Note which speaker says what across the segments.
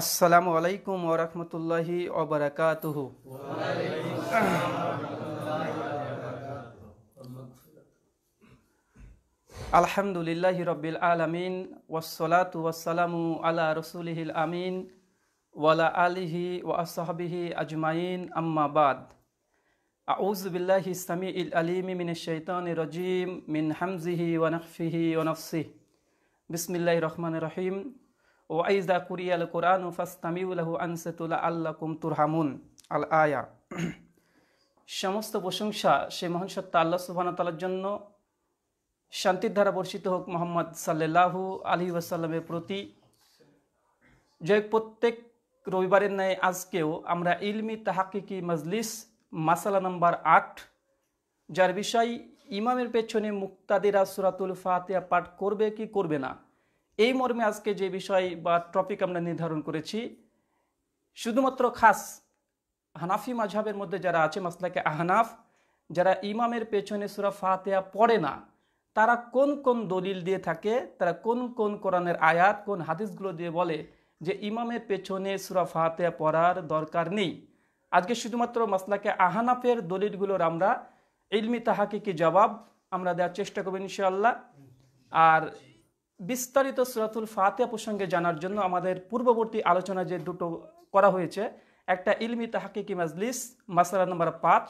Speaker 1: আসসালামু আলাইকুম ওরহমতুল্লাহি অবরাকাতহ আলহামদুলিল্লাহ রবিল আলমিন ওসলাত ওয়াসালামু আলা রসুলহিল আমিন ওয়ালা আলিহি ওয়াসাহাবিহি আজমাইন আম্মাবাদ আউজবিল্লাহ ইসলামী ইল আলিমি মিন শৈতান রজিম মিন হামজিহি ওয়ানফিহি ওয়ানফসি বিসমিল্লাহ রহমান রহিম ওয়াইজা কুরিয়াল কোরআন ফাস্তামিউলাহু আনসাতুল্লা আল্লাকুম তুরহামুন আল আয়া সমস্ত প্রশংসা সে মহান সত্তা আল্লাহ তালার জন্য শান্তির দ্বারা বর্ষিত হোক মোহাম্মদ সাল্লাল্লাহু আলী ওয়াসাল্লামের প্রতি যে প্রত্যেক রবিবারের ন্যায় আজকেও আমরা ইলমি তাহাকিকি মজলিস মাসালা নম্বর আট যার বিষয় ইমামের পেছনে মুক্তাদিরা সুরাতুল ফাতিয়া পাঠ করবে কি করবে না এই মর্মে আজকে যে বিষয় বা টপিক আমরা নির্ধারণ করেছি শুধুমাত্র খাস হানাফি মাঝাবের মধ্যে যারা আছে মাসলাকে আহনাফ যারা ইমামের পেছনে সুরা ফাতেয়া পড়ে না তারা কোন কোন দলিল দিয়ে থাকে তারা কোন কোন কোরআনের আয়াত কোন হাদিসগুলো দিয়ে বলে যে ইমামের পেছনে সুরা ফাতেয়া পড়ার দরকার নেই আজকে শুধুমাত্র মাসলাকে আহানাফের দলিলগুলোর আমরা ইলমি কি জবাব আমরা দেওয়ার চেষ্টা করব ইনশাল্লাহ আর বিস্তারিত সুরাতুল ফাতে প্রসঙ্গে জানার জন্য আমাদের পূর্ববর্তী আলোচনা যে দুটো করা হয়েছে একটা ইলমি তাহাকিকি মাজলিস মাসালা নম্বর পাঁচ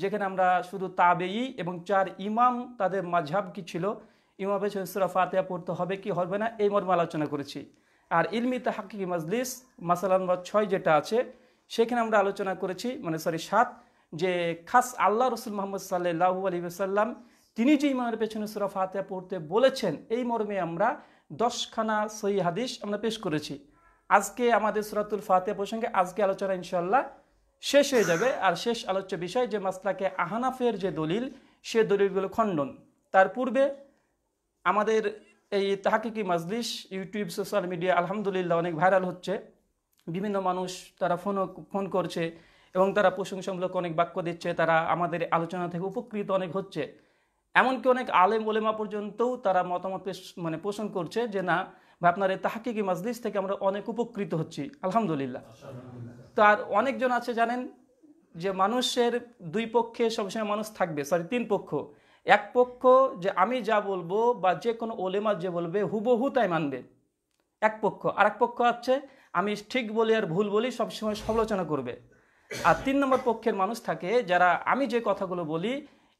Speaker 1: যেখানে আমরা শুধু তাবেই এবং চার ইমাম তাদের মাঝাব কি ছিল ইমাম সুরা ফাতেহা পড়তে হবে কি হবে না এই মর্মে আলোচনা করেছি আর ইলমি তাহাকিকি মাজলিস মাসালা নম্বর ছয় যেটা আছে সেখানে আমরা আলোচনা করেছি মানে সরি সাত যে খাস আল্লাহ রসুল মোহাম্মদ সাল্লাহ আলী সাল্লাম তিনি যে ইমামের পেছনে সুরা ফাতে পড়তে বলেছেন এই মর্মে আমরা দশখানা সই হাদিস আমরা পেশ করেছি আজকে আমাদের সুরাতুল ফাতে প্রসঙ্গে আজকে আলোচনা ইনশাল্লাহ শেষ হয়ে যাবে আর শেষ আলোচ্য বিষয় যে মাসলাকে আহানাফের যে দলিল সে দলিলগুলো খণ্ডন তার পূর্বে আমাদের এই তাহাকিকি মাজলিস ইউটিউব সোশ্যাল মিডিয়া আলহামদুলিল্লাহ অনেক ভাইরাল হচ্ছে বিভিন্ন মানুষ তারা ফোনও ফোন করছে এবং তারা প্রশংসামূলক অনেক বাক্য দিচ্ছে তারা আমাদের আলোচনা থেকে উপকৃত অনেক হচ্ছে এমনকি অনেক আলেম ওলেমা পর্যন্তও তারা মতামত পেশ মানে পোষণ করছে যে না বা আপনার এই তাহাকিকি মাজলিস থেকে আমরা অনেক উপকৃত হচ্ছি আলহামদুলিল্লাহ তো আর অনেকজন আছে জানেন যে মানুষের দুই পক্ষে সবসময় মানুষ থাকবে সরি তিন পক্ষ এক পক্ষ যে আমি যা বলবো বা যে কোনো ওলেমা যে বলবে হুবহু তাই মানবে এক পক্ষ আর এক পক্ষ আছে আমি ঠিক বলি আর ভুল বলি সবসময় সমালোচনা করবে আর তিন নম্বর পক্ষের মানুষ থাকে যারা আমি যে কথাগুলো বলি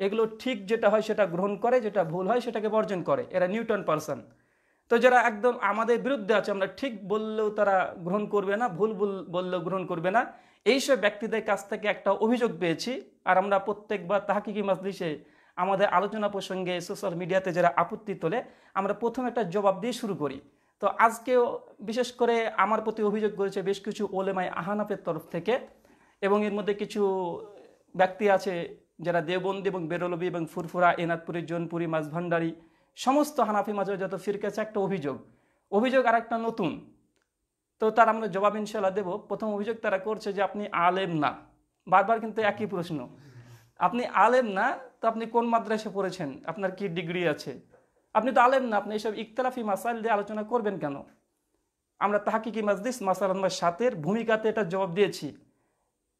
Speaker 1: এগুলো ঠিক যেটা হয় সেটা গ্রহণ করে যেটা ভুল হয় সেটাকে বর্জন করে এরা নিউটন পারসন তো যারা একদম আমাদের বিরুদ্ধে আছে আমরা ঠিক বললেও তারা গ্রহণ করবে না ভুল ভুল বললেও গ্রহণ করবে না এইসব ব্যক্তিদের কাছ থেকে একটা অভিযোগ পেয়েছি আর আমরা প্রত্যেকবার তাহাকিকি মাজলিসে আমাদের আলোচনা প্রসঙ্গে সোশ্যাল মিডিয়াতে যারা আপত্তি তোলে আমরা প্রথম একটা জবাব দিয়ে শুরু করি তো আজকেও বিশেষ করে আমার প্রতি অভিযোগ করেছে বেশ কিছু ওলেমাই আহানাফের তরফ থেকে এবং এর মধ্যে কিছু ব্যক্তি আছে যারা দেবন্দি এবং বেরলবি এবং ফুরফুরা এনাদপুরি জোনপুরি মাঝভান্ডারি সমস্ত হানাফি মাঝের যত ফিরকেছে একটা অভিযোগ অভিযোগ আর একটা নতুন তো তার আমরা জবাব ইনশাল্লাহ দেব প্রথম অভিযোগ তারা করছে যে আপনি আলেম না বারবার কিন্তু একই প্রশ্ন আপনি আলেম না তো আপনি কোন মাদ্রাসে পড়েছেন আপনার কি ডিগ্রি আছে আপনি তো আলেম না আপনি এইসব ইকতলাফি মাসাইল দিয়ে আলোচনা করবেন কেন আমরা কি মাজদিস মাসাল সাতের ভূমিকাতে এটা জবাব দিয়েছি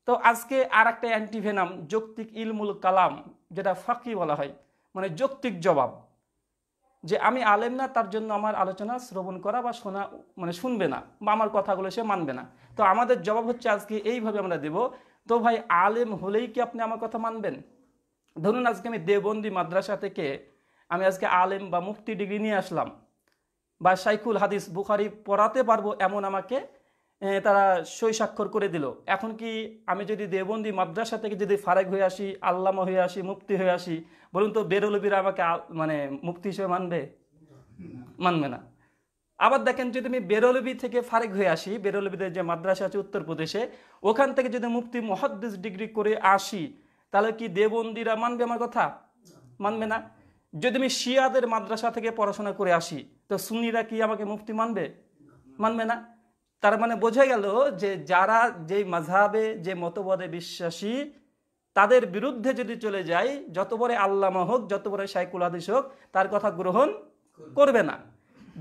Speaker 1: তো আজকে আর একটা অ্যান্টিভেনাম যৌক্তিক ইলমুল কালাম যেটা ফাঁকি বলা হয় মানে যৌক্তিক জবাব যে আমি আলেম না তার জন্য আমার আলোচনা শ্রবণ করা বা শোনা মানে শুনবে না বা আমার কথাগুলো সে মানবে না তো আমাদের জবাব হচ্ছে আজকে এইভাবে আমরা দেব তো ভাই আলেম হলেই কি আপনি আমার কথা মানবেন ধরুন আজকে আমি দেবন্দি মাদ্রাসা থেকে আমি আজকে আলেম বা মুফতি ডিগ্রি নিয়ে আসলাম বা সাইকুল হাদিস বুখারি পড়াতে পারবো এমন আমাকে তারা সই স্বাক্ষর করে দিল এখন কি আমি যদি দেবন্দি মাদ্রাসা থেকে যদি ফারেক হয়ে আসি আল্লামা হয়ে আসি মুক্তি হয়ে আসি বলুন তো বেরোলবিরা আমাকে মানে মুক্তি হিসেবে মানবে মানবে না আবার দেখেন যদি আমি বেরলবি থেকে ফারেক হয়ে আসি বেরলবিদের যে মাদ্রাসা আছে উত্তরপ্রদেশে ওখান থেকে যদি মুক্তি মহাদ্দিস ডিগ্রি করে আসি তাহলে কি দেবন্দিরা মানবে আমার কথা মানবে না যদি আমি শিয়াদের মাদ্রাসা থেকে পড়াশোনা করে আসি তো সুনিরা কি আমাকে মুক্তি মানবে মানবে না তার মানে বোঝা গেল যে যারা যেই মাঝাবে যে মতবাদে বিশ্বাসী তাদের বিরুদ্ধে যদি চলে যায় যত বড় আল্লামা হোক যত বড় সাইকুল হাদিস হোক তার কথা গ্রহণ করবে না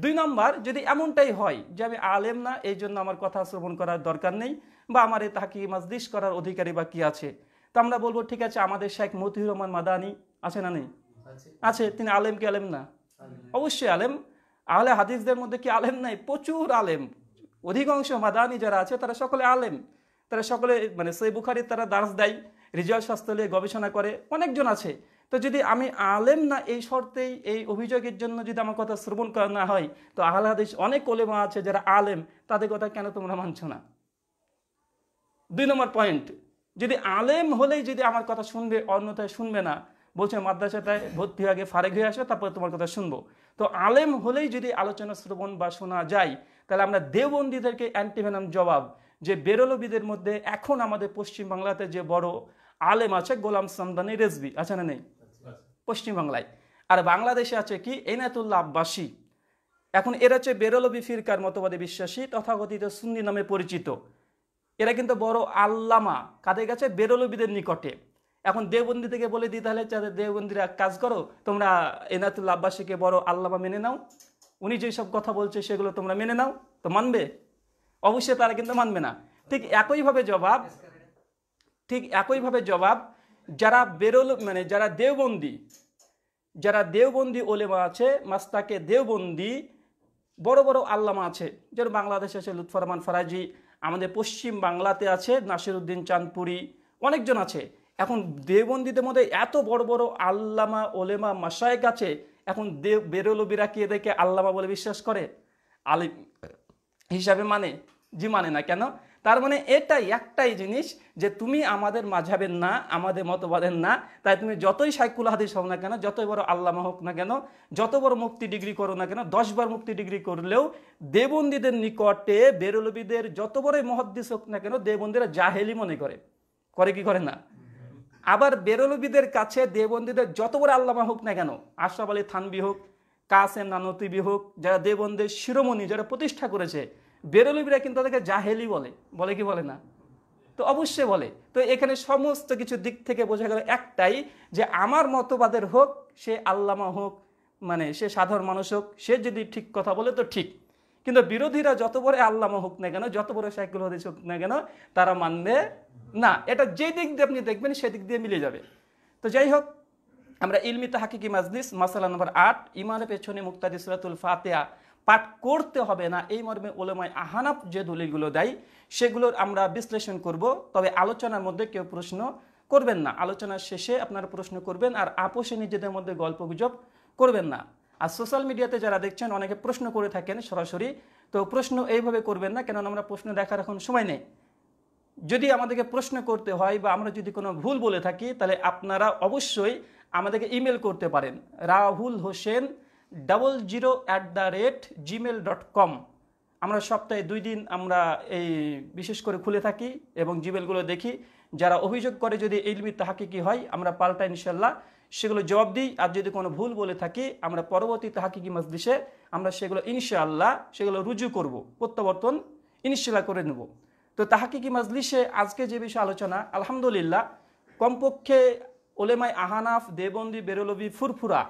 Speaker 1: দুই নম্বর যদি এমনটাই হয় যে আমি আলেম না এই জন্য আমার কথা শ্রবণ করার দরকার নেই বা আমার এই তাহাকি মাজদিস করার অধিকারী বা কি আছে তো আমরা বলবো ঠিক আছে আমাদের শেখ মতিউর রহমান মাদানি আছে না নেই আছে তিনি আলেম কি আলেম না অবশ্যই আলেম আহলে হাদিসদের মধ্যে কি আলেম নাই প্রচুর আলেম অধিকাংশ মাদানি যারা আছে তারা সকলে আলেম তারা সকলে মানে সেই বুখারি তারা দাস দেয় রিজাল শাস্ত্র নিয়ে গবেষণা করে অনেকজন আছে তো যদি আমি আলেম না এই শর্তেই এই অভিযোগের জন্য যদি আমার কথা শ্রবণ করা না হয় তো আহল অনেক কলেমা আছে যারা আলেম তাদের কথা কেন তোমরা মানছ না দুই নম্বর পয়েন্ট যদি আলেম হলেই যদি আমার কথা শুনবে অন্যথায় শুনবে না বলছে মাদ্রাসাটায় ভর্তি হয়ে আগে ফারেক হয়ে আসে তারপরে তোমার কথা শুনবো তো আলেম হলেই যদি আলোচনা শ্রবণ বা শোনা যায় তাহলে আমরা দেওবন্দীদেরকে অ্যান্টিভেনাম জবাব যে বেরলবিদের মধ্যে এখন আমাদের পশ্চিমবাংলাতে যে বড় আলেম আছে গোলাম সামদানি রেজবি আছে না নেই পশ্চিমবাংলায় আর বাংলাদেশে আছে কি এনায়তুল্লাহ আব্বাসী এখন এরা হচ্ছে বেরলবি ফিরকার মতবাদে বিশ্বাসী তথাকথিত সুন্দি নামে পরিচিত এরা কিন্তু বড় আল্লামা কাদের কাছে বেরলবিদের নিকটে এখন দেবন্দি থেকে বলে দিই তাহলে দেবন্দিরা কাজ করো তোমরা এনাতুল্লা আব্বাসীকে বড় আল্লামা মেনে নাও উনি যেই সব কথা বলছে সেগুলো তোমরা মেনে নাও তো মানবে অবশ্যই তারা কিন্তু মানবে না ঠিক একইভাবে জবাব ঠিক একইভাবে জবাব যারা বেরোল মানে যারা দেওবন্দি যারা দেওবন্দি ওলেমা আছে মাস্তাকে দেওবন্দি বড় বড় আল্লামা আছে যেমন বাংলাদেশে আছে লুৎফরমান ফরাজি আমাদের পশ্চিম বাংলাতে আছে নাসিরুদ্দিন চাঁদপুরি অনেকজন আছে এখন দেওবন্দিদের মধ্যে এত বড় বড় আল্লামা ওলেমা মাসায়েক আছে এখন বেরোলবিরা কে দেখে আল্লামা বলে বিশ্বাস করে আলিম হিসাবে মানে জি মানে না কেন তার মানে এটাই একটাই জিনিস যে তুমি আমাদের মাঝাবের না আমাদের মতবাদের না তাই তুমি যতই সাইকুল হাদিস হও না কেন যতই বড় আল্লামা হোক না কেন যত বড় মুক্তি ডিগ্রি করো না কেন দশবার মুক্তি ডিগ্রি করলেও দেবন্দীদের নিকটে বেরলবিদের যত বড়ই মহাদ্দিস হোক না কেন দেবন্দীরা জাহেলি মনে করে করে কি করে না আবার বেরলবিদের কাছে দেবন্দীদের যত বড় আল্লামা হোক না কেন আশরাফ আলী থানবি হোক কাসেম নানতিবি হোক যারা দেবন্দের শিরোমণি যারা প্রতিষ্ঠা করেছে বেরলবিরা কিন্তু তাদেরকে জাহেলি বলে বলে কি বলে না তো অবশ্যই বলে তো এখানে সমস্ত কিছু দিক থেকে বোঝা গেল একটাই যে আমার মতবাদের হোক সে আল্লামা হোক মানে সে সাধারণ মানুষ হোক সে যদি ঠিক কথা বলে তো ঠিক কিন্তু বিরোধীরা যত বড় আল্লামা হোক না কেন যত বড় সাইকুল হাদিস হোক না কেন তারা মানবে না এটা যে দিক দিয়ে আপনি দেখবেন সেদিক দিয়ে মিলে যাবে তো যাই হোক আমরা ইলমি তাহাকিকি মাজলিস মাসালা নম্বর আট ইমানের পেছনে মুক্তাদি সুরাতুল ফাতেহা পাঠ করতে হবে না এই মর্মে ওলেমায় আহানাপ যে দলিলগুলো দেয় সেগুলোর আমরা বিশ্লেষণ করব তবে আলোচনার মধ্যে কেউ প্রশ্ন করবেন না আলোচনার শেষে আপনারা প্রশ্ন করবেন আর আপোষে নিজেদের মধ্যে গল্প গুজব করবেন না আর সোশ্যাল মিডিয়াতে যারা দেখছেন অনেকে প্রশ্ন করে থাকেন সরাসরি তো প্রশ্ন এইভাবে করবেন না কেননা আমরা প্রশ্ন দেখার এখন সময় নেই যদি আমাদেরকে প্রশ্ন করতে হয় বা আমরা যদি কোনো ভুল বলে থাকি তাহলে আপনারা অবশ্যই আমাদেরকে ইমেল করতে পারেন Rahul Hossain double zero at the rate Gmail dot com আমরা সপ্তাহে দুই দিন আমরা এই বিশেষ করে খুলে থাকি এবং জিমেলগুলো দেখি যারা অভিযোগ করে যদি এলমি তাহাকে কি হয় আমরা পাল্টা ইনশাল্লাহ সেগুলো জবাব দিই আর যদি কোনো ভুল বলে থাকি আমরা পরবর্তী তাহাকিকি মজলিসে আমরা সেগুলো ইনশাআল্লাহ সেগুলো রুজু করব প্রত্যাবর্তন ইনশাল্লাহ করে নেব তো তাহাকিকি মজলিসে আজকে যে বিষয়ে আলোচনা আলহামদুলিল্লাহ কমপক্ষে ওলেমাই আহানাফ দেবন্দি বেরোলবি ফুরফুরা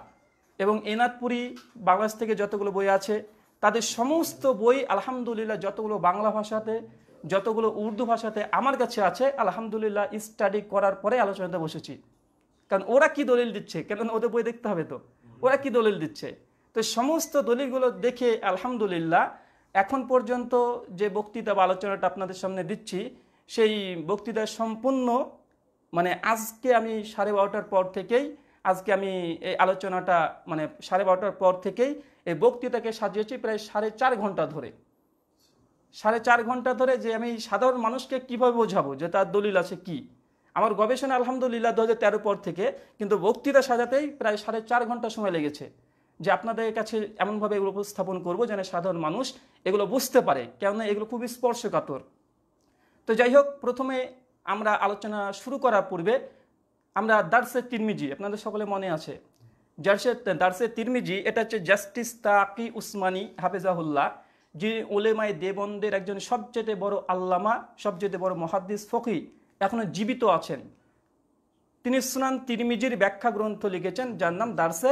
Speaker 1: এবং এনাদপুরি বাংলাদেশ থেকে যতগুলো বই আছে তাদের সমস্ত বই আলহামদুলিল্লাহ যতগুলো বাংলা ভাষাতে যতগুলো উর্দু ভাষাতে আমার কাছে আছে আলহামদুলিল্লাহ স্টাডি করার পরে আলোচনাতে বসেছি কারণ ওরা কি দলিল দিচ্ছে কেন ওদের বই দেখতে হবে তো ওরা কি দলিল দিচ্ছে তো সমস্ত দলিলগুলো দেখে আলহামদুলিল্লাহ এখন পর্যন্ত যে বক্তৃতা বা আলোচনাটা আপনাদের সামনে দিচ্ছি সেই বক্তৃতা সম্পূর্ণ মানে আজকে আমি সাড়ে বারোটার পর থেকেই আজকে আমি এই আলোচনাটা মানে সাড়ে বারোটার পর থেকেই এই বক্তৃতাকে সাজিয়েছি প্রায় সাড়ে চার ঘন্টা ধরে সাড়ে চার ঘন্টা ধরে যে আমি সাধারণ মানুষকে কীভাবে বোঝাবো যে তার দলিল আছে কী আমার গবেষণা আলহামদুলিল্লাহ দু হাজার পর থেকে কিন্তু বক্তৃতা সাজাতেই প্রায় সাড়ে চার ঘন্টা সময় লেগেছে যে আপনাদের কাছে এমনভাবে এগুলো উপস্থাপন করব যেন সাধারণ মানুষ এগুলো বুঝতে পারে কেননা এগুলো খুবই স্পর্শকাতর তো যাই হোক প্রথমে আমরা আলোচনা শুরু করার পূর্বে আমরা দার্সে তিরমিজি আপনাদের সকলে মনে আছে জার্সে দার্সে তিরমিজি এটা হচ্ছে জাস্টিস তাকি উসমানি হাফেজাহুল্লাহ যিনি ওলেমায় দেবন্দের একজন সবচেয়ে বড় আল্লামা সবচেয়ে বড় মহাদ্দিস ফকি এখনও জীবিত আছেন তিনি সুনান তিরমিজির ব্যাখ্যা গ্রন্থ লিখেছেন যার নাম দার্সে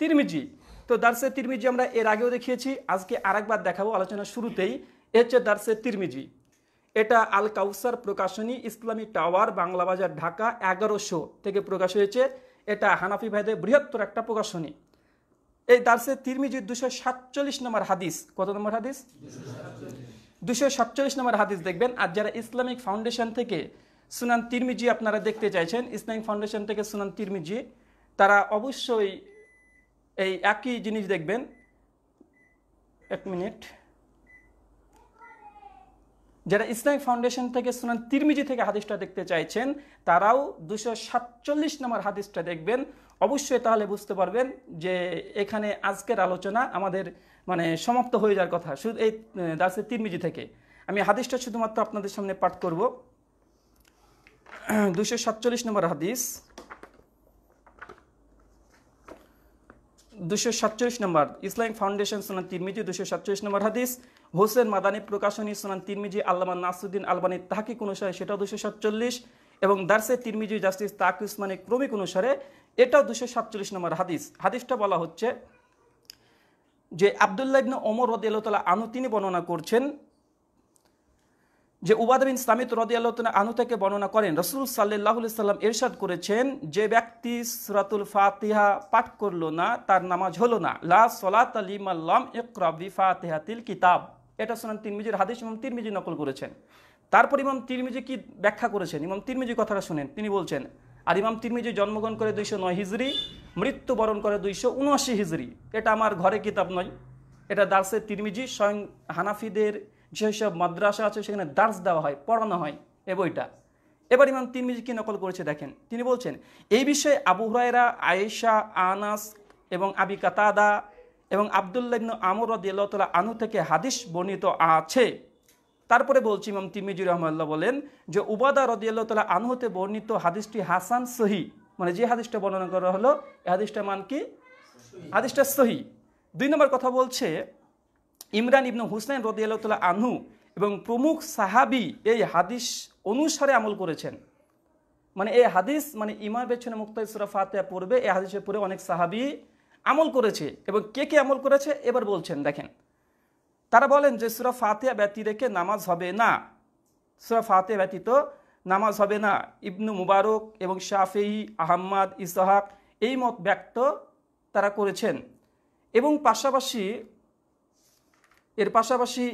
Speaker 1: তিরমিজি তো দার্সে তিরমিজি আমরা এর আগেও দেখিয়েছি আজকে আরেকবার দেখাবো আলোচনা শুরুতেই এচে দার্সে তিরমিজি এটা আল কাউসার প্রকাশনী ইসলামী টাওয়ার বাংলা বাজার ঢাকা এগারোশো থেকে প্রকাশ হয়েছে এটা হানাফি ভাইদের বৃহত্তর একটা প্রকাশনী এই দার্সে তিরমিজির দুশো সাতচল্লিশ নম্বর হাদিস কত নম্বর হাদিস দুশো সাতচল্লিশ নম্বর হাদিস দেখবেন আর যারা ইসলামিক ফাউন্ডেশন থেকে সুনান তিরমিজি আপনারা দেখতে চাইছেন ইসলামিক ফাউন্ডেশন থেকে সুনান তিরমিজি তারা অবশ্যই এই একই জিনিস দেখবেন এক মিনিট যারা ইসলামিক ফাউন্ডেশন থেকে সুনান তিরমিজি থেকে হাদিসটা দেখতে চাইছেন তারাও দুশো সাতচল্লিশ নম্বর হাদিসটা দেখবেন অবশ্যই তাহলে বুঝতে পারবেন যে এখানে আজকের আলোচনা আমাদের মানে সমাপ্ত হয়ে যাওয়ার কথা শুধু এই দার্সের তিরমিজি থেকে আমি হাদিসটা শুধুমাত্র আপনাদের সামনে পাঠ করব দুশো সাতচল্লিশ নম্বর হাদিস দুশো সাতচল্লিশ নম্বর ইসলামিক ফাউন্ডেশন সোনান তিরমিজি দুশো সাতচল্লিশ নম্বর হাদিস হোসেন মাদানী প্রকাশনী সোনান তিরমিজি আল্লামা নাসুদ্দিন আলবানী তাহাকিক অনুসারে সেটাও দুশো সাতচল্লিশ এবং দার্সে তিরমিজি জাস্টিস তাহাক উসমানের ক্রমিক অনুসারে এটাও দুশো সাতচল্লিশ নম্বর হাদিস হাদিসটা বলা হচ্ছে যে আবদুল্লাহ ইবনে ওমর রদিয়াল্লাহ আনু তিনি বর্ণনা করছেন যে উবাদ বিন সামিত রদিয়াল্লাহ আনু থেকে বর্ণনা করেন রসুল সাল্লাহ সাল্লাম এরশাদ করেছেন যে ব্যক্তি সুরাতুল ফাতিহা পাঠ করল না তার নামাজ হলো না লা সলাত আলিম আল্লাম ইকরাবি ফাতেহাতিল কিতাব এটা শোনান তিরমিজির হাদিস তিন তিরমিজি নকল করেছেন তারপর ইমাম তিরমিজি কি ব্যাখ্যা করেছেন ইমাম তিরমিজি কথাটা শুনেন তিনি বলছেন আর ইমাম তিরমিজি জন্মগ্রহণ করে দুইশো নয় হিজড়ি মৃত্যুবরণ করে দুইশো উনআশি হিজড়ি এটা আমার ঘরে কিতাব নয় এটা দার্সে তিরমিজি স্বয়ং হানাফিদের যেসব মাদ্রাসা আছে সেখানে দার্স দেওয়া হয় পড়ানো হয় এ বইটা এবার ইমাম তিরমিজি কি নকল করেছে দেখেন তিনি বলছেন এই বিষয়ে আবু হুরায়রা আয়েশা আনাস এবং আবি কাতাদা এবং আবদুল্লাহ আমর রদিয়াল্লাহ আনু থেকে হাদিস বর্ণিত আছে তারপরে বলছি ইমাম তিমিজুর রহমাল্লাহ বলেন যে উবাদা রদিয়াল্লাহ তালা আনহতে বর্ণিত হাদিসটি হাসান সহি মানে যে হাদিসটা বর্ণনা করা হলো এ হাদিসটা মান কি হাদিসটা সহি দুই নম্বর কথা বলছে ইমরান ইবনু হুসেন রদিয়াল্লাহ তালা আনহু এবং প্রমুখ সাহাবি এই হাদিস অনুসারে আমল করেছেন মানে এই হাদিস মানে ইমার পেছনে মুক্তাইসুরা ফাতে পড়বে এই হাদিসের পরে অনেক সাহাবি আমল করেছে এবং কে কে আমল করেছে এবার বলছেন দেখেন তারা বলেন যে সুরা ফাতেহা ব্যতী রেখে নামাজ হবে না সুরা ফাতেহা ব্যতীত নামাজ হবে না ইবনু মুবারক এবং শাফেই আহম্মদ ইসাহাক এই মত ব্যক্ত তারা করেছেন এবং পাশাপাশি এর পাশাপাশি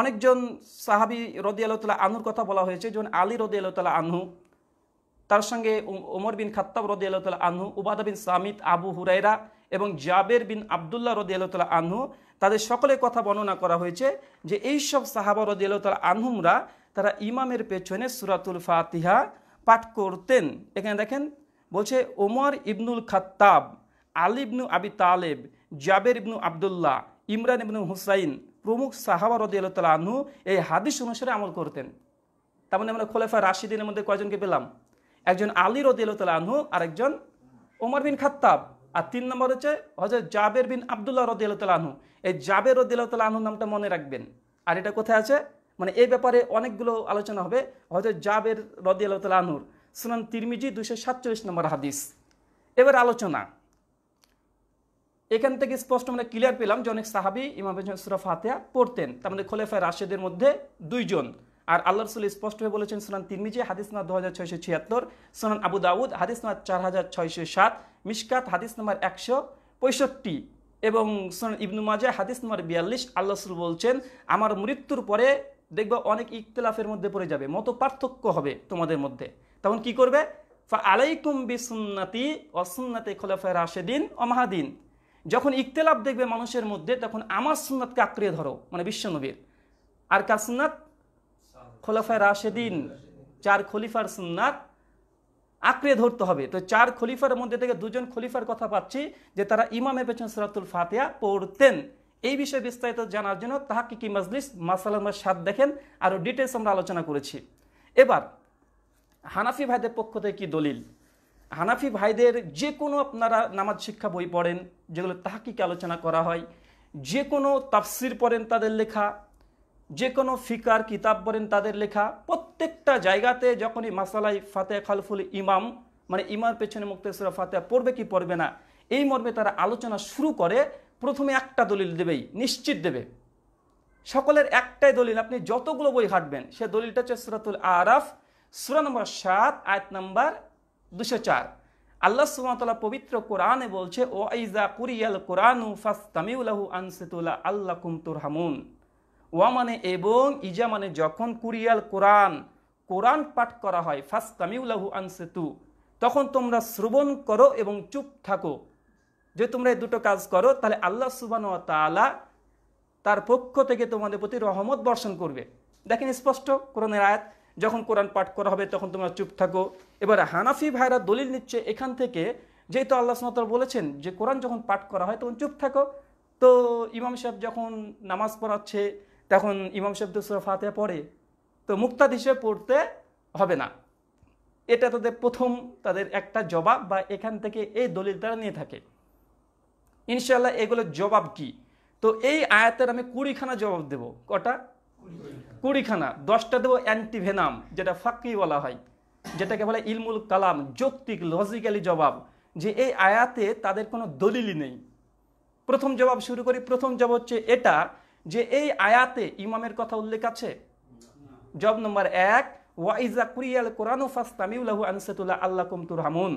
Speaker 1: অনেকজন সাহাবি আলতলা আনুর কথা বলা হয়েছে যেমন আলী রদিয়ালতলা আনহু তার সঙ্গে ওমর বিন খাত্তাব রদিয়ালতলা আনহু উবাদা বিন সামিদ আবু হুরাইরা এবং জাবের বিন আবদুল্লাহ রদিয়ালতলা আনহু তাদের সকলে কথা বর্ণনা করা হয়েছে যে এইসব সাহাবার রদিয়াল তার আনহুমরা তারা ইমামের পেছনে সুরাতুল ফাতিহা পাঠ করতেন এখানে দেখেন বলছে ওমর ইবনুল খাত্তাব আলিবনু ইবনু আবি তালেব জাবের ইবনু আবদুল্লাহ ইমরান ইবনু হুসাইন প্রমুখ সাহাবার রদিয়াল তালা আনহু এই হাদিস অনুসারে আমল করতেন তার মানে আমরা খোলেফা রাশিদিনের মধ্যে কয়জনকে পেলাম একজন আলী রদিয়াল তালা আনহু আর একজন ওমর বিন খাত্তাব আর তিন নম্বর হচ্ছে হজরত জাবের বিন আবদুল্লাহ আনহু এই জাবের আনহু নামটা মনে রাখবেন আর এটা কোথায় আছে মানে এই ব্যাপারে অনেকগুলো আলোচনা হবে হজরত জাবের আনহুর সুনান তিরমিজি দুশো সাতচল্লিশ নম্বর হাদিস এবার আলোচনা এখান থেকে স্পষ্ট মানে ক্লিয়ার পেলাম যে অনেক সাহাবি ইমাম সুরফ হাতিয়া পড়তেন তার মানে খোলেফায় রাশেদের মধ্যে দুইজন আর আল্লাহ রসুল স্পষ্ট হয়ে বলেছেন সোনান তিরমিজি হাদিস নাম দু হাজার ছয়শো ছিয়াত্তর সোনান আবু দাউদ হাদিস নাম চার হাজার ছয়শো সাত মিসকাত হাদিস নাম্বার একশো পঁয়ষট্টি এবং সোনান ইবনু মাজা হাদিস নাম্বার বিয়াল্লিশ আল্লাহ রসুল বলছেন আমার মৃত্যুর পরে দেখবে অনেক ইকতলাফের মধ্যে পড়ে যাবে মতো পার্থক্য হবে তোমাদের মধ্যে তখন কি করবে ফা আলাইকুম বিসুন্নাতি অসুন্নাতে খোলাফায় রাশেদিন মাহাদিন যখন ইকতলাফ দেখবে মানুষের মধ্যে তখন আমার সুন্নাতকে আঁকড়িয়ে ধরো মানে বিশ্বনবীর আর কার খোলাফায় রাশেদিন চার খলিফার সুন্নাত আঁকড়ে ধরতে হবে তো চার খলিফার মধ্যে থেকে দুজন খলিফার কথা পাচ্ছি যে তারা ইমামে পেছন সরাতুল ফাতেহা পড়তেন এই বিষয়ে বিস্তারিত জানার জন্য তাহাকে কি মজলিস মাসাল স্বাদ দেখেন আরও ডিটেলস আমরা আলোচনা করেছি এবার হানাফি ভাইদের পক্ষ থেকে কি দলিল হানাফি ভাইদের যে কোনো আপনারা নামাজ শিক্ষা বই পড়েন যেগুলো তাহাকিকে আলোচনা করা হয় যে কোনো তাফসির পড়েন তাদের লেখা যে কোনো ফিকার কিতাব বলেন তাদের লেখা প্রত্যেকটা জায়গাতে যখনই মাসালাই ফাতে খালফুল ইমাম মানে ইমার পেছনে মুক্তেশ্বরা ফাতেহা পড়বে কি পড়বে না এই মর্মে তারা আলোচনা শুরু করে প্রথমে একটা দলিল দেবেই নিশ্চিত দেবে সকলের একটাই দলিল আপনি যতগুলো বই হাঁটবেন সে দলিলটা হচ্ছে সুরাতুল আরাফ সুরা নম্বর সাত আয়াত নম্বর দুশো চার আল্লাহ সুমাতলা পবিত্র কোরআনে বলছে ও আইজা কুরিয়াল কোরআন ফাস্তামিউলাহু আনসিতুল্লাহ আল্লাহ কুমতুর হামুন ওয়া মানে এবং ইজা মানে যখন কুরিয়াল কোরআন কোরআন পাঠ করা হয় ফার্স্ট কামিউলাহু আনসেতু তখন তোমরা শ্রবণ করো এবং চুপ থাকো যে তোমরা এই দুটো কাজ করো তাহলে আল্লাহ সুবান তালা তার পক্ষ থেকে তোমাদের প্রতি রহমত বর্ষণ করবে দেখেন স্পষ্ট কোরআনের আয়াত যখন কোরআন পাঠ করা হবে তখন তোমরা চুপ থাকো এবার হানাফি ভাইরা দলিল নিচ্ছে এখান থেকে যেহেতু আল্লাহ সুনতর বলেছেন যে কোরআন যখন পাঠ করা হয় তখন চুপ থাকো তো ইমাম সাহেব যখন নামাজ পড়াচ্ছে তখন ইমাম সাহেব দুসরা ফাতে পড়ে তো মুক্তাদ হিসেবে পড়তে হবে না এটা তাদের প্রথম তাদের একটা জবাব বা এখান থেকে এই দলিল তারা নিয়ে থাকে ইনশাল্লাহ এগুলোর জবাব কি তো এই আয়াতের আমি কুড়িখানা জবাব দেব কটা কুড়িখানা দশটা দেবো অ্যান্টিভেনাম যেটা ফাঁকি বলা হয় যেটাকে বলে ইলমুল কালাম যৌক্তিক লজিক্যালি জবাব যে এই আয়াতে তাদের কোনো দলিলই নেই প্রথম জবাব শুরু করি প্রথম জবাব হচ্ছে এটা যে এই আয়াতে ইমামের কথা উল্লেখ আছে জব নম্বর এক ওয়াইজা কুরিয়াল কোরআন ফাস্তামিউলাহু আনসাতুল্লাহ আল্লাহ কুমতুর হামুন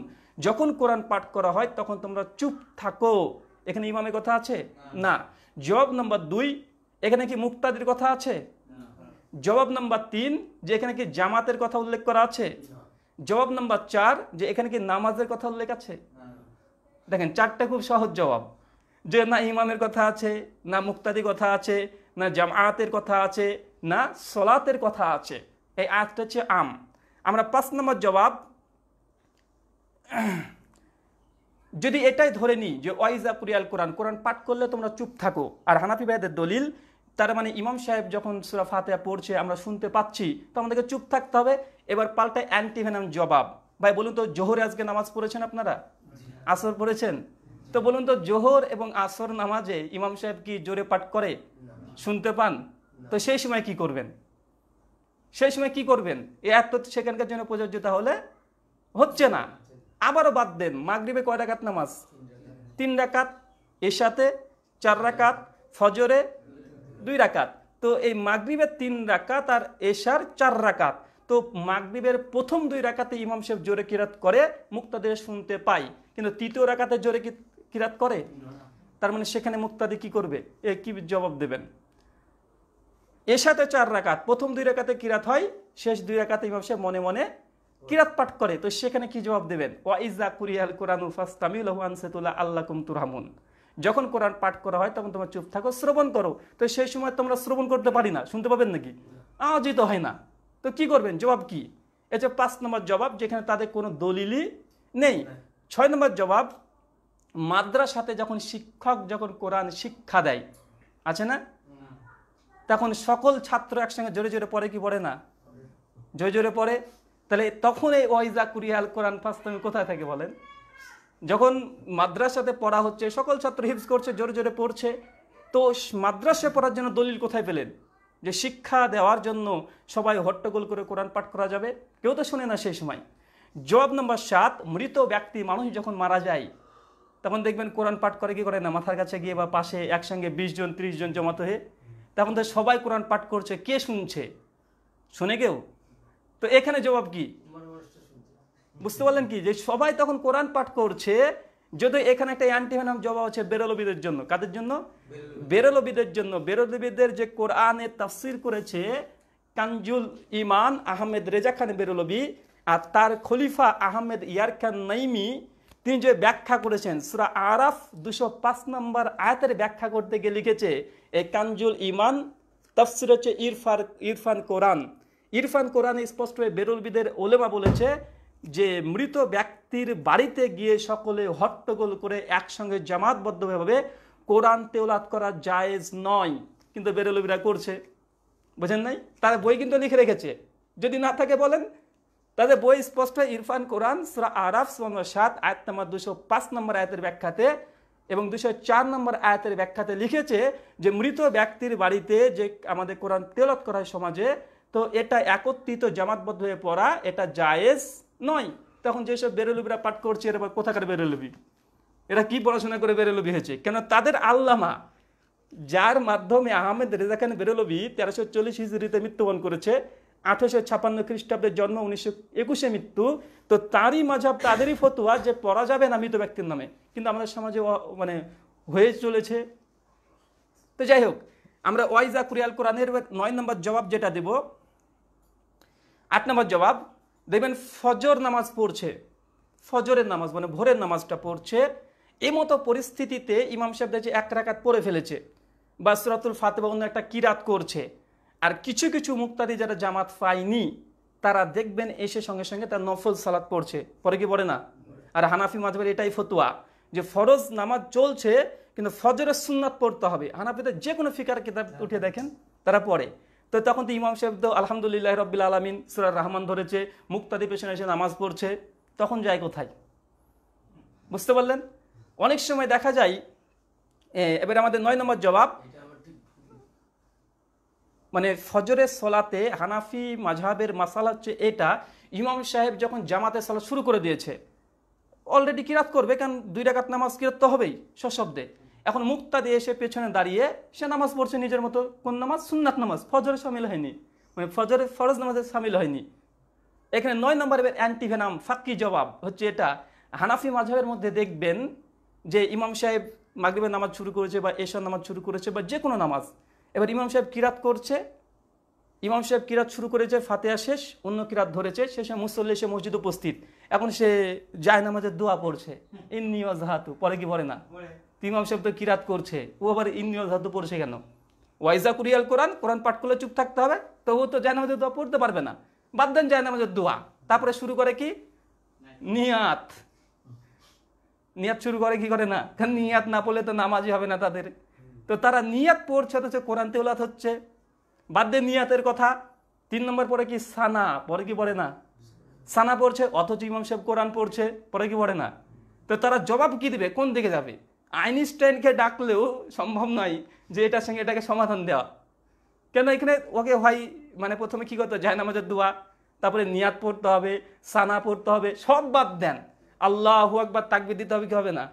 Speaker 1: যখন কোরআন পাঠ করা হয় তখন তোমরা চুপ থাকো এখানে ইমামের কথা আছে না জবাব নম্বর দুই এখানে কি মুক্তাদের কথা আছে জবাব নম্বর তিন যে এখানে কি জামাতের কথা উল্লেখ করা আছে জবাব নম্বর চার যে এখানে কি নামাজের কথা উল্লেখ আছে দেখেন চারটা খুব সহজ জবাব যে না ইমামের কথা আছে না মুক্তাদি কথা আছে না জামায়াতের কথা আছে না সলাতের কথা আছে এই আয়াতটা হচ্ছে আম আমরা পাঁচ নম্বর জবাব যদি এটাই ধরে নিই যে ওয়াইজা কুরিয়াল কোরআন কোরআন পাঠ করলে তোমরা চুপ থাকো আর হানাফি ভাইদের দলিল তার মানে ইমাম সাহেব যখন সুরা ফাতেহা পড়ছে আমরা শুনতে পাচ্ছি তো আমাদেরকে চুপ থাকতে হবে এবার পাল্টায় অ্যান্টিভেনাম জবাব ভাই বলুন তো জোহরে আজকে নামাজ পড়েছেন আপনারা হ্যাঁ। আসর পড়েছেন তো বলুন তো জোহর এবং আসর নামাজে ইমাম সাহেব কি জোরে পাঠ করে শুনতে পান তো সেই সময় কি করবেন সেই সময় কি করবেন এ এত সেখানকার জন্য প্রযোজ্য তাহলে হচ্ছে না আবারও বাদ দেন মাগরীবে কয় রাকাত নামাজ তিন রাকাত এর সাথে চার রাকাত ফজরে দুই রাকাত তো এই মাগরীবের তিন রাকাত আর এশার চার রাকাত তো মাগরীবের প্রথম দুই রাকাতে ইমাম সাহেব জোরে কিরাত করে মুক্তাদের শুনতে পাই কিন্তু তৃতীয় রাকাতে জোরে কি কিরাত করে তার মানে সেখানে মুক্তাদি কি করবে এ কি জবাব দেবেন এর সাথে চার রাকাত প্রথম দুই রাকাতে কিরাত হয় শেষ দুই রাকাতে এইভাবে সে মনে মনে কিরাত পাঠ করে তো সেখানে কি জবাব দেবেন ওয়াইজা কুরিয়াল কোরআন ফাস্তামিল আনসেতুল্লাহ আল্লাহ কুম তুরহামুন যখন কোরআন পাঠ করা হয় তখন তোমার চুপ থাকো শ্রবণ করো তো সেই সময় তোমরা শ্রবণ করতে পারি না শুনতে পাবেন নাকি আয়োজিত হয় না তো কি করবেন জবাব কি এটা পাঁচ নম্বর জবাব যেখানে তাদের কোনো দলিলই নেই ছয় নম্বর জবাব মাদ্রাসাতে যখন শিক্ষক যখন কোরআন শিক্ষা দেয় আছে না তখন সকল ছাত্র একসঙ্গে জোরে জোরে পড়ে কি পড়ে না জোরে জোরে পড়ে তাহলে তখন এই ওয়াইজা কুরিয়াল কোরআন ফাস্তমি কোথায় থাকে বলেন যখন মাদ্রাসাতে পড়া হচ্ছে সকল ছাত্র হিপস করছে জোরে জোরে পড়ছে তো মাদ্রাসে পড়ার জন্য দলিল কোথায় পেলেন যে শিক্ষা দেওয়ার জন্য সবাই হট্টগোল করে কোরআন পাঠ করা যাবে কেউ তো শোনে না সেই সময় জবাব নম্বর সাত মৃত ব্যক্তি মানুষ যখন মারা যায় তখন দেখবেন কোরআন পাঠ করে কি করে না মাথার কাছে গিয়ে বা পাশে একসঙ্গে বিশ জন ত্রিশ জন জমাত হয়ে তখন তো সবাই কোরআন পাঠ করছে কে শুনছে শুনে কেউ তো এখানে জবাব কি বুঝতে পারলেন কি যে সবাই তখন কোরআন পাঠ করছে যদি এখানে একটা অ্যান্টি ভ্যানাম জবাব আছে বেরলবিদের জন্য কাদের জন্য বেরলবিদের জন্য বেরলবিদের যে কোরআনে তাফসির করেছে কাঞ্জুল ইমান আহমেদ রেজা খান বেরলবি আর তার খলিফা আহমেদ ইয়ার খান নাইমি তিনি যে ব্যাখ্যা করেছেন সুরা আরাফ দুশো পাঁচ নম্বর আয়াতের ব্যাখ্যা করতে গিয়ে লিখেছে এ কানজুল ইমান তফসির হচ্ছে ইরফার ইরফান কোরআন ইরফান কোরআন স্পষ্ট হয়ে বেরুলবিদের ওলেমা বলেছে যে মৃত ব্যক্তির বাড়িতে গিয়ে সকলে হট্টগোল করে একসঙ্গে জামাতবদ্ধভাবে কোরআন তেওলাত করা জায়েজ নয় কিন্তু বেরুলবিরা করছে বোঝেন নাই তার বই কিন্তু লিখে রেখেছে যদি না থাকে বলেন তাদের বই স্পষ্ট ইরফান কোরআন সুরা আরাফ সুন সাত আয়াত নম্বর দুশো পাঁচ নম্বর আয়াতের ব্যাখ্যাতে এবং দুশো চার নম্বর আয়াতের ব্যাখ্যাতে লিখেছে যে মৃত ব্যক্তির বাড়িতে যে আমাদের কোরআন তেলত করা সমাজে তো এটা একত্রিত জামাতবদ্ধ হয়ে পড়া এটা জায়েজ নয় তখন যেসব বেরলুবিরা পাঠ করছে এরপর কোথাকার বেরলুবি এরা কি পড়াশোনা করে বেরলুবি হয়েছে কেন তাদের আল্লামা যার মাধ্যমে আহমেদ রেজা খান বেরলবি তেরোশো চল্লিশ হিজড়িতে মৃত্যুবরণ করেছে আঠেরোশো ছাপান্ন খ্রিস্টাব্দের জন্ম উনিশশো একুশে মৃত্যু তো তারই মাঝাব তাদেরই ফতুয়া যে পড়া যাবে না মৃত ব্যক্তির নামে কিন্তু আমাদের সমাজে মানে হয়ে চলেছে তো যাই হোক আমরা ওয়াইজা কুরিয়াল কোরআনের নয় নম্বর জবাব যেটা দেব আট নম্বর জবাব দেখবেন ফজর নামাজ পড়ছে ফজরের নামাজ মানে ভোরের নামাজটা পড়ছে এমতো পরিস্থিতিতে ইমাম সাহেব দেখছে এক রাকাত পড়ে ফেলেছে বা সুরাতুল ফাতে বা অন্য একটা কিরাত করছে আর কিছু কিছু মুক্তাদি যারা জামাত পায়নি তারা দেখবেন এসে সঙ্গে সঙ্গে তার নফল সালাদ পড়ছে পরে কি পড়ে না আর হানাফি মাধবের এটাই ফতুয়া যে ফরজ নামাজ চলছে কিন্তু ফজরের সুন্নাত পড়তে হবে হানাফিতে যে কোনো ফিকার কিতাব উঠে দেখেন তারা পড়ে তো তখন তো ইমাম সাহেব তো আলহামদুলিল্লাহ রব্বিল আলমিন সুরার রহমান ধরেছে মুক্তাদি পেছনে এসে নামাজ পড়ছে তখন যায় কোথায় বুঝতে পারলেন অনেক সময় দেখা যায় এবার আমাদের নয় নম্বর জবাব মানে ফজরের সলাতে হানাফি মাঝহাবের মাসালা হচ্ছে এটা ইমাম সাহেব যখন জামাতের সলা শুরু করে দিয়েছে অলরেডি কিরাত করবে কারণ দুই রাকাত নামাজ কিরাত তো হবেই সশব্দে এখন মুক্তা দিয়ে এসে পেছনে দাঁড়িয়ে সে নামাজ পড়ছে নিজের মতো কোন নামাজ সুন্নাত নামাজ ফজরে সামিল হয়নি মানে ফজরে ফরজ নামাজে সামিল হয়নি এখানে নয় নম্বরের অ্যান্টিভেনাম ফাক্কি জবাব হচ্ছে এটা হানাফি মাঝহের মধ্যে দেখবেন যে ইমাম সাহেব মাগরিবের নামাজ শুরু করেছে বা এশার নামাজ শুরু করেছে বা যে কোনো নামাজ এবার ইমাম সাহেব কিরাত করছে ইমাম সাহেব কিরাত শুরু করেছে ফাতেহা শেষ অন্য কিরাত ধরেছে শেষে মুসল্লি সে মসজিদ উপস্থিত এখন সে আমাদের দোয়া পড়ছে ইন্নিও জাহাতু পরে কি পড়ে না ইমাম সাহেব তো কিরাত করছে ও আবার ইন্নিও জাহাতু পড়ছে কেন ওয়াইজা কুরিয়াল কোরআন কোরআন পাঠ করলে চুপ থাকতে হবে তো ও তো আমাদের দোয়া পড়তে পারবে না বাদ দেন আমাদের দোয়া তারপরে শুরু করে কি নিয়াত নিয়াত শুরু করে কি করে না কারণ নিয়াত না পড়লে তো নামাজই হবে না তাদের তো তারা নিয়াত পড়ছে অথচ কোরআন তেওলাত হচ্ছে বাদ দিয়ে নিয়াতের কথা তিন নম্বর পরে কি সানা পরে কি পড়ে না সানা পড়ছে অথচ ইমাম সাহেব কোরআন পড়ছে পরে কি পড়ে না তো তারা জবাব কি দিবে কোন দিকে যাবে আইনস্টাইনকে ডাকলেও সম্ভব নয় যে এটার সঙ্গে এটাকে সমাধান দেওয়া কেন এখানে ওকে হয় মানে প্রথমে কী করতে হয় নামাজের দোয়া তারপরে নিয়াত পড়তে হবে সানা পড়তে হবে সব বাদ দেন আল্লাহ আকবার তাকবে দিতে হবে কি হবে না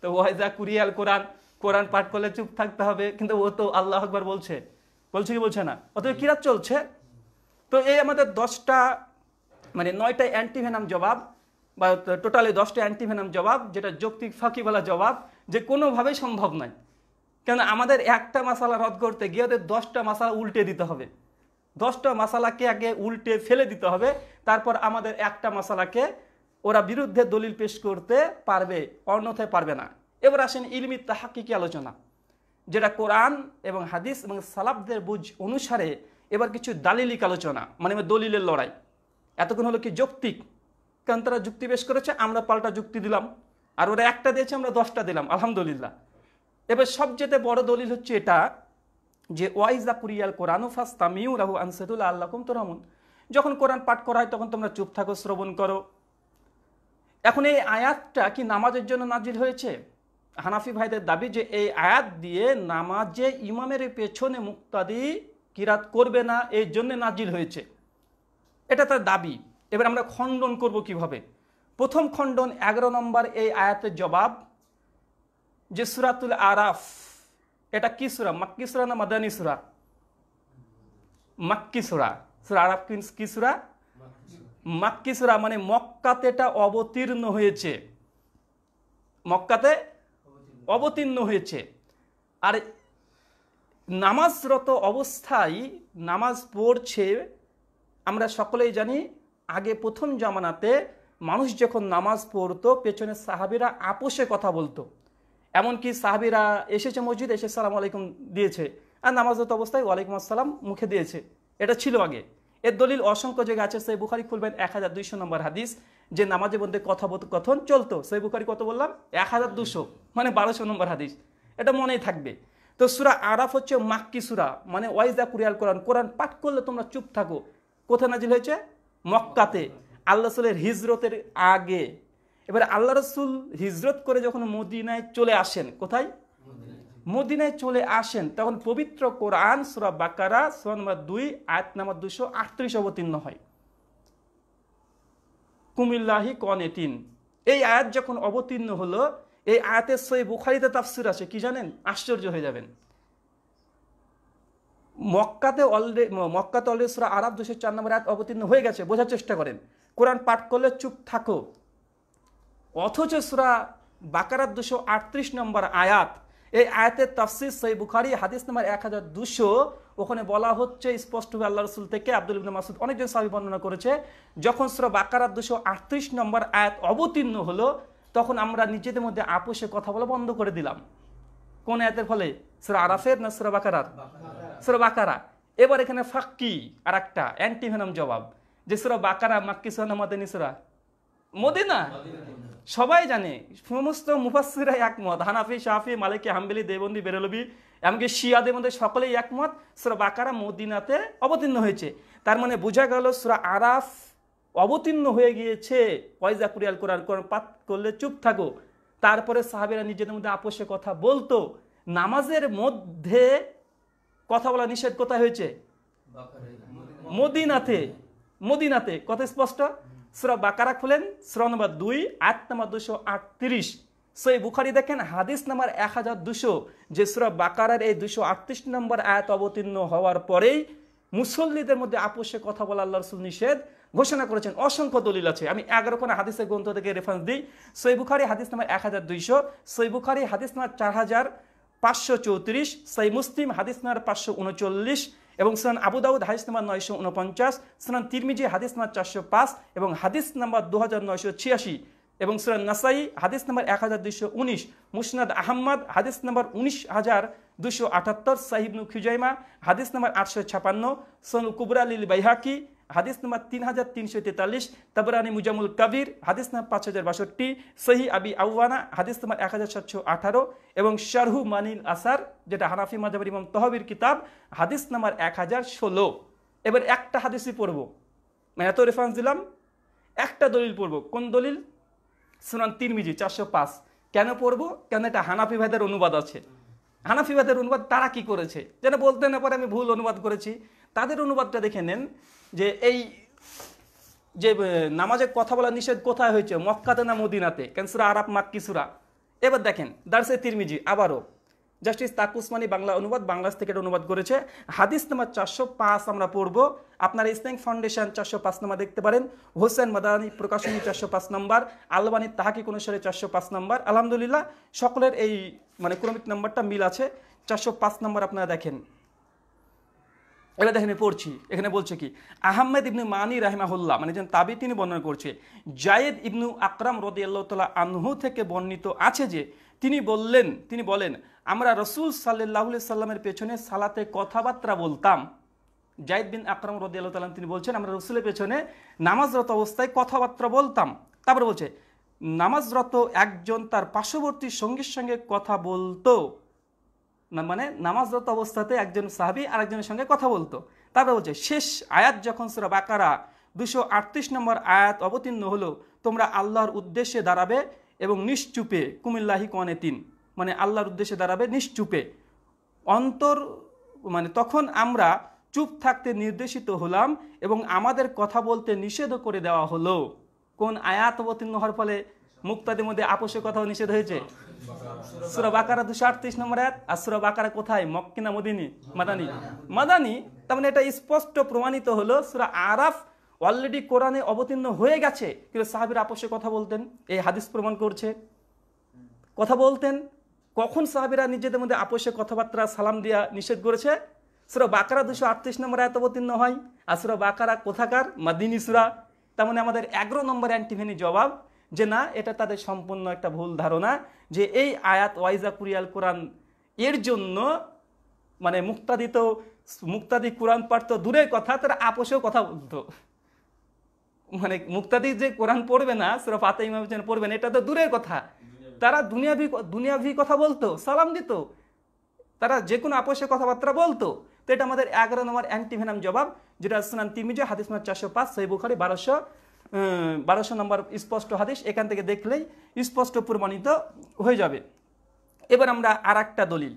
Speaker 1: তো ওয়াইজা কুরিয়াল কোরআন কোরআন পাঠ করলে চুপ থাকতে হবে কিন্তু ও তো আল্লাহ আকবার বলছে বলছে কি বলছে না অত কিরাত চলছে তো এই আমাদের দশটা মানে নয়টা অ্যান্টিভেনাম জবাব বা টোটালি দশটা অ্যান্টিভেনাম জবাব যেটা যৌক্তিক ফাঁকি বলা জবাব যে কোনোভাবেই সম্ভব নয় কেন আমাদের একটা মশালা রদ করতে গিয়ে ওদের দশটা মশালা উল্টে দিতে হবে দশটা মশালাকে আগে উল্টে ফেলে দিতে হবে তারপর আমাদের একটা মশালাকে ওরা বিরুদ্ধে দলিল পেশ করতে পারবে অন্যথায় পারবে না এবার আসেন ইলমি তাহাকিকি আলোচনা যেটা কোরআন এবং হাদিস এবং সালাবদের বুঝ অনুসারে এবার কিছু দালিলিক আলোচনা মানে দলিলের লড়াই এতক্ষণ হলো কি যৌক্তিক কারণ তারা যুক্তি বেশ করেছে আমরা পাল্টা যুক্তি দিলাম আর ওরা একটা দিয়েছে আমরা দশটা দিলাম আলহামদুলিল্লাহ এবার সবচেয়ে বড় দলিল হচ্ছে এটা যে ওয়াইজা কুরিয়াল কোরআনু ফাস্তামিউ রাহু আনসাদুল আল্লাহম তোরামুন যখন কোরআন পাঠ করা হয় তখন তোমরা চুপ থাকো শ্রবণ করো এখন এই আয়াতটা কি নামাজের জন্য নাজির হয়েছে হানাফি ভাইদের দাবি যে এই আয়াত দিয়ে নামাজে ইমামের পেছনে মুক্তাদি কিরাত করবে না এই জন্য নাজিল হয়েছে এটা তার দাবি এবার আমরা খণ্ডন করব কিভাবে প্রথম খণ্ডন এগারো নম্বর এই আয়াতের জবাব যে সুরাতুল আরাফ এটা কি সুরা মাক্কি সুরা না মাদানী সুরা মাক্কি সুরা সুরা আরাফ কি সুরা মাক্কি সুরা মানে মক্কাতে এটা অবতীর্ণ হয়েছে মক্কাতে অবতীর্ণ হয়েছে আর নামাজরত অবস্থায় নামাজ পড়ছে আমরা সকলেই জানি আগে প্রথম জামানাতে মানুষ যখন নামাজ পড়তো পেছনে সাহাবিরা আপোষে কথা বলতো এমনকি সাহাবিরা এসেছে মসজিদ এসে সালাম আলাইকুম দিয়েছে আর নামাজরত অবস্থায় ওয়ালাইকুম আসসালাম মুখে দিয়েছে এটা ছিল আগে এর দলিল অসংখ্য জায়গা আছে সেই বুখারি খুলবেন এক হাজার দুইশো নম্বর হাদিস যে নামাজের মধ্যে কথোপকথন চলতো সেই বুখারি কত বললাম এক হাজার দুশো মানে বারোশো নম্বর হাদিস এটা মনেই থাকবে তো সুরা আরাফ হচ্ছে মাক্কি সুরা মানে ওয়াইজা কুরিয়াল কোরআন কোরআন পাঠ করলে তোমরা চুপ থাকো কোথায় নাজিল হয়েছে মক্কাতে আল্লাহ রসুলের হিজরতের আগে এবার আল্লাহ রসুল হিজরত করে যখন মদিনায় চলে আসেন কোথায় মদিনায় চলে আসেন তখন পবিত্র কোরআন সুরা বাকারা সুরা নম্বর দুই আয়াত নম্বর দুশো আটত্রিশ অবতীর্ণ হয় কুমিল্লাহি কনেটিন এই আয়াত যখন অবতীর্ণ হলো এই আয়াতের সই বুখারিতে তাফসির আছে কি জানেন আশ্চর্য হয়ে যাবেন মক্কাতে অলরে মক্কাতে অলরে সুরা আরব দুশো চার নম্বর আয়াত অবতীর্ণ হয়ে গেছে বোঝার চেষ্টা করেন কোরআন পাঠ করলে চুপ থাকো অথচ সুরা বাকারাত দুশো আটত্রিশ নম্বর আয়াত এই আয়াতের তফসির সই বুখারি হাদিস নাম্বার এক হাজার দুশো ওখানে বলা হচ্ছে স্পষ্টভাবে আল্লাহ রসুল থেকে আব্দুল ইবনা মাসুদ অনেকজন সাহাবি বর্ণনা করেছে যখন সুরা বাকারাত দুশো আটত্রিশ নম্বর আয়াত অবতীর্ণ হলো তখন আমরা নিজেদের মধ্যে আপোষে কথা বলা বন্ধ করে দিলাম কোন আয়াতের ফলে সুরা আরাফের না সুরা আকারাত সুরা আকারা এবার এখানে ফাক্কি আর একটা অ্যান্টিভেনাম জবাব যে সুরা বাকারা মাক্কি সুরা না মাদানী মদিনা সবাই জানে সমস্ত মুফাসিরা একমত হানাফি শাহাফি মালিকি হাম্বেলি দেবন্দি বেরলবি এমনকি শিয়াদের মধ্যে সকলেই একমত সুরা বাকারা মদিনাতে অবতীর্ণ হয়েছে তার মানে বোঝা গেল সুরা আরাফ অবতীর্ণ হয়ে গিয়েছে পয়জা কুরিয়াল কোরআন কোরআন পাত করলে চুপ থাকো তারপরে সাহাবেরা নিজেদের মধ্যে আপোষে কথা বলতো নামাজের মধ্যে কথা বলা নিষেধ কোথায় হয়েছে মদিনাতে মদিনাতে কথা স্পষ্ট সুরা বাকারা খুলেন সুরা নম্বর দুই আট নম্বর দুশো আটত্রিশ সই বুখারি দেখেন হাদিস নাম্বার এক হাজার দুশো যে সুরা বাকারার এই দুশো আটত্রিশ নম্বর আয়াত অবতীর্ণ হওয়ার পরেই মুসল্লিদের মধ্যে আপোষে কথা বলা আল্লাহ রসুল নিষেধ ঘোষণা করেছেন অসংখ্য দলিল আছে আমি একরকম হাদিসের গ্রন্থ থেকে রেফারেন্স দিই সই বুখারি হাদিস নাম্বার এক হাজার দুইশো সই বুখারি হাদিস নাম্বার চার হাজার পাঁচশো চৌত্রিশ সই মুসলিম হাদিস নাম্বার পাঁচশো উনচল্লিশ এবং সন আবু দাউদ হাদিস নাম্বার নয়শো উনপঞ্চাশ সন তিরমিজি হাদিস নাম্বার চারশো পাঁচ এবং হাদিস নাম্বার দু হাজার নয়শো ছিয়াশি এবং সুরান নাসাই হাদিস নাম্বার এক হাজার দুশো উনিশ মুসনাদ আহম্মদ হাদিস নাম্বার উনিশ হাজার দুশো আটাত্তর সাহিবনু খুজাইমা হাদিস নাম্বার আটশো ছাপান্ন সন কুবরা লিল বাইহাকি হাদিস নম্বর তিন হাজার তিনশো তেতাল্লিশ তাবরানি মুজামুল কাবির হাদিস নম্বর পাঁচ হাজার বাষট্টি সহি আবি আউয়ানা হাদিস নম্বর এক হাজার সাতশো আঠারো এবং শারহু মানিল আসার যেটা হানাফি মাজাবর ইমাম তহবির কিতাব হাদিস নম্বর এক হাজার ষোলো এবার একটা হাদিসই পড়ব মানে এত রেফারেন্স দিলাম একটা দলিল পড়ব কোন দলিল সুনান মিজি চারশো পাঁচ কেন পড়ব কেন এটা হানাফি ভাইদের অনুবাদ আছে হানাফি ভাইদের অনুবাদ তারা কি করেছে যেন বলতে না পারে আমি ভুল অনুবাদ করেছি তাদের অনুবাদটা দেখে নেন যে এই যে নামাজে কথা বলা নিষেধ কোথায় হয়েছে মক্কাতে না মদিনাতে ক্যান্সুরা আরব মাক্কিসুরা এবার দেখেন দার্সে তিরমিজি আবারও জাস্টিস তাকুসমানি বাংলা অনুবাদ বাংলাদেশ থেকে অনুবাদ করেছে হাদিস নাম্বার চারশো পাঁচ আমরা পড়ব আপনার ইসলাম ফাউন্ডেশন চারশো পাঁচ নম্বর দেখতে পারেন হোসেন মাদানী প্রকাশনী চারশো পাঁচ নম্বর আলবানী তাহাকি অনুসারে চারশো পাঁচ নম্বর আলহামদুলিল্লাহ সকলের এই মানে ক্রমিক নম্বরটা মিল আছে চারশো পাঁচ নম্বর আপনারা দেখেন এবার দেখেন পড়ছি এখানে বলছে কি আহমেদ ইবনু মানি রাহিমাহুল্লাহ মানে যেন তাবি তিনি বর্ণনা করছে জায়েদ ইবনু আকরাম রদি আল্লাহতাল্লাহ আনহু থেকে বর্ণিত আছে যে তিনি বললেন তিনি বলেন আমরা রসুল সাল্লাহ সাল্লামের পেছনে সালাতে কথাবার্তা বলতাম জায়দ বিন আকরাম রদি আল্লাহ তিনি বলছেন আমরা রসুলের পেছনে নামাজরত অবস্থায় কথাবার্তা বলতাম তারপরে বলছে নামাজরত একজন তার পার্শ্ববর্তী সঙ্গীর সঙ্গে কথা বলতো মানে নামাজরত অবস্থাতে একজন সাহাবি আরেকজনের সঙ্গে কথা বলতো তারা বলছে শেষ আয়াত যখন সুরা বাকারা দুশো আটত্রিশ নম্বর আয়াত অবতীর্ণ হলো তোমরা আল্লাহর উদ্দেশ্যে দাঁড়াবে এবং নিশ্চুপে কুমিল্লাহি কনে তিন মানে আল্লাহর উদ্দেশ্যে দাঁড়াবে নিশ্চুপে অন্তর মানে তখন আমরা চুপ থাকতে নির্দেশিত হলাম এবং আমাদের কথা বলতে নিষেধ করে দেওয়া হলো কোন আয়াত অবতীর্ণ হওয়ার ফলে মুক্তাদের মধ্যে আপোষের কথাও নিষেধ হয়েছে সুরা বাকারা দুশো আটত্রিশ নম্বর এক আর সুরা বাকারা কোথায় মক্কিনা মদিনী মাদানি মাদানি তার মানে এটা স্পষ্ট প্রমাণিত হলো সুরা আরাফ অলরেডি কোরআনে অবতীর্ণ হয়ে গেছে কিন্তু সাহাবির আপসে কথা বলতেন এই হাদিস প্রমাণ করছে কথা বলতেন কখন সাহাবিরা নিজেদের মধ্যে আপসে কথাবার্তা সালাম দিয়া নিষেধ করেছে সুরা বাকারা দুশো আটত্রিশ নম্বর এত অবতীর্ণ হয় আর সুরা বাকারা কোথাকার মাদিনী সুরা তেমন মানে আমাদের এগারো নম্বর অ্যান্টিভেনি জবাব যে না এটা তাদের সম্পূর্ণ একটা ভুল ধারণা যে এই আয়াত ওয়াইজা কুরিয়াল কোরআন এর জন্য মানে মুক্তাদি তো মুক্তাদি কোরআন পাঠ তো দূরের কথা তারা আপোষেও কথা বলত মানে মুক্তাদি যে কোরআন পড়বে না সেরফ আতে ইমাম পড়বে না এটা তো দূরের কথা তারা দুনিয়াভি দুনিয়াভি কথা বলতো সালাম দিত তারা যে কোনো আপোষে কথাবার্তা বলতো তো এটা আমাদের এগারো নম্বর অ্যান্টিভেনাম জবাব যেটা আসনান তিমিজা হাদিস চারশো পাঁচ সহিবুখারি বারোশো বারোশো নম্বর স্পষ্ট হাদিস এখান থেকে দেখলেই স্পষ্ট প্রমাণিত হয়ে যাবে এবার আমরা আর একটা দলিল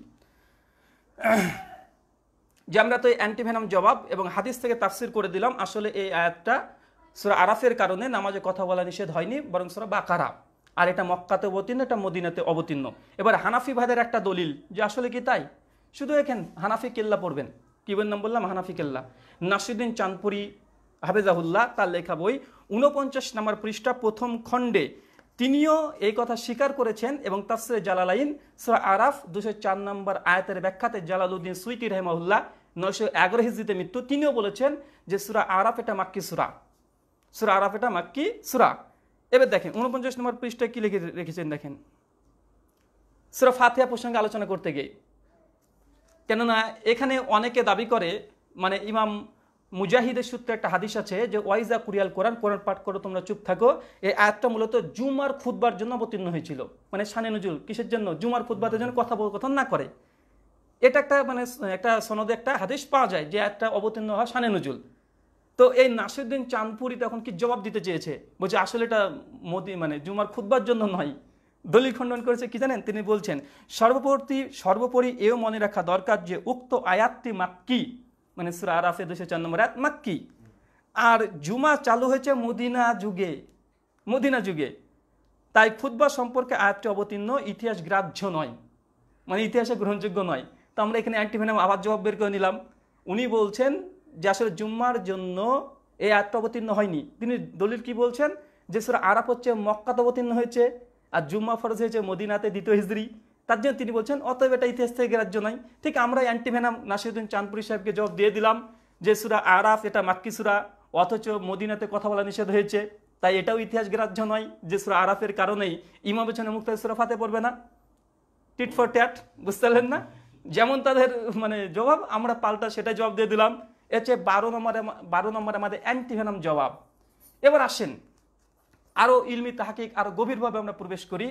Speaker 1: যে আমরা তো এই অ্যান্টিভেনাম জবাব এবং হাদিস থেকে তাফসির করে দিলাম আসলে এই আয়াতটা সুরা আরাফের কারণে নামাজে কথা বলা নিষেধ হয়নি বরং সুরা বাকারা আর এটা মক্কাতে অবতীর্ণ এটা মদিনাতে অবতীর্ণ এবার হানাফি ভাদের একটা দলিল যে আসলে কি তাই শুধু এখান হানাফি কেল্লা পড়বেন কী নাম বললাম হানাফি কেল্লা নাসিদ্দিন চাঁদপুরি হাফেজাহুল্লাহ তার লেখা বই উনপঞ্চাশ নম্বর পৃষ্ঠা প্রথম খণ্ডে তিনিও এই কথা স্বীকার করেছেন এবং তাফসির জালালাইন সুরা আরাফ দুশো চার নম্বর আয়তের ব্যাখ্যাতে জালালউদ্দিন সুইটি রহমাউল্লাহ নয়শো এগারো হিজিতে মৃত্যু তিনিও বলেছেন যে সুরা আরাফ এটা মাক্কি সুরা সুরা আরাফ এটা মাক্কি সুরা এবার দেখেন উনপঞ্চাশ নম্বর পৃষ্ঠায় কী লিখে রেখেছেন দেখেন সুরা ফাতেহা প্রসঙ্গে আলোচনা করতে গিয়ে কেননা এখানে অনেকে দাবি করে মানে ইমাম মুজাহিদের সূত্রে একটা হাদিস আছে যে ওয়াইজা কুরিয়াল কোরআন কোরআন পাঠ করো তোমরা চুপ থাকো এই আয়াতটা মূলত জুমার খুদবার জন্য অবতীর্ণ হয়েছিল মানে শানে নজুল কিসের জন্য জুমার খুদবাতের জন্য কথা কথন না করে এটা একটা মানে একটা সনদে একটা হাদিস পাওয়া যায় যে একটা অবতীর্ণ হয় সানে নজুল তো এই নাসিরুদ্দিন চাঁদপুরি তখন কি জবাব দিতে চেয়েছে বলছে আসলে এটা মোদি মানে জুমার খুদবার জন্য নয় দলিল খণ্ডন করেছে কি জানেন তিনি বলছেন সর্বপরি সর্বোপরি এও মনে রাখা দরকার যে উক্ত আয়াতটি মাক্কি মানে সুরা আরাফে দুশো চার নম্বর রাত মাক্কি আর জুমা চালু হয়েছে মদিনা যুগে মদিনা যুগে তাই খুদ্া সম্পর্কে আয়াতটি অবতীর্ণ ইতিহাস গ্রাহ্য নয় মানে ইতিহাসে গ্রহণযোগ্য নয় তো আমরা এখানে অ্যান্টিভেনাম আবার জবাব বের করে নিলাম উনি বলছেন যে আসলে জুম্মার জন্য এই আয়াতটা অবতীর্ণ হয়নি তিনি দলিল কি বলছেন যে সুরা আরাফ হচ্ছে মক্কাত অবতীর্ণ হয়েছে আর জুম্মা ফরজ হয়েছে মদিনাতে দ্বিতীয় হিজড়ি তার জন্য তিনি বলছেন অতএব এটা ইতিহাস থেকে গ্রাহ্য নয় ঠিক আমরা অ্যান্টিভেনাম নাসিরুদ্দিন চাঁদপুরি সাহেবকে জবাব দিয়ে দিলাম যে সুরা আরাফ এটা মাক্কি সুরা অথচ মদিনাতে কথা বলা নিষেধ হয়েছে তাই এটাও ইতিহাস গ্রাহ্য নয় যে সুরা আরাফের কারণেই ইমা ইমাম মুক্ত সুরা ফাতে পড়বে না টিট ফর ট্যাট বুঝতে পারলেন না যেমন তাদের মানে জবাব আমরা পাল্টা সেটা জবাব দিয়ে দিলাম এর চেয়ে বারো নম্বরে বারো নম্বরে আমাদের অ্যান্টিভেনাম জবাব এবার আসেন আরও ইলমি তাহাকিক আরও গভীরভাবে আমরা প্রবেশ করি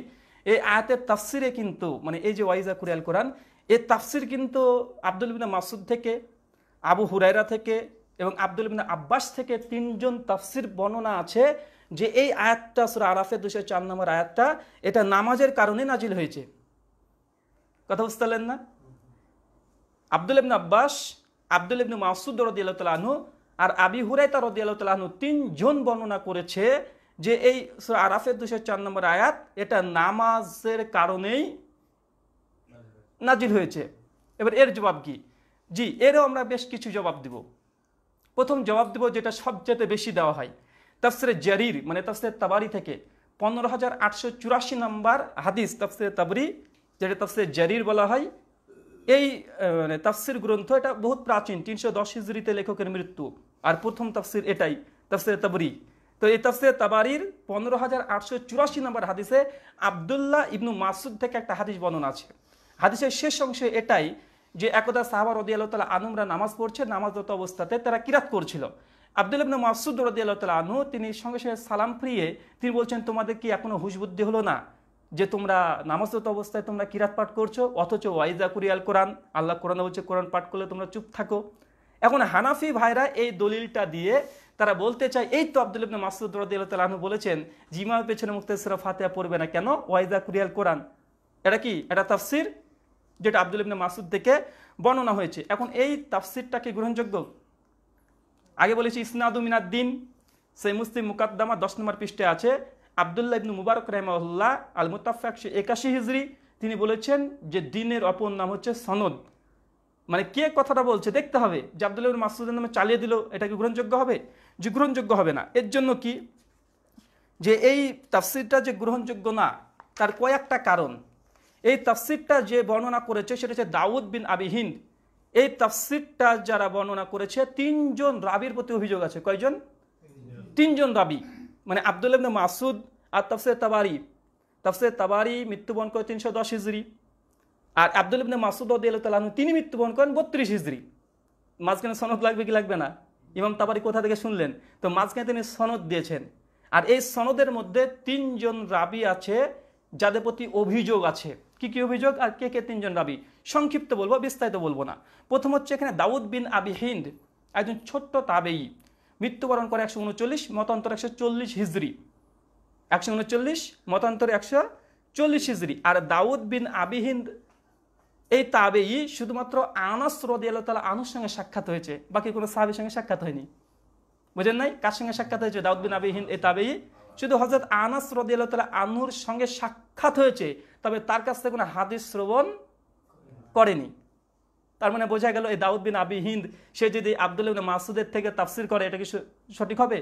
Speaker 1: এই আয়াতের তাফসিরে কিন্তু মানে এই যে ওয়াইজা কুরিয়াল কোরআন এই তাফসির কিন্তু আব্দুল বিনা মাসুদ থেকে আবু হুরাইরা থেকে এবং আব্দুল বিনা আব্বাস থেকে তিনজন তাফসির বর্ণনা আছে যে এই আয়াতটা সুরা আরাফের দুশো চার নম্বর আয়াতটা এটা নামাজের কারণে নাজিল হয়েছে কথা বুঝতে পারলেন না আব্দুল ইবিন আব্বাস আবদুল ইবিন মাসুদ রদিয়াল আনহু আর আবি হুরাইতা রদিয়াল আনহু তিনজন বর্ণনা করেছে যে এই আরাফের দুশো চার নম্বর আয়াত এটা নামাজের কারণেই নাজিল হয়েছে এবার এর জবাব কি জি এরও আমরা বেশ কিছু জবাব দিব প্রথম জবাব দিব যেটা সবচেয়ে বেশি দেওয়া হয় তাফসরে জারির মানে তাফসরে তাবারি থেকে পনেরো হাজার আটশো চুরাশি নম্বর হাদিস তাফসরে তাবরি যেটা তাফসরে জারির বলা হয় এই মানে তাফসির গ্রন্থ এটা বহুত প্রাচীন তিনশো দশ হিজড়িতে লেখকের মৃত্যু আর প্রথম তাফসির এটাই তাফসির তাবরি তো এই তফসির তাবারির পনেরো হাজার আটশো চুরাশি নম্বর হাদিসে আবদুল্লাহ ইবনু মাসুদ থেকে একটা হাদিস বর্ণনা আছে হাদিসের শেষ অংশে এটাই যে একদা সাহাবা রদি আল্লাহ তালা আনুমরা নামাজ পড়ছে নামাজরত অবস্থাতে তারা কিরাত করছিল আবদুল ইবনু মাসুদ রদি আল্লাহ তালা আনু তিনি সঙ্গে সঙ্গে সালাম ফিরিয়ে তিনি বলছেন তোমাদের কি এখনও হুশবুদ্ধি হলো না যে তোমরা নামাজরত অবস্থায় তোমরা কিরাত পাঠ করছো অথচ ওয়াইজা কুরিয়াল কোরআন আল্লাহ কোরআন বলছে কোরআন পাঠ করলে তোমরা চুপ থাকো এখন হানাফি ভাইরা এই দলিলটা দিয়ে তারা বলতে চায় এই তো আব্দুল ইবনে মাসুদ রদিয়াল্লাহু তালু বলেছেন জিমার পেছনে মুক্তেসরা ফাতিহা পড়বে না কেন ওয়াইদা কুরিয়াল কোরআন এটা কি এটা তাফসির যেটা আব্দুল ইবনে মাসুদ থেকে বর্ণনা হয়েছে এখন এই তাফসিরটাকে গ্রহণযোগ্য আগে বলেছি ইসনাদু মিনাদ্দিন সেই মুসলিম মুকাদ্দামা দশ নম্বর পৃষ্ঠে আছে আবদুল্লাহ ইবনু মুবারক রহমাউল্লাহ আল মুতাফাক একাশি হিজড়ি তিনি বলেছেন যে দিনের অপর নাম হচ্ছে সনদ মানে কে কথাটা বলছে দেখতে হবে যে আবদুল্লাহ মাসুদের নামে চালিয়ে দিল এটা কি গ্রহণযোগ্য হবে যে গ্রহণযোগ্য হবে না এর জন্য কি যে এই তাফসিরটা যে গ্রহণযোগ্য না তার কয়েকটা কারণ এই তাফসিরটা যে বর্ণনা করেছে সেটা হচ্ছে দাউদ বিন আবি হিন্দ এই তাফসিরটা যারা বর্ণনা করেছে তিনজন রাবির প্রতি অভিযোগ আছে কয়জন তিনজন রাবি মানে আবদুল ইবনে মাসুদ আর তাফসির তাবারি তাফসির তাবারি মৃত্যুবরণ করে তিনশো দশ হিজড়ি আর আবদুল ইবনে মাসুদ তিনি মৃত্যুবরণ করেন বত্রিশ হিজড়ি মাঝখানে সনদ লাগবে কি লাগবে না ইমাম তাবারি কোথা থেকে শুনলেন তো মাঝখানে তিনি সনদ দিয়েছেন আর এই সনদের মধ্যে তিনজন রাবি আছে যাদের প্রতি অভিযোগ আছে কি কি অভিযোগ আর কে কে তিনজন রাবি সংক্ষিপ্ত বলবো বিস্তারিত বলবো না প্রথম হচ্ছে এখানে দাউদ বিন আবি হিন্দ একজন ছোট্ট তাবেই মৃত্যুবরণ করে একশো উনচল্লিশ মতান্তর একশো চল্লিশ হিজড়ি একশো উনচল্লিশ মতান্তর একশো চল্লিশ হিজড়ি আর দাউদ বিন আবি হিন্দ এই তাবেই শুধুমাত্র আনাস রদি আল্লাহ তালা আনুর সঙ্গে সাক্ষাৎ হয়েছে বাকি কোনো সাহাবির সঙ্গে সাক্ষাৎ হয়নি বুঝেন নাই কার সঙ্গে সাক্ষাৎ হয়েছে দাউদ বিন আবিহীন এই তাবেই শুধু হজরত আনাস রদি আল্লাহ তালা আনুর সঙ্গে সাক্ষাৎ হয়েছে তবে তার কাছ থেকে কোনো হাদিস শ্রবণ করেনি তার মানে বোঝা গেল এই দাউদ বিন আবি হিন্দ সে যদি আবদুল্লাহ মাসুদের থেকে তাফসির করে এটা কি সঠিক হবে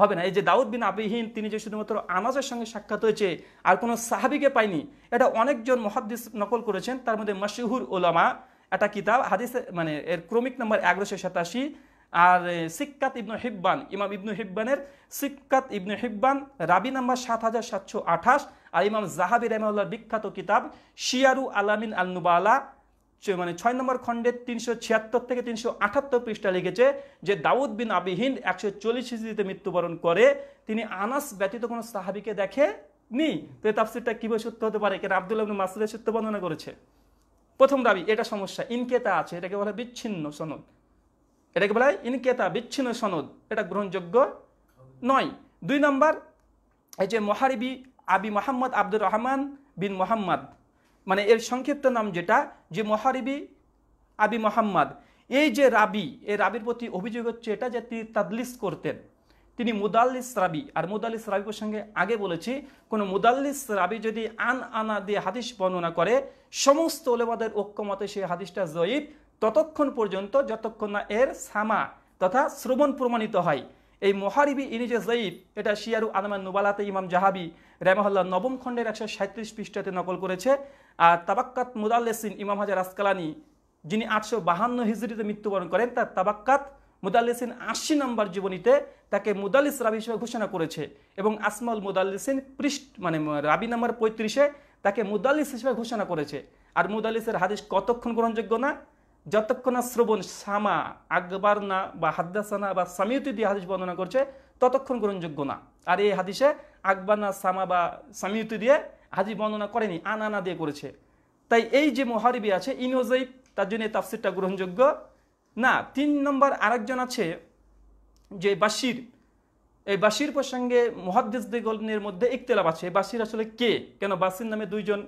Speaker 1: হবে না এই যে দাউদ বিন আবিহীন তিনি যে শুধুমাত্র আনাজের সঙ্গে সাক্ষাৎ হয়েছে আর কোনো সাহাবিকে পায়নি এটা অনেকজন মহাদ্দিস নকল করেছেন তার মধ্যে মশিহুর ওলামা একটা কিতাব হাদিস মানে এর ক্রমিক নম্বর এগারোশো সাতাশি আর সিক্কাত ইবনু হিব্বান ইমাম ইবনু হিব্বানের সিক্কাত ইবনু হিব্বান রাবি নাম্বার সাত হাজার সাতশো আঠাশ আর ইমাম জাহাবি রহমাল্লাহর বিখ্যাত কিতাব শিয়ারু আলামিন আল নুবালা মানে ছয় নম্বর খণ্ডে তিনশো ছিয়াত্তর থেকে তিনশো আঠাত্তর পৃষ্ঠা লিখেছে যে দাউদ বিন আবি হিন্দ একশো চল্লিশ হিজড়িতে মৃত্যুবরণ করে তিনি আনাস ব্যতীত কোনো সাহাবিকে দেখে নি তো এই তাফসিরটা কীভাবে সত্য হতে পারে কেন আবদুল্লাহ মাসুদের সত্য বর্ণনা করেছে প্রথম দাবি এটা সমস্যা ইনকেতা আছে এটাকে বলা বিচ্ছিন্ন সনদ এটাকে বলা হয় ইনকেতা বিচ্ছিন্ন সনদ এটা গ্রহণযোগ্য নয় দুই নম্বর এই যে মহারিবি আবি মোহাম্মদ আব্দুর রহমান বিন মোহাম্মদ মানে এর সংক্ষিপ্ত নাম যেটা যে মহারিবি আবি মোহাম্মদ এই যে রাবি এই রাবির প্রতি অভিযোগ হচ্ছে এটা যে তিনি তাদলিস করতেন তিনি মুদাল্লিস রাবি আর মুদাল্লিস রাবি প্রসঙ্গে আগে বলেছি কোনো মুদাল্লিস রাবি যদি আন আনা দিয়ে হাদিস বর্ণনা করে সমস্ত ওলেবাদের ঐক্যমতে সেই হাদিসটা জয়ীব ততক্ষণ পর্যন্ত যতক্ষণ না এর সামা তথা শ্রবণ প্রমাণিত হয় এই মহারিবি ইনি যে এটা শিয়ারু আনামান নুবালাতে ইমাম জাহাবি রেমহল্লা নবম খণ্ডের একশো সাঁত্রিশ পৃষ্ঠাতে নকল করেছে আর তাবাক্কাত মুদাল্লেসিন ইমাম হাজার আসকালানি যিনি আটশো বাহান্ন হিজড়িতে মৃত্যুবরণ করেন তার তাবাক্কাত মুদাল্লেসিন আশি নম্বর জীবনীতে তাকে মুদাল্লিস রাবি হিসেবে ঘোষণা করেছে এবং আসমল মুদাল্লেসিন পৃষ্ঠ মানে রাবি নম্বর পঁয়ত্রিশে তাকে মুদাল্লিস হিসেবে ঘোষণা করেছে আর মুদাল্লিসের হাদিস কতক্ষণ গ্রহণযোগ্য না যতক্ষণ শ্রবণ সামা আকবর না বা হাদ্দাসানা বা সামিউতি দিয়ে হাদিস বর্ণনা করছে ততক্ষণ গ্রহণযোগ্য না আর এই হাদিসে আকবর না সামা বা সামিউতি দিয়ে হাদিস বর্ণনা করেনি আনানা দিয়ে করেছে তাই এই যে মহারিবি আছে ইনোজৈব তার জন্য এই তাফসিরটা গ্রহণযোগ্য না তিন নম্বর আরেকজন আছে যে বাসির এই বাসির প্রসঙ্গে মহাদ্দেশ দেগলের মধ্যে ইকতলাপ আছে বাসির আসলে কে কেন বাসির নামে দুইজন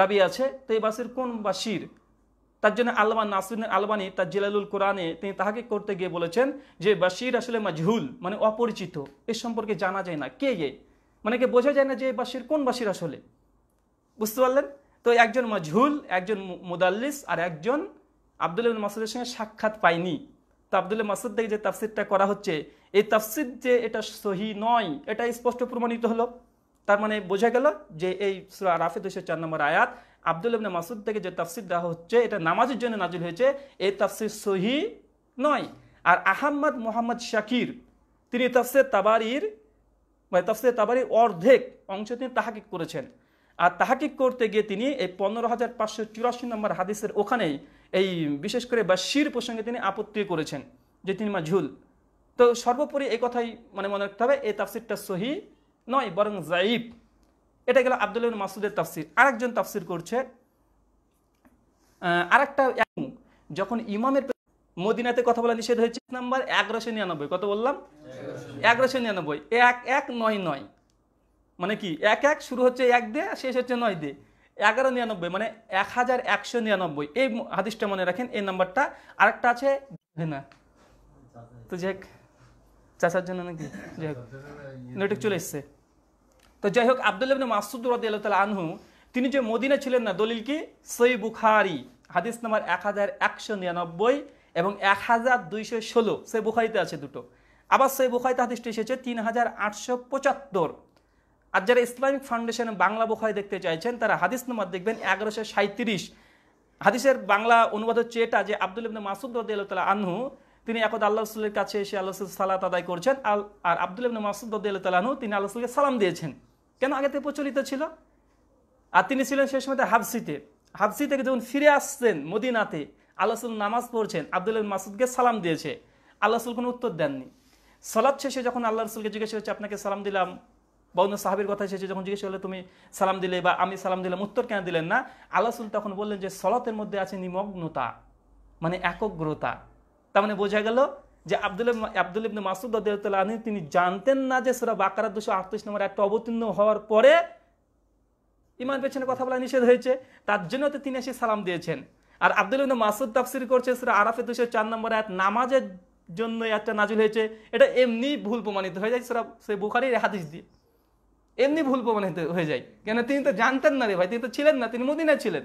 Speaker 1: রাবি আছে তো এই বাসির কোন বাসির তার জন্য আলমা নাসরুদ্দিন আলবানি তার জেলালুল কোরআনে তিনি তাহাকে করতে গিয়ে বলেছেন যে বাশির আসলে মাজহুল মানে অপরিচিত এ সম্পর্কে জানা যায় না কে এ মানে কে বোঝা যায় না যে বাশির কোন বাশির আসলে বুঝতে পারলেন তো একজন মাজহুল একজন মুদাল্লিস আর একজন আবদুল্লাহ মাসুদের সঙ্গে সাক্ষাৎ পায়নি তো আবদুল মাসুদ থেকে যে তাফসিরটা করা হচ্ছে এই তাফসির যে এটা সহি নয় এটা স্পষ্ট প্রমাণিত হলো তার মানে বোঝা গেল যে এই রাফে হোসেন চার নম্বর আয়াত আব্দুল ইবনে মাসুদ থেকে যে তাফসির দেওয়া হচ্ছে এটা নামাজের জন্য নাজিল হয়েছে এই তাফসির সহি নয় আর আহম্মদ মোহাম্মদ শাকির তিনি তাফসে তাবারির মানে তাফসির তাবারির অর্ধেক অংশ তিনি তাহাকিক করেছেন আর তাহাকিক করতে গিয়ে তিনি এই পনেরো হাজার পাঁচশো চুরাশি নম্বর হাদিসের ওখানেই এই বিশেষ করে বাশির প্রসঙ্গে তিনি আপত্তি করেছেন যে তিনি মা ঝুল তো সর্বোপরি এই কথাই মানে মনে রাখতে হবে এই তাফসিরটা সহি নয় বরং জাইফ এটা গেল আব্দুল মাসুদের তাফসির আরেকজন তাফসির করছে আরেকটা যখন ইমামের মদিনাতে কথা বলা নিষেধ হয়েছে নাম্বার এগারোশো নিরানব্বই কত বললাম এগারোশো নিরানব্বই এক এক নয় নয় মানে কি এক এক শুরু হচ্ছে এক দে শেষ হচ্ছে নয় দে এগারো নিরানব্বই মানে এক হাজার একশো নিরানব্বই এই হাদিসটা মনে রাখেন এই নাম্বারটা আরেকটা আছে না তো হোক চাচার জন্য নাকি যাক নেটক চলে এসছে তো যাই হোক আবদুল্লাহ ইবনে মাসুদ আল্লাহ তালা আনহু তিনি যে মদিনা ছিলেন না দলিল কি সই বুখারি হাদিস নাম্বার এক হাজার একশো নিরানব্বই এবং এক হাজার দুইশো ষোলো সে বুখারিতে আছে দুটো আবার সেই বুখারিতে হাদিসটি এসেছে তিন হাজার আটশো পঁচাত্তর আর যারা ইসলামিক ফাউন্ডেশনে বাংলা বুখারি দেখতে চাইছেন তারা হাদিস নাম্বার দেখবেন এগারোশো সাঁত্রিশ হাদিসের বাংলা অনুবাদ হচ্ছে এটা যে আব্দুল ইবনে মাসুদ তালা আনহু তিনি একদ আল্লাহ রসুলের কাছে এসে আল্লাহ সালাত আদায় করছেন আর আব্দুল ইবনে মাসুদ তালা আনহু তিনি আল্লাহ সালাম দিয়েছেন কেন আগে থেকে প্রচলিত ছিল আর তিনি ছিলেন সেই সময়তে হাফসিতে হাফসি থেকে যখন ফিরে আসছেন মদিনাতে আল্লাহসুল নামাজ পড়ছেন আবদুল্লাহ মাসুদকে সালাম দিয়েছে আল্লাহসুল কোনো উত্তর দেননি সালাদ শেষে যখন আল্লাহ রসুলকে জিজ্ঞেস করছে আপনাকে সালাম দিলাম বা অন্য সাহাবির কথা শেষে যখন জিজ্ঞেস করলে তুমি সালাম দিলে বা আমি সালাম দিলাম উত্তর কেন দিলেন না আল্লাহ রসুল তখন বললেন যে সলাতের মধ্যে আছে নিমগ্নতা মানে একগ্রতা তার মানে বোঝা গেল যে আব্দুল আব্দুল ইবনে মাসুদ আদিউতাল্লাহ তিনি জানতেন না যে সুরা বাকারা দুশো আটত্রিশ নম্বর একটা অবতীর্ণ হওয়ার পরে ইমান পেছনে কথা বলা নিষেধ হয়েছে তার জন্য তো তিনি এসে সালাম দিয়েছেন আর আব্দুল ইবনে মাসুদ তাফসির করছে সুরা আরাফে দুশো চার নম্বর এক নামাজের জন্য একটা নাজিল হয়েছে এটা এমনি ভুল প্রমাণিত হয়ে যায় সুরা সে বুখারির হাদিস দিয়ে এমনি ভুল প্রমাণিত হয়ে যায় কেন তিনি তো জানতেন না রে ভাই তিনি তো ছিলেন না তিনি মদিনা ছিলেন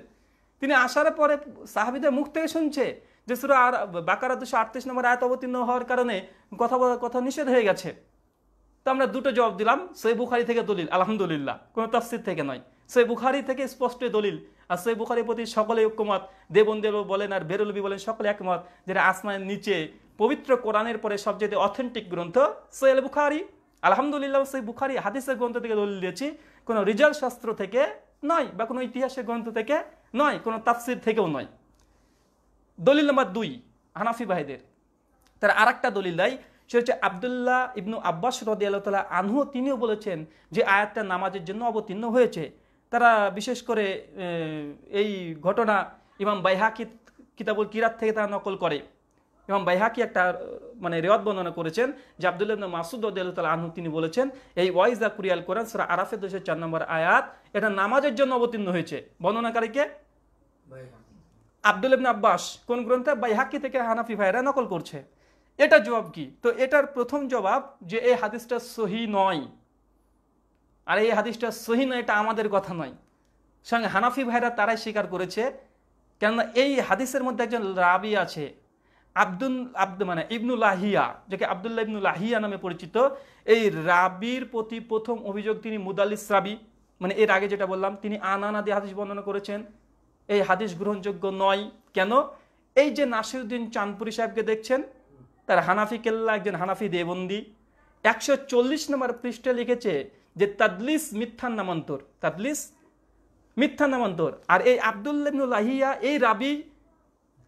Speaker 1: তিনি আসার পরে সাহাবিদের মুখ থেকে শুনছে যে সুরা আর বাকারা দুশো আটত্রিশ নম্বর আয়ত অবতীর্ণ হওয়ার কারণে কথা কথা নিষেধ হয়ে গেছে তো আমরা দুটো জবাব দিলাম সই বুখারি থেকে দলিল আলহামদুলিল্লাহ কোনো তফসির থেকে নয় সই বুখারি থেকে স্পষ্ট দলিল আর সেই বুখারির প্রতি সকলে ঐক্যমত দেবন্দেব বলেন আর বেরুলবি বলেন সকলে একমত যেটা আসমানের নিচে পবিত্র কোরআনের পরে সবচেয়ে অথেন্টিক গ্রন্থ সৈয়াল বুখারি আলহামদুলিল্লাহ সেই বুখারি হাদিসের গ্রন্থ থেকে দলিল দিয়েছি কোনো রিজাল্ট শাস্ত্র থেকে নয় বা কোনো ইতিহাসের গ্রন্থ থেকে নয় কোনো তাফসির থেকেও নয় দলিল নম্বর দুই হানাফি ভাইদের তার আর একটা দলিল দেয় সে হচ্ছে আবদুল্লাহ ইবনু আব্বাস রদি আল্লাহ তালা আনহু তিনিও বলেছেন যে আয়াতটা নামাজের জন্য অবতীর্ণ হয়েছে তারা বিশেষ করে এই ঘটনা ইমাম বাইহাকি কিতাবুল কিরাত থেকে তারা নকল করে ইমাম বাইহাকি একটা মানে রেওয়াত বর্ণনা করেছেন যে আবদুল্লাহ ইবনু মাসুদ রদি আল্লাহ তালা আনহু তিনি বলেছেন এই ওয়াইজ দ্য কুরিয়াল কোরআন সুরা আরাফে দোষের চার নম্বর আয়াত এটা নামাজের জন্য অবতীর্ণ হয়েছে বর্ণনাকারীকে আব্দুল ইবনে আব্বাস কোন গ্রন্থে হাকি থেকে হানাফি ভাইরা নকল করছে এটা জবাব কি তো এটার প্রথম জবাব যে এই হাদিসটা সহি নয় আর এই হাদিসটা সহি নয় এটা আমাদের কথা নয় সঙ্গে হানাফি ভাইরা তারাই স্বীকার করেছে কেননা এই হাদিসের মধ্যে একজন রাবি আছে আব্দুল আব্দ মানে ইবনুল্লাহিয়া যাকে আবদুল্লাহ ইবনুল্লাহিয়া নামে পরিচিত এই রাবির প্রতি প্রথম অভিযোগ তিনি মুদালিস রাবি মানে এর আগে যেটা বললাম তিনি আনানাদি হাদিস বর্ণনা করেছেন এই হাদিস গ্রহণযোগ্য নয় কেন এই যে নাসিরুদ্দিন চাঁদপুরি সাহেবকে দেখছেন তার হানাফি কেল্লা একজন হানাফি দেবন্দি একশো চল্লিশ নম্বর পৃষ্ঠে লিখেছে যে তাদলিস মিথ্যান নামান্তর তাদলিস মিথ্যা নামান্তর আর এই আবদুল্লাহিয়া এই রাবি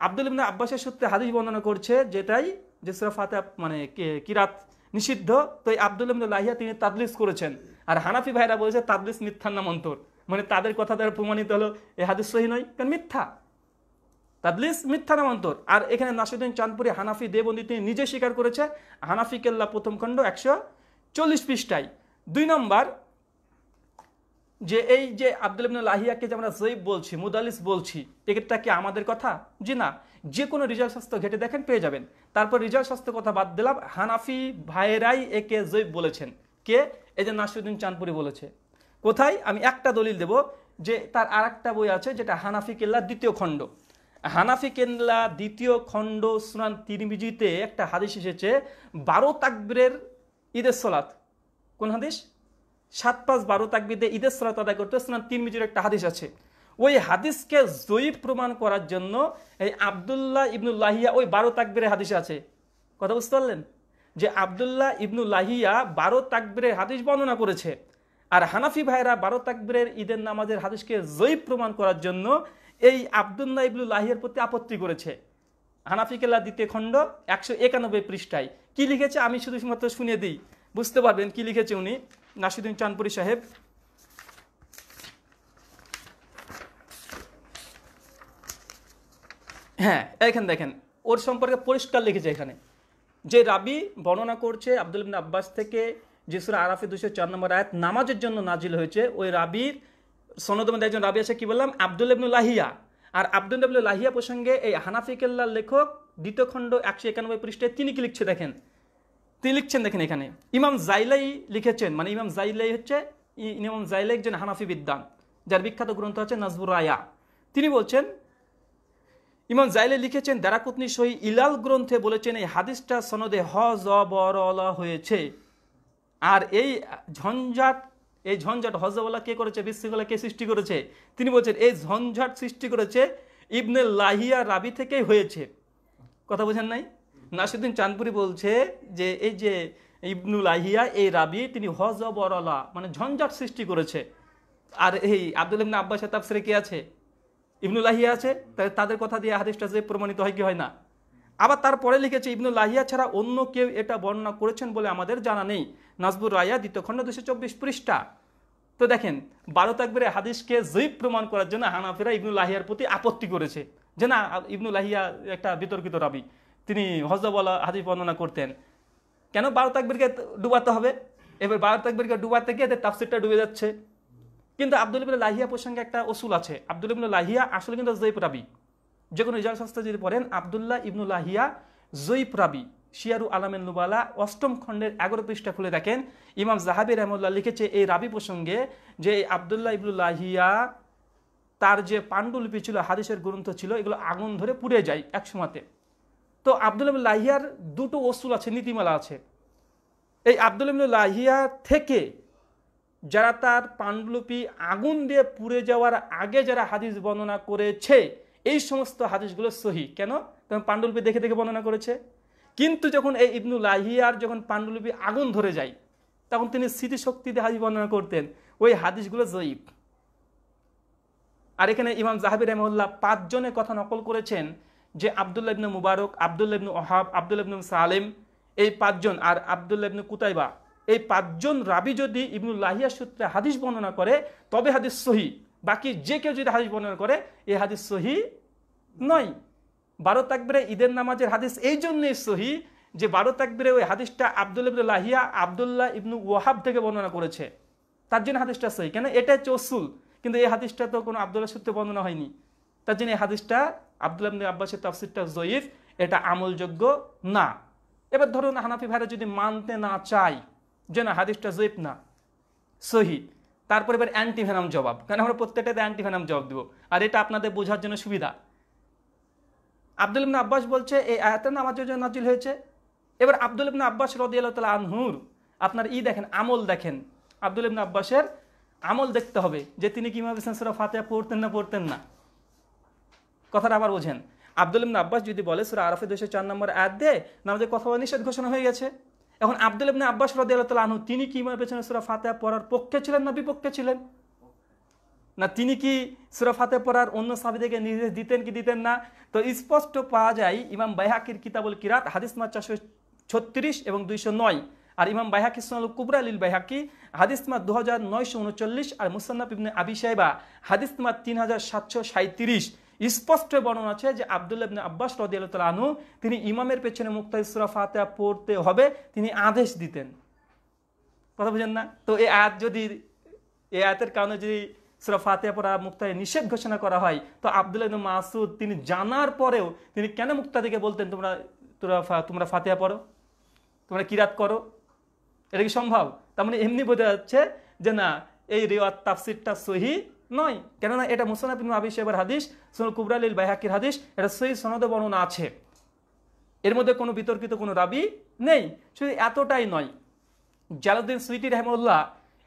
Speaker 1: আব্দুল ইবনা আব্বাসের সূত্রে হাদিস বর্ণনা করছে যেটাই যে সুরাফাতে মানে কিরাত নিষিদ্ধ তো এই আব্দুল ইবনুল্লাহিয়া তিনি তাদলিস করেছেন আর হানাফি ভাইরা বলেছে তাদলিস মিথ্যান নামান্তর মানে তাদের কথা দ্বারা প্রমাণিত হলো এ হাদিস সহি নয় কারণ মিথ্যা তাদলিস মিথ্যা নামান্তর আর এখানে নাসিরুদ্দিন চাঁদপুরি হানাফি দেবন্দী তিনি নিজে স্বীকার করেছে হানাফি কেল্লা প্রথম খণ্ড একশো চল্লিশ পৃষ্ঠায় দুই নম্বর যে এই যে আব্দুল লাহিয়াকে আহিয়াকে যে আমরা জৈব বলছি মুদালিস বলছি টিকিটটা কি আমাদের কথা জি না যে কোনো রিজাল স্বাস্থ্য ঘেটে দেখেন পেয়ে যাবেন তারপর রিজাল স্বাস্থ্য কথা বাদ দিলাম হানাফি ভাইয়েরাই একে জৈব বলেছেন কে এই যে নাসিরুদ্দিন চাঁদপুরি বলেছে কোথায় আমি একটা দলিল দেব যে তার আর একটা বই আছে যেটা হানাফি কেল্লা দ্বিতীয় খণ্ড হানাফি কেল্লা দ্বিতীয় খণ্ড সুনান তিরমিজিতে একটা হাদিস এসেছে বারো তাকবিরের ঈদের সলাত কোন হাদিস সাত পাঁচ বারো তাকবিদে ঈদের সলাত আদায় করতে সুনান তিরমিজির একটা হাদিস আছে ওই হাদিসকে জয়ীব প্রমাণ করার জন্য এই আবদুল্লাহ ইবনুল্লাহিয়া ওই বারো তাকবিরের হাদিস আছে কথা বুঝতে পারলেন যে আবদুল্লাহ ইবনুল্লাহিয়া বারো তাকবিরের হাদিস বর্ণনা করেছে আর হানাফি ভাইরা বারো তাকবীরের ঈদের নামাজের হাদিসকে জয়ী প্রমাণ করার জন্য এই আবদুল্লাহ লাহিয়ার প্রতি আপত্তি করেছে হানাফি কেলা দ্বিতীয় খণ্ড একশো একানব্বই পৃষ্ঠায় কি লিখেছে আমি শুধু শুধুমাত্র শুনে দিই বুঝতে পারবেন কি লিখেছে উনি নাসিদিন চানপুরি সাহেব হ্যাঁ এখানে দেখেন ওর সম্পর্কে পরিষ্কার লিখেছে এখানে যে রাবি বর্ণনা করছে আব্দুল আব্বাস থেকে যেসুরা আরাফে দুশো চার নম্বর আয়াত নামাজের জন্য নাজিল হয়েছে ওই রাবির মধ্যে একজন রাবি আছে কী বললাম আব্দুল ইবনুল লাহিয়া আর আব্দুল ইবনুল লাহিয়া প্রসঙ্গে এই হানাফিকেল্লার লেখক দ্বিতীয় খণ্ড একশো একানব্বই পৃষ্ঠে তিনি কি লিখছে দেখেন তিনি লিখছেন দেখেন এখানে ইমাম জাইলাই লিখেছেন মানে ইমাম জাইলাই হচ্ছে ইমাম জাইলাই একজন হানাফি বিদ্যান যার বিখ্যাত গ্রন্থ আছে নাজবুর রায়া তিনি বলছেন ইমাম জাইলে লিখেছেন দারাকুতনি সহি ইলাল গ্রন্থে বলেছেন এই হাদিসটা সনদে হ জ বর হয়েছে আর এই ঝঞ্ঝাট এই ঝঞ্ঝাট হজওয়ালা কে করেছে বিশৃঙ্খলা কে সৃষ্টি করেছে তিনি বলছেন এই ঝঞ্ঝাট সৃষ্টি করেছে ইবনে লাহিয়া রাবি থেকেই হয়েছে কথা বোঝেন নাই নাসিউদ্দিন চাঁদপুরি বলছে যে এই যে ইবনুল আহিয়া এই রাবি তিনি হজ বরলা মানে ঝঞ্ঝাট সৃষ্টি করেছে আর এই আব্দুল ইবনা আব্বাস তাফসিরে কে আছে ইবনুল আহিয়া আছে তাদের কথা দিয়ে হাদিসটা যে প্রমাণিত হয় কি হয় না আবার তারপরে লিখেছে ইবনু লাহিয়া ছাড়া অন্য কেউ এটা বর্ণনা করেছেন বলে আমাদের জানা নেই নাজবুর রায়া দ্বিতীয় খণ্ড দুশো চব্বিশ পৃষ্ঠা তো দেখেন বারো তাকবের হাদিসকে জৈব প্রমাণ করার জন্য হানাফেরা ইবনুল লাহিয়ার প্রতি আপত্তি করেছে যে না ইবনু লাহিয়া একটা বিতর্কিত রাবি তিনি হজবলা হাদিস বর্ণনা করতেন কেন বারো তাকবেরকে ডুবাতে হবে এবার বারো তাকবেরকে ডুবাতে গিয়ে তাফসিরটা ডুবে যাচ্ছে কিন্তু আবদুল ইবুল লাহিয়া প্রসঙ্গে একটা ওসুল আছে আবদুল ইবুল লাহিয়া আসলে কিন্তু জৈব রাবি যে কোনো রিজাল সংস্থা যদি পড়েন আবদুল্লাহ ইবনুল্লাহিয়া জৈপ রাবি শিয়ারু আলামেন নুবালা অষ্টম খণ্ডের এগারো পৃষ্ঠা খুলে দেখেন ইমাম জাহাবির রহমুল্লাহ লিখেছে এই রাবি প্রসঙ্গে যে এই আবদুল্লাহ ইবনুল্লাহিয়া তার যে পাণ্ডুলিপি ছিল হাদিসের গ্রন্থ ছিল এগুলো আগুন ধরে পুড়ে যায় একসময়তে তো আবদুল লাহিয়ার দুটো অসুল আছে নীতিমালা আছে এই আবদুল লাহিয়া থেকে যারা তার পাণ্ডুলিপি আগুন দিয়ে পুড়ে যাওয়ার আগে যারা হাদিস বর্ণনা করেছে এই সমস্ত হাদিসগুলো সহি কেন কারণ পাণ্ডুলিপি দেখে দেখে বর্ণনা করেছে কিন্তু যখন এই ইবনু লাহিয়ার যখন পাণ্ডুলিপি আগুন ধরে যায় তখন তিনি স্মৃতিশক্তিতে হাদিস বর্ণনা করতেন ওই হাদিসগুলো জয়ীব আর এখানে ইমাম জাহাবির রহমুল্লাহ পাঁচজনে কথা নকল করেছেন যে আবদুল্লা ইবনু মুবারক আবদুল্লা ইবনু ওহাব আবদুল্লা ইবনু সালেম এই পাঁচজন আর আবদুল্লা ইবনু কুতাইবা এই পাঁচজন রাবি যদি ইবনুল্লাহিয়া লাহিয়া সূত্রে হাদিস বর্ণনা করে তবে হাদিস সহি বাকি যে কেউ যদি হাদিস বর্ণনা করে এই হাদিস সহি নয় বারো তাকবিরে ঈদের নামাজের হাদিস এই জন্যই সহি যে বারো তাকবিরে ওই হাদিসটা আবদুল ইবনুল লাহিয়া আবদুল্লাহ ইবনু ওয়াহাব থেকে বর্ণনা করেছে তার জন্য হাদিসটা সহি কেন এটা চসুল কিন্তু এই হাদিসটা তো কোনো আবদুল্লাহ সূত্রে বর্ণনা হয়নি তার জন্য এই হাদিসটা আবদুল্লাহ ইবনু আব্বাসের তফসিরটা জয়ীফ এটা আমলযোগ্য না এবার ধরুন হানাফি ভাইরা যদি মানতে না চায় যে না হাদিসটা জয়ীফ না সহি তারপর এবার অ্যান্টিভেনাম জবাব কেন আমরা প্রত্যেকটাতে অ্যান্টিভেনাম জবাব দেবো আর এটা আপনাদের বোঝার জন্য সুবিধা আব্দুল ইবনা আব্বাস বলছে এই আয়াতের নাম আমার জন্য নাজিল হয়েছে এবার আব্দুল ইবনা আব্বাস রদিয়াল্লাহ তালা আনহুর আপনার ই দেখেন আমল দেখেন আব্দুল ইবনা আব্বাসের আমল দেখতে হবে যে তিনি কিভাবে সেন্সরা ফাতেহা পড়তেন না পড়তেন না কথাটা আবার বোঝেন আব্দুল ইবনা আব্বাস যদি বলে সুরা আরফে দুশো চার নম্বর অ্যাড দে নামাজের কথা নিষেধ ঘোষণা হয়ে গেছে এখন আব্দুল ইবনে আব্বাস রদি আনহু তিনি কি ইমামের পেছনে সুরা ফাতেহা পড়ার পক্ষে ছিলেন না বিপক্ষে ছিলেন না তিনি কি সুরা ফাতে পড়ার অন্য সাবিদেরকে নির্দেশ দিতেন কি দিতেন না তো স্পষ্ট পাওয়া যায় ইমাম বাইহাকির কিতাবুল কিরাত হাদিস মা চারশো ছত্রিশ এবং দুইশো নয় আর ইমাম বাইহাকি সোনাল কুবরা আলীল বাইহাকি হাদিস মার দু হাজার নয়শো উনচল্লিশ আর মুসান্নাফ ইবনে আবি সাহেবা হাদিস মার তিন হাজার সাতশো সাঁত্রিশ স্পষ্ট বর্ণনা আছে যে আবদুল আব্বাস রদিয়াল আনু তিনি ইমামের পেছনে মুক্তা ইসরা ফাতেহা পড়তে হবে তিনি আদেশ দিতেন কথা বুঝেন না তো এই আয়াত যদি এ আয়াতের কারণে যদি সুরা ফাতেহা পড়া মুক্তায় নিষেধ ঘোষণা করা হয় তো আবদুল্লাহ মাসুদ তিনি জানার পরেও তিনি কেন মুক্তাদিকে বলতেন তোমরা তোমরা তোমরা ফাতেহা পড়ো তোমরা কিরাত করো এটা কি সম্ভব তার মানে এমনি বোঝা যাচ্ছে যে না এই রেওয়াত তাফসিরটা সহি নয় কেননা এটা মুসানাফিন আবি সাহেবের হাদিস সোনুল কুবরালিল বাইহাকির হাদিস এটা সেই সনদে বর্ণনা আছে এর মধ্যে কোনো বিতর্কিত কোনো দাবি নেই শুধু এতটাই নয় জালাউদ্দিন সুইটি রহমুল্লাহ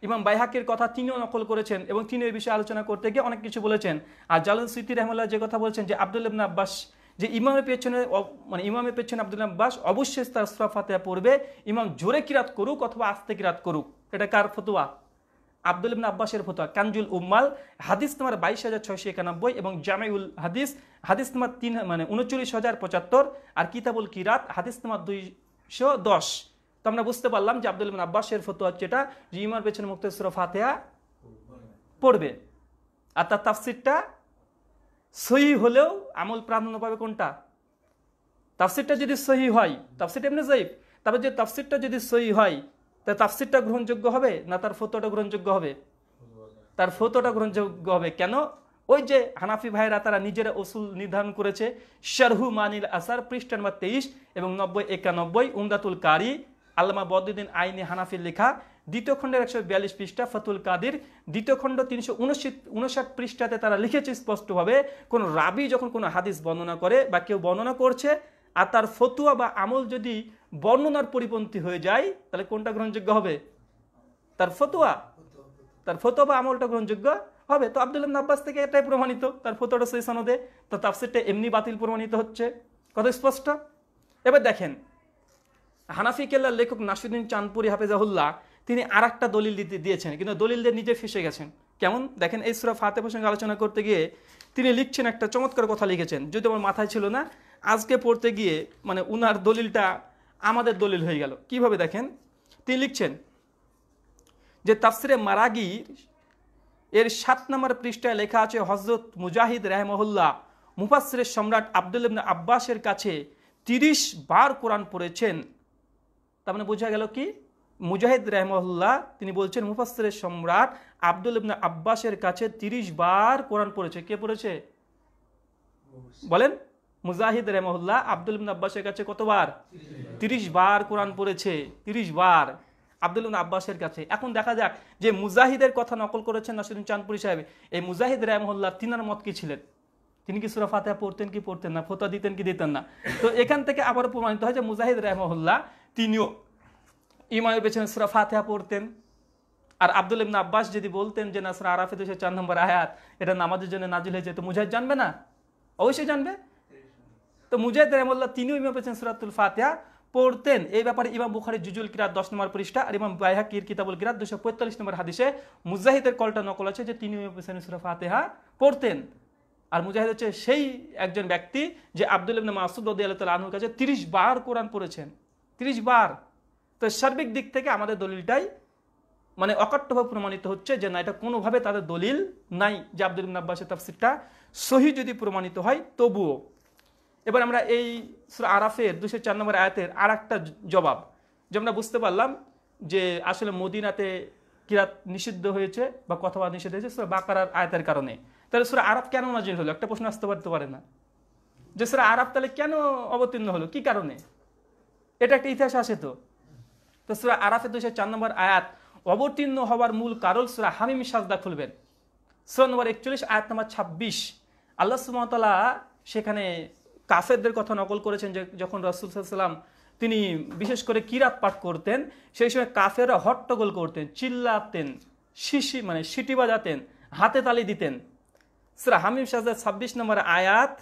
Speaker 1: ইমাম বাইহাকের কথা তিনিও নকল করেছেন এবং তিনি এই বিষয়ে আলোচনা করতে গিয়ে অনেক কিছু বলেছেন আর জালুদ্দিন সুইটি রহমুল্লাহ যে কথা বলছেন যে আব্দুল ইবনা আব্বাস যে ইমামের পেছনে মানে ইমামের পেছনে আব্দুল আব্বাস অবশ্যই তার সফাতে পড়বে ইমাম জোরে কিরাত করুক অথবা আস্তে কিরাত করুক এটা কার ফতুয়া আব্দুল ইবিন আব্বাসের ফতোয়া কানজুল উম্মাল হাদিস তোমার বাইশ হাজার ছয়শো একানব্বই এবং জামেউল হাদিস হাদিস তোমার তিন মানে উনচল্লিশ হাজার পঁচাত্তর আর কিতাবুল কিরাত হাদিস তোমার দুইশো দশ তো আমরা বুঝতে পারলাম যে আব্দুল ইবিন আব্বাসের ফতোয়া হচ্ছে এটা যে ইমার পেছনে মুক্তেশ্বর ফাতেহা পড়বে আর তার তাফসিরটা সহি হলেও আমল প্রাধান্য পাবে কোনটা তাফসিরটা যদি সহি হয় তাফসিরটা এমনি জয়ীব তারপর যে তাফসিরটা যদি সহি হয় তা তাফসিরটা গ্রহণযোগ্য হবে না তার ফতোটা গ্রহণযোগ্য হবে তার ফতোটা গ্রহণযোগ্য হবে কেন ওই যে হানাফি ভাইরা তারা নিজেরা ওসুল নির্ধারণ করেছে শারহু মানিল আসার পৃষ্ঠা নম্বর তেইশ এবং নব্বই একানব্বই উমদাতুল কারি আল্লামা বদুদ্দিন আইনি হানাফির লেখা দ্বিতীয় খণ্ডের একশো বিয়াল্লিশ পৃষ্ঠা ফতুল কাদির দ্বিতীয় খণ্ড তিনশো উনষাট পৃষ্ঠাতে তারা লিখেছে স্পষ্টভাবে কোনো রাবি যখন কোনো হাদিস বর্ণনা করে বা কেউ বর্ণনা করছে আর তার ফতুয়া বা আমল যদি বর্ণনার পরিপন্থী হয়ে যায় তাহলে কোনটা গ্রহণযোগ্য হবে তার ফতুয়া তার ফতুয়া বা আমলটা গ্রহণযোগ্য হবে তো আবদুল্লাহ নাব্বাস থেকে এটাই প্রমাণিত তার ফতুয়াটা সেই সনদে তো তাফসিরটা এমনি বাতিল প্রমাণিত হচ্ছে কত স্পষ্ট এবার দেখেন হানাফি কেল্লার লেখক নাসুদ্দিন চাঁদপুরি হাফেজাহুল্লাহ তিনি আর একটা দলিল দিতে দিয়েছেন কিন্তু দলিল দিয়ে নিজে ফেসে গেছেন কেমন দেখেন এই সুরা ফাতে প্রসঙ্গে আলোচনা করতে গিয়ে তিনি লিখছেন একটা চমৎকার কথা লিখেছেন যদি আমার মাথায় ছিল না আজকে পড়তে গিয়ে মানে উনার দলিলটা আমাদের দলিল হয়ে গেল কিভাবে দেখেন তিনি লিখছেন যে তাফসিরে মারাগির এর সাত নম্বর পৃষ্ঠায় লেখা আছে হজরত মুজাহিদ রেহমহল্লা মুফাসিরের সম্রাট আব্দুল আব্বাসের কাছে তিরিশ বার কোরআন পড়েছেন তার মানে বোঝা গেল কি মুজাহিদ রেহমহল্লা তিনি বলছেন মুফাসিরের সম্রাট আব্দুল আব্বাসের কাছে তিরিশ বার কোরআন পড়েছে কে পড়েছে বলেন মুজাহিদ রেমহল্লা আব্দুল আব্বাসের কাছে কতবার তিরিশ বার কোরআন পড়েছে তিরিশ বার আব্দুল আব্বাসের কাছে এখন দেখা যাক যে মুজাহিদের কথা নকল করেছেন নাসিরুদ্দিন চাঁদপুরি সাহেব এই মুজাহিদ রেমহল্লা তিনার মত কি ছিলেন তিনি কি সুরা ফাতে পড়তেন কি পড়তেন না ফোতা দিতেন কি দিতেন না তো এখান থেকে আবার প্রমাণিত হয় যে মুজাহিদ রেহমহল্লা তিনিও ইমামের পেছনে সুরা ফাতেহা পড়তেন আর আব্দুল ইবনা আব্বাস যদি বলতেন যে না সুরা আরাফে দুশো চার নম্বর আয়াত এটা নামাজের জন্য নাজিল হয়েছে তো মুজাহিদ জানবে না অবশ্যই জানবে তো মুজাহিদ রহমুল্লাহ তিনিও ইমাম পেয়েছেন সুরাতুল ফাতেহা পড়তেন এই ব্যাপারে ইমাম বুখারি জুজুল কিরাত দশ নম্বর পৃষ্ঠা আর ইমাম কির কিতাবুল কিরাত দুশো পঁয়তাল্লিশ নম্বর হাদিসে মুজাহিদের কলটা নকল আছে যে তিনি ইমাম পেয়েছেন সুরা ফাতেহা পড়তেন আর মুজাহিদ হচ্ছে সেই একজন ব্যক্তি যে আব্দুল ইবনে মাসুদ রদি আল্লাহ তাল আনহুর কাছে তিরিশ বার কোরআন পড়েছেন তিরিশ বার তো সার্বিক দিক থেকে আমাদের দলিলটাই মানে অকট্টভাবে প্রমাণিত হচ্ছে যে না এটা কোনোভাবে তাদের দলিল নাই যে আব্দুল ইবনে আব্বাসের তাফসিরটা সহি যদি প্রমাণিত হয় তবুও এবার আমরা এই আরাফের দুশো চার নম্বর আয়াতের আর একটা জবাব যে আমরা বুঝতে পারলাম যে আসলে মদিনাতে কিরাত নিষিদ্ধ হয়েছে বা কথাবার নিষিদ্ধ হয়েছে সুরা বাকারার আয়তের কারণে তাহলে সুরা আরব কেন নাজিল হলো একটা প্রশ্ন আসতে পারতে পারে না যে সুরা আরব তাহলে কেন অবতীর্ণ হলো কি কারণে এটা একটা ইতিহাস আসে তো তো সুরা আরাফের দুশো চার নম্বর আয়াত অবতীর্ণ হওয়ার মূল কারণ সুরা হামিম সাজদা খুলবেন সুরা নম্বর একচল্লিশ আয়াত নম্বর ছাব্বিশ আল্লাহ সুমতলা সেখানে কাফেরদের কথা নকল করেছেন যে যখন রসুল সাল্লাম তিনি বিশেষ করে কিরাত পাঠ করতেন সেই সময় কাফেররা হট্টগোল করতেন চিল্লাতেন শিশি মানে সিটি বাজাতেন হাতে তালি দিতেন সুরা হামিম সাজাদ ছাব্বিশ নম্বর আয়াত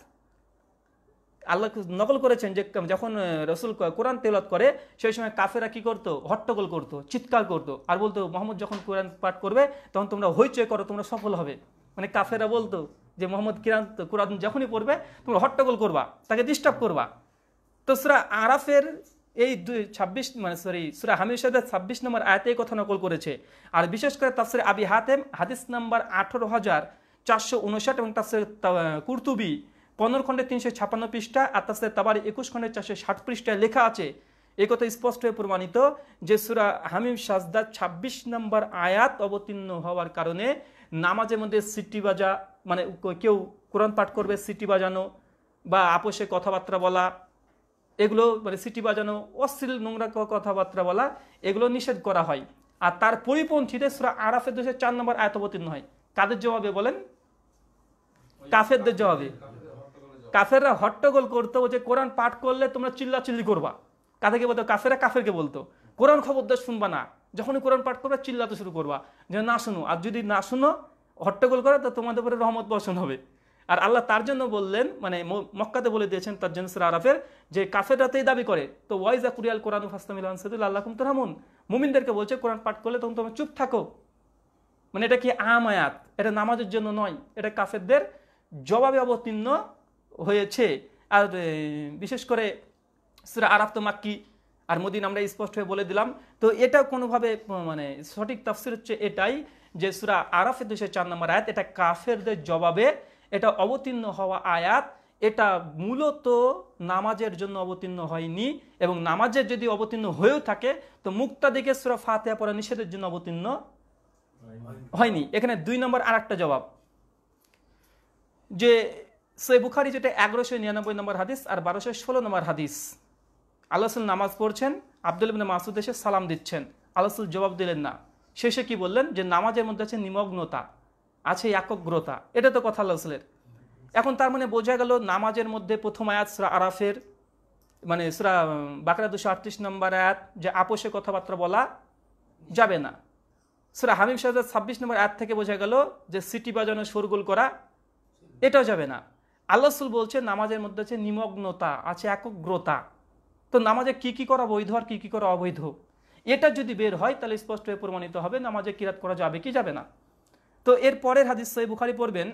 Speaker 1: আল্লাহ নকল করেছেন যে যখন রসুল কোরআন তেলত করে সেই সময় কাফেরা কি করতো হট্টগোল করতো চিৎকার করতো আর বলতো মোহাম্মদ যখন কোরআন পাঠ করবে তখন তোমরা হইচয় করো তোমরা সফল হবে মানে কাফেরা বলতো যে মোহাম্মদ কিরান কুরাদুন যখনই পড়বে তোমরা হট্টগোল করবা তাকে ডিস্টার্ব করবা তো সুরা আরাফের এই দুই ছাব্বিশ মানে সরি সুরা হামিশাদের ছাব্বিশ নম্বর আয়াতে কথা নকল করেছে আর বিশেষ করে তাফসির আবি হাতেম হাদিস নাম্বার আঠেরো হাজার চারশো উনষাট এবং তাফসির কুর্তুবি পনেরো খণ্ডে তিনশো ছাপান্ন পৃষ্ঠা আর তাফসির তাবার একুশ খণ্ডে চারশো ষাট পৃষ্ঠায় লেখা আছে এই কথা স্পষ্ট হয়ে প্রমাণিত যে সুরা হামিম সাজদা ছাব্বিশ নম্বর আয়াত অবতীর্ণ হওয়ার কারণে নামাজের মধ্যে সিটি বাজা মানে কেউ কোরআন পাঠ করবে সিটি বাজানো বা আপোষে কথাবার্তা বলা এগুলো মানে সিটি বাজানো অশ্লীল নোংরা কথাবার্তা বলা এগুলো নিষেধ করা হয় আর তার পরিপন্থীতে সুরা আরাফের দেশে চার নম্বর আয়তবতীর্ণ হয় কাদের জবাবে বলেন কাফেরদের জবাবে কাফেররা হট্টগোল করতো যে কোরআন পাঠ করলে তোমরা চিল্লাচিল্লি করবা কাদেরকে বলতো কাফেরা কাফেরকে বলতো কোরআন খবরদার শুনবা না যখনই কোরআন পাঠ করবে চিল্লাতে শুরু করবা যে না শুনো আর যদি না শুনো হট্টগোল করে তো তোমাদের উপরে রহমত বর্ষণ হবে আর আল্লাহ তার জন্য বললেন মানে মক্কাতে বলে দিয়েছেন তার জন্য সুরা আরাফের যে কাফেরাতেই দাবি করে তো ওয়াইজা কুরিয়াল কোরআন ফাস্তমিল আনসাদুল্লা আল্লাহ রহমন মুমিনদেরকে বলছে কোরআন পাঠ করলে তখন তোমার চুপ থাকো মানে এটা কি আম আয়াত এটা নামাজের জন্য নয় এটা কাফেরদের জবাবে অবতীর্ণ হয়েছে আর বিশেষ করে সুরা আরাফ তো মাক্কি আর মোদিন আমরা স্পষ্ট হয়ে বলে দিলাম তো এটা কোনোভাবে মানে সঠিক তাফসির হচ্ছে এটাই যে সুরা আরাফে দুশো চার নম্বর আয়াত এটা কাফেরদের জবাবে এটা অবতীর্ণ হওয়া আয়াত এটা মূলত নামাজের জন্য অবতীর্ণ হয়নি এবং নামাজের যদি অবতীর্ণ হয়েও থাকে তো মুক্তাদিকে সুরা ফাতেহা পরা নিষেধের জন্য অবতীর্ণ হয়নি এখানে দুই নম্বর আর একটা জবাব যে সে বুখারি যেটা এগারোশো নিরানব্বই নম্বর হাদিস আর বারোশো ষোলো নম্বর হাদিস আল্লাহ নামাজ পড়ছেন আব্দুল ইবিন মাসুদ এসে সালাম দিচ্ছেন আল্লাহ জবাব দিলেন না শেষে কি বললেন যে নামাজের মধ্যে আছে নিমগ্নতা আছে একগ্রতা এটা তো কথা আল্লাহলের এখন তার মানে বোঝা গেল নামাজের মধ্যে প্রথম আয়াত সরা আরাফের মানে সরা বাকরা দুশো আটত্রিশ নম্বর আয়াত যে আপোষে কথাবার্তা বলা যাবে না সরা হামিম সাহেব ছাব্বিশ নম্বর আয়াত থেকে বোঝা গেল যে সিটি বাজানো সরগোল করা এটাও যাবে না আল্লাহসুল বলছে নামাজের মধ্যে আছে নিমগ্নতা আছে একগ্রতা তো নামাজে কি কি করা বৈধ আর কি কি করা অবৈধ এটা যদি বের হয় তাহলে স্পষ্ট হয়ে প্রমাণিত হবে নামাজে কিরাত করা যাবে কি যাবে না তো এর পরের হাদিস সই বুখারি পড়বেন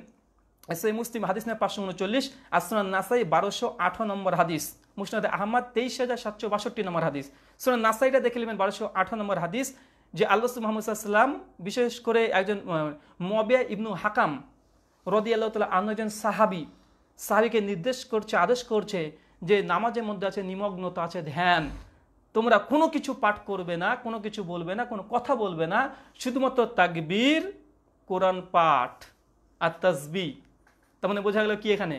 Speaker 1: সেই মুসলিম হাদিস না পাঁচশো উনচল্লিশ আসনান নাসাই বারোশো আঠারো নম্বর হাদিস মুসনাদ আহমদ তেইশ হাজার সাতশো বাষট্টি নম্বর হাদিস সুনান নাসাইটা দেখে নেবেন বারোশো আঠারো নম্বর হাদিস যে আল্লাহ মোহাম্মদ সাল্লাম বিশেষ করে একজন মবিয়া ইবনু হাকাম রদি আল্লাহ তালা আন একজন সাহাবি সাহাবিকে নির্দেশ করছে আদেশ করছে যে নামাজের মধ্যে আছে নিমগ্নতা আছে ধ্যান তোমরা কোনো কিছু পাঠ করবে না কোনো কিছু বলবে না কোনো কথা বলবে না শুধুমাত্র তাকবীর কোরআন পাঠ আর তসবি তার মানে বোঝা গেল কি এখানে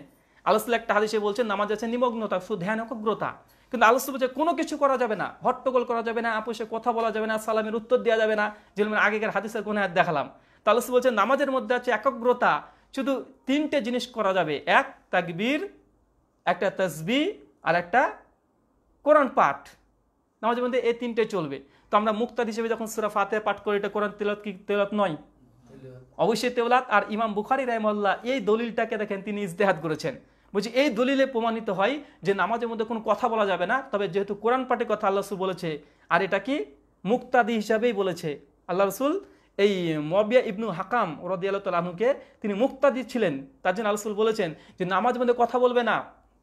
Speaker 1: আলোসুল একটা হাদিসে বলছে নামাজ আছে নিমগ্নতা শুধু ধ্যান একগ্রতা কিন্তু আলোচ্য বলছে কোনো কিছু করা যাবে না হট্টগোল করা যাবে না আপোষে কথা বলা যাবে না সালামের উত্তর দেওয়া যাবে না যেমন আগেকার হাদিসের কোনো হাত দেখালাম তো বলছে নামাজের মধ্যে আছে একগ্রতা শুধু তিনটে জিনিস করা যাবে এক তাকবীর একটা তসবি আর একটা কোরআন পাঠ নামাজের মধ্যে এই তিনটে চলবে তো আমরা মুক্তাদ হিসেবে যখন সুরা ফাতে পাঠ করি এটা কোরআন তেলত কি তেলত নয় অবশ্যই তেওলাত আর ইমাম বুখারি রাহমল্লা এই দলিলটাকে দেখেন তিনি ইজতেহাত করেছেন বলছি এই দলিলে প্রমাণিত হয় যে নামাজের মধ্যে কোনো কথা বলা যাবে না তবে যেহেতু কোরআন পাঠে কথা আল্লাহ রসুল বলেছে আর এটা কি মুক্তাদি হিসাবেই বলেছে আল্লাহ রসুল এই মবিয়া ইবনু হাকাম রদিয়ালতুকে তিনি মুক্তাদি ছিলেন তার জন্য রসুল বলেছেন যে নামাজের মধ্যে কথা বলবে না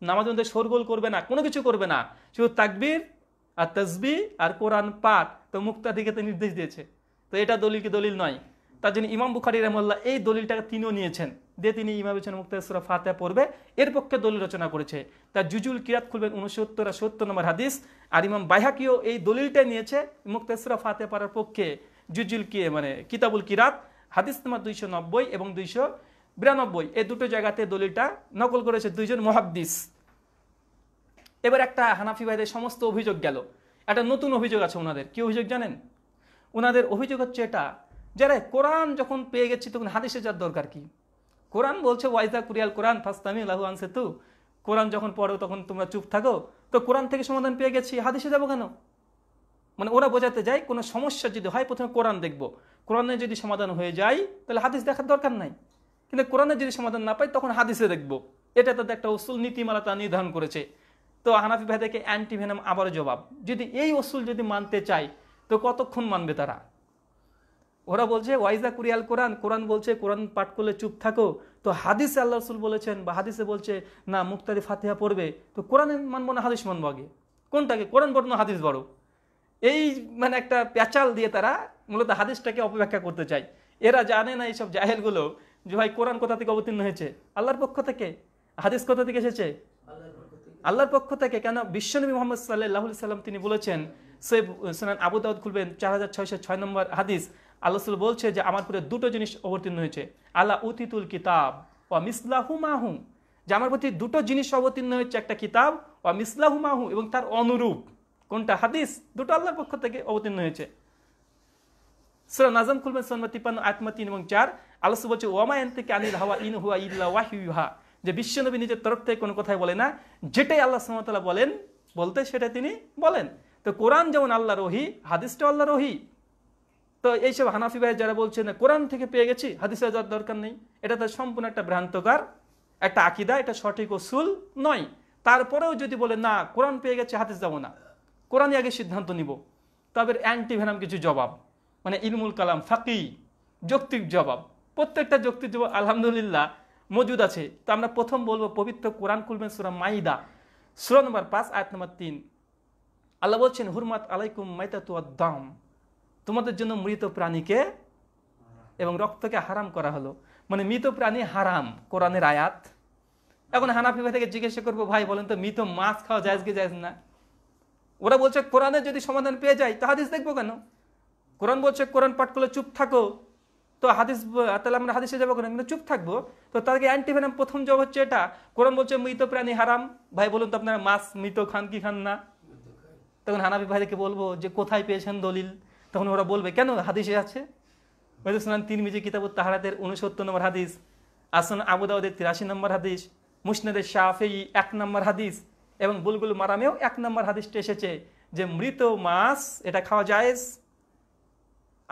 Speaker 1: নামাজ মধ্যে শোরগোল করবে না কোনো কিছু করবে না শুধু তাকবির আর তসবি আর কোরআন পাঠ তো মুক্তাদিকে নির্দেশ দিয়েছে তো এটা দলিল কি দলিল নয় তার জন্য ইমাম বুখারি রহমাল্লাহ এই দলিলটাকে তিনিও নিয়েছেন দিয়ে তিনি ইমাম হোসেন মুক্তাসুরা ফাতে পড়বে এর পক্ষে দলিল রচনা করেছে তার জুজুল কিরাত খুলবেন উনসত্তর আর সত্তর নম্বর হাদিস আর ইমাম বাইহাকিও এই দলিলটা নিয়েছে মুক্তাসুরা ফাতে পড়ার পক্ষে জুজুল কি মানে কিতাবুল কিরাত হাদিস নম্বর দুইশো নব্বই এবং দুইশো বিরানব্বই এই দুটো জায়গাতে দলিলটা নকল করেছে দুইজন মহাদ্দিস এবার একটা হানাফি ভাইদের সমস্ত অভিযোগ গেল একটা নতুন অভিযোগ আছে ওনাদের কি অভিযোগ জানেন ওনাদের অভিযোগ হচ্ছে এটা যারা কোরআন যখন পেয়ে গেছি তখন হাদিসে যার দরকার কি কোরআন বলছে ওয়াইজা কুরিয়াল কোরআন ফাস্তামি লাহু আনসে তু কোরআন যখন পড়ো তখন তোমরা চুপ থাকো তো কোরআন থেকে সমাধান পেয়ে গেছি হাদিসে যাবো কেন মানে ওরা বোঝাতে যায় কোনো সমস্যা যদি হয় প্রথমে কোরআন দেখব কোরআনে যদি সমাধান হয়ে যায় তাহলে হাদিস দেখার দরকার নাই কিন্তু কোরআনে যদি সমাধান না পাই তখন হাদিসে দেখব এটা তাদের একটা উসুল নীতিমালা তা নির্ধারণ করেছে তো হানাফি ভাইদেরকে অ্যান্টিভেনাম আবারও জবাব যদি এই ওসুল যদি মানতে চাই তো কতক্ষণ মানবে তারা ওরা বলছে ওয়াইজা কুরিয়াল কোরআন কোরআন বলছে কোরআন পাঠ করলে চুপ থাকো তো হাদিসে আল্লাহ রসুল বলেছেন বা হাদিসে বলছে না মুক্তারি ফাতিহা পড়বে তো কোরআনে মানবো না হাদিস মানবো আগে কোনটাকে কোরআন বড় না হাদিস বড় এই মানে একটা প্যাচাল দিয়ে তারা মূলত হাদিসটাকে অপব্যাখ্যা করতে চায় এরা জানে না এইসব জাহেলগুলো যে ভাই কোরআন কোথা থেকে অবতীর্ণ হয়েছে আল্লাহর পক্ষ থেকে হাদিস কোথা থেকে এসেছে আল্লাহর পক্ষ থেকে কেন বিশ্বনবী মোহাম্মদ সাল্লাহ সাল্লাম তিনি বলেছেন সৈব সোনান আবু দাউদ খুলবেন চার হাজার ছয়শো ছয় নম্বর হাদিস আল্লাহ সুল বলছে যে আমার উপরে দুটো জিনিস অবতীর্ণ হয়েছে আল্লাহ উতিতুল কিতাব ও মিসলাহু যে আমার প্রতি দুটো জিনিস অবতীর্ণ হয়েছে একটা কিতাব ও মিসলাহু মাহু এবং তার অনুরূপ কোনটা হাদিস দুটো আল্লাহর পক্ষ থেকে অবতীর্ণ হয়েছে সুরা নাজম খুলবেন সন্মা তিপান্ন আত্মা তিন এবং চার আল্লাহ বলছে ওয়ামা এন থেকে আনিল হাওয়া ইন হুয়া ইল্লা ওয়াহিউহা যে বিশ্বনবী নিজের তরফ থেকে কোনো কথাই বলে না যেটাই আল্লাহ সুমতলা বলেন বলতে সেটা তিনি বলেন তো কোরআন যেমন আল্লাহ রহি হাদিসটা আল্লাহ রহি তো এইসব হানাফি ভাই যারা বলছে না কোরআন থেকে পেয়ে গেছি হাদিসে যাওয়ার দরকার নেই এটা তার সম্পূর্ণ একটা ভ্রান্তকার একটা আকিদা এটা সঠিক ওসুল নয় তারপরেও যদি বলে না কোরআন পেয়ে গেছে হাদিস যাবো না কোরআনই আগে সিদ্ধান্ত নিব তবে অ্যান্টি ভেনাম কিছু জবাব মানে ইলমুল কালাম ফাঁকি যৌক্তিক জবাব প্রত্যেকটা যৌক্তিক জবাব আলহামদুলিল্লাহ মজুদ আছে তো আমরা প্রথম বলবো পবিত্র কোরআন খুলবেন সুরা মাইদা সুরা নম্বর পাঁচ আয়াত নম্বর তিন আল্লাহ বলছেন হুরমাত আলাইকুম মাইতা তুয়াদ্দাম তোমাদের জন্য মৃত প্রাণীকে এবং রক্তকে হারাম করা হলো মানে মৃত প্রাণী হারাম কোরআনের আয়াত এখন হানাফি ভাই থেকে জিজ্ঞাসা করবো ভাই বলেন তো মৃত মাছ খাওয়া যায় কি যায় না ওরা বলছে কোরআনের যদি সমাধান পেয়ে যায় তাহাদিস দেখবো কেন কোরআন বলছে কোরআন পাঠ করলে চুপ থাকো তো হাদিস তাহলে আমরা হাদিসে যাবো কেন কিন্তু চুপ থাকবো তো তাদেরকে ভেনাম প্রথম জব হচ্ছে এটা কোরআন বলছে মৃত প্রাণী হারাম ভাই বলুন তো আপনারা মাছ মৃত খান কি খান না তখন হানাবি ভাইদেরকে বলবো যে কোথায় পেয়েছেন দলিল তখন ওরা বলবে কেন হাদিসে আছে ওদের শোনান তিন মিজি কিতাব তাহারাদের উনসত্তর নম্বর হাদিস আসন আবুদাউদের তিরাশি নম্বর হাদিস মুসনাদের শাহফেই এক নম্বর হাদিস এবং বুলবুল মারামেও এক নম্বর হাদিসটা এসেছে যে মৃত মাছ এটা খাওয়া যায়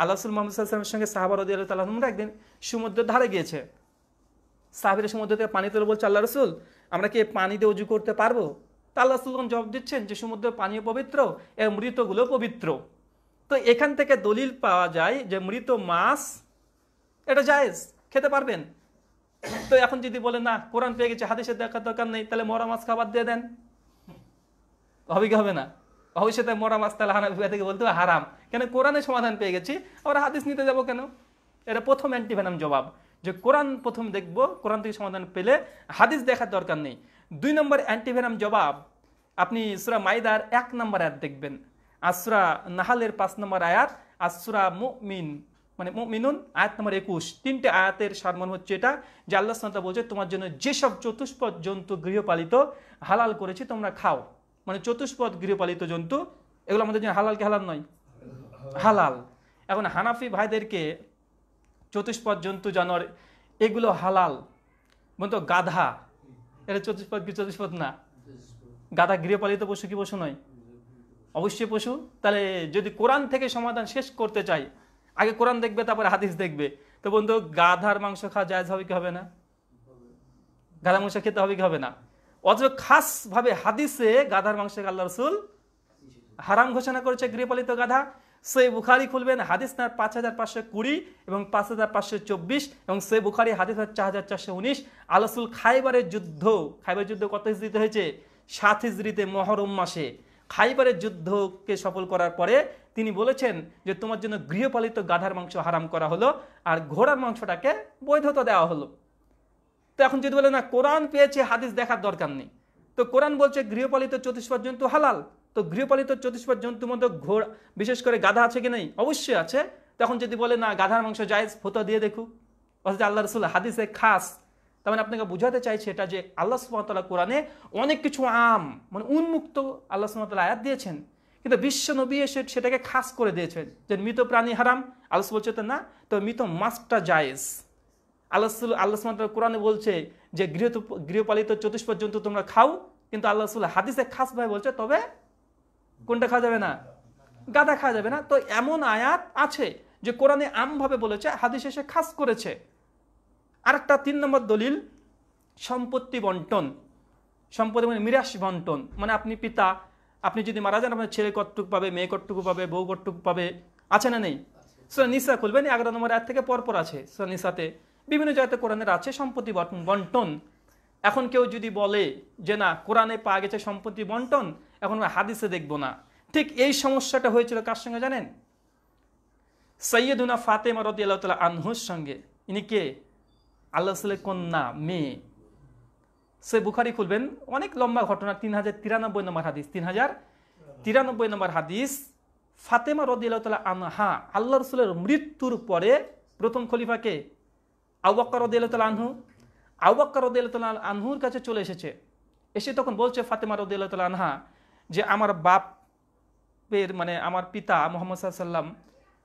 Speaker 1: আল্লাহসুল মোহাম্মদের সঙ্গে সাহাবা রদি আল্লাহ তালাহমরা একদিন সমুদ্রের ধারে গিয়েছে সাহাবের সমুদ্র থেকে পানি তোলে বলছে আল্লাহ রসুল আমরা কি পানি দিয়ে উজু করতে পারবো তা আল্লাহ রসুলগণ জবাব দিচ্ছেন যে সমুদ্রের পানিও পবিত্র এর মৃতগুলো পবিত্র তো এখান থেকে দলিল পাওয়া যায় যে মৃত মাছ এটা জায়েজ খেতে পারবেন তো এখন যদি বলে না কোরআন পেয়ে গেছে হাদিসের দেখার দরকার নেই তাহলে মরা মাছ খাবার দিয়ে দেন হবে কি হবে না ভবিষ্যতে মরা মাছ তাহলে হানা থেকে বলতে হবে হারাম কেন কোরআনে সমাধান পেয়ে গেছি আবার হাদিস নিতে যাব কেন এটা প্রথম অ্যান্টিভেনাম জবাব যে কোরআন প্রথম দেখব কোরআন থেকে সমাধান পেলে হাদিস দেখার দরকার নেই দুই নম্বর অ্যান্টিভেনাম জবাব আপনি সুরা মাইদার এক নম্বর আয়াত দেখবেন আসরা নাহালের পাঁচ নম্বর আয়াত আসরা মুমিন মানে মিনুন আয়াত নম্বর একুশ তিনটে আয়াতের সারমন হচ্ছে এটা যে আল্লাহ সন্তা বলছে তোমার জন্য যেসব চতুষ্পদ জন্তু গৃহপালিত হালাল করেছে তোমরা খাও মানে চতুষ্পদ গৃহপালিত জন্তু এগুলো আমাদের জন্য হালালকে হালাল নয় হালাল এখন হানাফি ভাইদেরকে চতুষ্পদ জন্তু জানোয়ার এগুলো হালাল বলতো গাধা এটা চতুষ্পদ কি চতুষ্পদ না গাধা গৃহপালিত পশু কি পশু নয় অবশ্যই পশু তাহলে যদি কোরআন থেকে সমাধান শেষ করতে চাই আগে কোরআন দেখবে তারপরে হাদিস দেখবে তো বন্ধু গাধার মাংস খাওয়া জায়জ হবে কি হবে না গাধার মাংস খেতে হবে কি হবে না অথচ খাসভাবে হাদিসে গাধার মাংস আল্লাহ রসুল হারাম ঘোষণা করেছে গৃহপালিত গাধা সে বুখারি খুলবেন হাদিস নার পাঁচ হাজার পাঁচশো কুড়ি এবং পাঁচ হাজার পাঁচশো চব্বিশ এবং সে বুখারি হাদিস নার চার হাজার চারশো উনিশ আলসুল খাইবারের যুদ্ধ খাইবার যুদ্ধ কত হিজড়িতে হয়েছে সাত হিজড়িতে মহরম মাসে খাইবারের যুদ্ধকে সফল করার পরে তিনি বলেছেন যে তোমার জন্য গৃহপালিত গাধার মাংস হারাম করা হলো আর ঘোড়ার মাংসটাকে বৈধতা দেওয়া হলো তো এখন যদি বলে না কোরআন পেয়েছে হাদিস দেখার দরকার নেই তো কোরআন বলছে গৃহপালিত চতুষ্পর্যন্ত হালাল তো গৃহপালিত চতুষ্পদ জন্তুর মধ্যে ঘোর বিশেষ করে গাধা আছে কি নেই অবশ্যই আছে তখন যদি বলে না গাধার মাংস জায়েজ ফোতো দিয়ে দেখুক অথচ আল্লাহ রসুল হাদিসে খাস তার মানে আপনাকে বোঝাতে চাইছে এটা যে আল্লাহ সুমতলা কোরআনে অনেক কিছু আম মানে উন্মুক্ত আল্লাহ সুমতলা আয়াত দিয়েছেন কিন্তু বিশ্ব নবী এসে সেটাকে খাস করে দিয়েছেন যে মৃত প্রাণী হারাম আল্লাহ বলছে তো না তো মৃত মাস্কটা জায়েজ আল্লাহ আল্লাহ সুমতলা কোরআনে বলছে যে গৃহ গৃহপালিত চতুষ্পদ জন্তু তোমরা খাও কিন্তু আল্লাহ রসুল হাদিসে খাস ভাই বলছে তবে কোনটা খাওয়া যাবে না গাদা খাওয়া যাবে না তো এমন আয়াত আছে যে কোরআনে আমভাবে বলেছে হাদিস এসে খাস করেছে আরেকটা তিন নম্বর দলিল সম্পত্তি বন্টন সম্পত্তি মানে মিরাস বন্টন মানে আপনি পিতা আপনি যদি মারা যান আপনার ছেলে কর্তুক পাবে মেয়ে কটটুকু পাবে বউ কর্তুক পাবে আছে না নেই সুরা নিসা খুলবেন এগারো নম্বর আয়াত থেকে পরপর আছে সুরা নিসাতে বিভিন্ন জায়গাতে কোরআনের আছে সম্পত্তি বন্টন এখন কেউ যদি বলে যে না কোরআনে পা গেছে সম্পত্তি বন্টন এখন হাদিসে দেখব না ঠিক এই সমস্যাটা হয়েছিল কার সঙ্গে জানেন সৈয়দুনা ফাতেমা রদি আল্লাহ তালা আনহুর সঙ্গে ইনি কে আল্লাহ কন্যা মেয়ে সে বুখারি খুলবেন অনেক লম্বা ঘটনা তিন হাজার তিরানব্বই নম্বর হাদিস তিন হাজার তিরানব্বই নম্বর হাদিস ফাতেমা তালা আনহা আল্লাহ রসুলের মৃত্যুর পরে প্রথম খলিফাকে আবাক্কা তালা আনহু আউবাক্কা রদিয়াল্লাহ আনহুর কাছে চলে এসেছে এসে তখন বলছে ফাতেমা রদিয়াল্লাহ আনহা যে আমার বাপের মানে আমার পিতা মোহাম্মদ সাল্লাম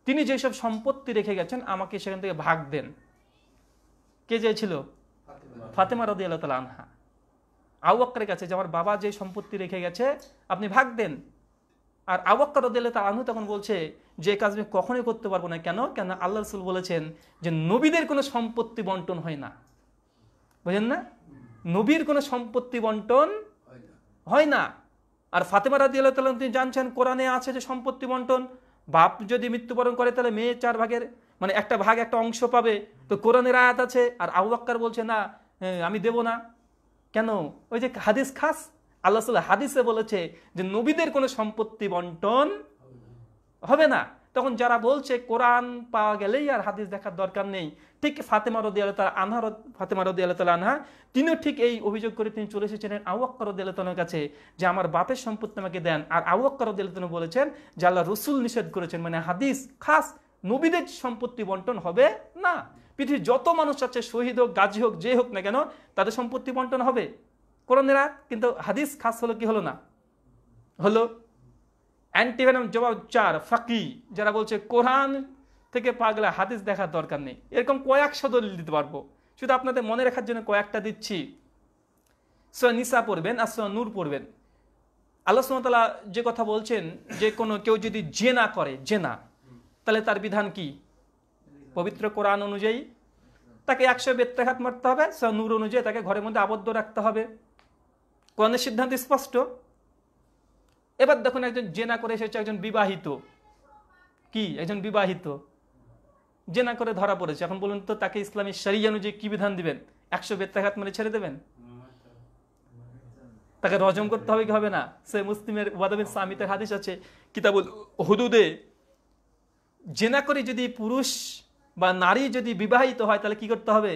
Speaker 1: তিনি যেসব সম্পত্তি রেখে গেছেন আমাকে সেখান থেকে ভাগ দেন কে চেয়েছিল ফাতেমা রদিয়াল্লাহ আনহা আউবাক্কারের কাছে যে আমার বাবা যে সম্পত্তি রেখে গেছে আপনি ভাগ দেন আর আবাক্কর দিল্লা আনহু তখন বলছে যে কাজ আমি কখনোই করতে পারবো না কেন কেন আল্লাহ রসুল বলেছেন যে নবীদের কোনো সম্পত্তি বন্টন হয় না বুঝেন না নবীর কোনো সম্পত্তি বন্টন হয় না আর ফাতেমা রাজি আল্লাহ তিনি জানছেন কোরআনে আছে যে সম্পত্তি বন্টন বাপ যদি মৃত্যুবরণ করে তাহলে মেয়ে চার ভাগের মানে একটা ভাগ একটা অংশ পাবে তো কোরআনের আয়াত আছে আর আবু আক্কার বলছে না আমি দেব না কেন ওই যে হাদিস খাস আল্লাহ হাদিসে বলেছে যে নবীদের কোনো সম্পত্তি বন্টন হবে না তখন যারা বলছে কোরআন পাওয়া গেলেই আর হাদিস দেখার দরকার নেই ঠিক ফাতেমা রদি আল্লাহ তালা আনহা ফাতেমা রদি আল্লাহ তালা আনহা তিনিও ঠিক এই অভিযোগ করে তিনি চলে এসেছিলেন আউ্বাক্কর রদি আল্লাহ কাছে যে আমার বাপের সম্পত্তি আমাকে দেন আর আউ্বাক্কর রদি আল্লাহ বলেছেন যে আল্লাহ রসুল নিষেধ করেছেন মানে হাদিস খাস নবীদের সম্পত্তি বন্টন হবে না পৃথিবীর যত মানুষ আছে শহীদ হোক গাজী হোক যে হোক না কেন তাদের সম্পত্তি বন্টন হবে কোরআনেরা কিন্তু হাদিস খাস হলো কি হলো না হলো অ্যান্টিভেনাম জবাব চার ফাঁকি যারা বলছে কোরআন থেকে পাগলা হাদিস দেখার দরকার নেই এরকম কয়েকশো দলিল দিতে পারবো শুধু আপনাদের মনে রাখার জন্য কয়েকটা দিচ্ছি সোয়া নিসা পড়বেন আর সোয়া নূর পড়বেন আল্লাহ সুমতলা যে কথা বলছেন যে কোনো কেউ যদি জেনা করে জেনা তাহলে তার বিধান কি পবিত্র কোরআন অনুযায়ী তাকে একশো বেত্রাঘাত মারতে হবে সোয়া নূর অনুযায়ী তাকে ঘরের মধ্যে আবদ্ধ রাখতে হবে কোরআনের সিদ্ধান্ত স্পষ্ট এবার দেখুন একজন জেনা করে এসেছে একজন বিবাহিত কি একজন বিবাহিত জেনা করে ধরা পড়েছে এখন বলুন তো তাকে ইসলামী সারিয়া অনুযায়ী কি বিধান দিবেন একশো বেত্রাঘাত মানে ছেড়ে দেবেন তাকে রজম করতে হবে কি হবে না সে মুসলিমের ওয়াদবিন সামিতের হাদিস আছে কিতাবুল হুদুদে জেনা করে যদি পুরুষ বা নারী যদি বিবাহিত হয় তাহলে কি করতে হবে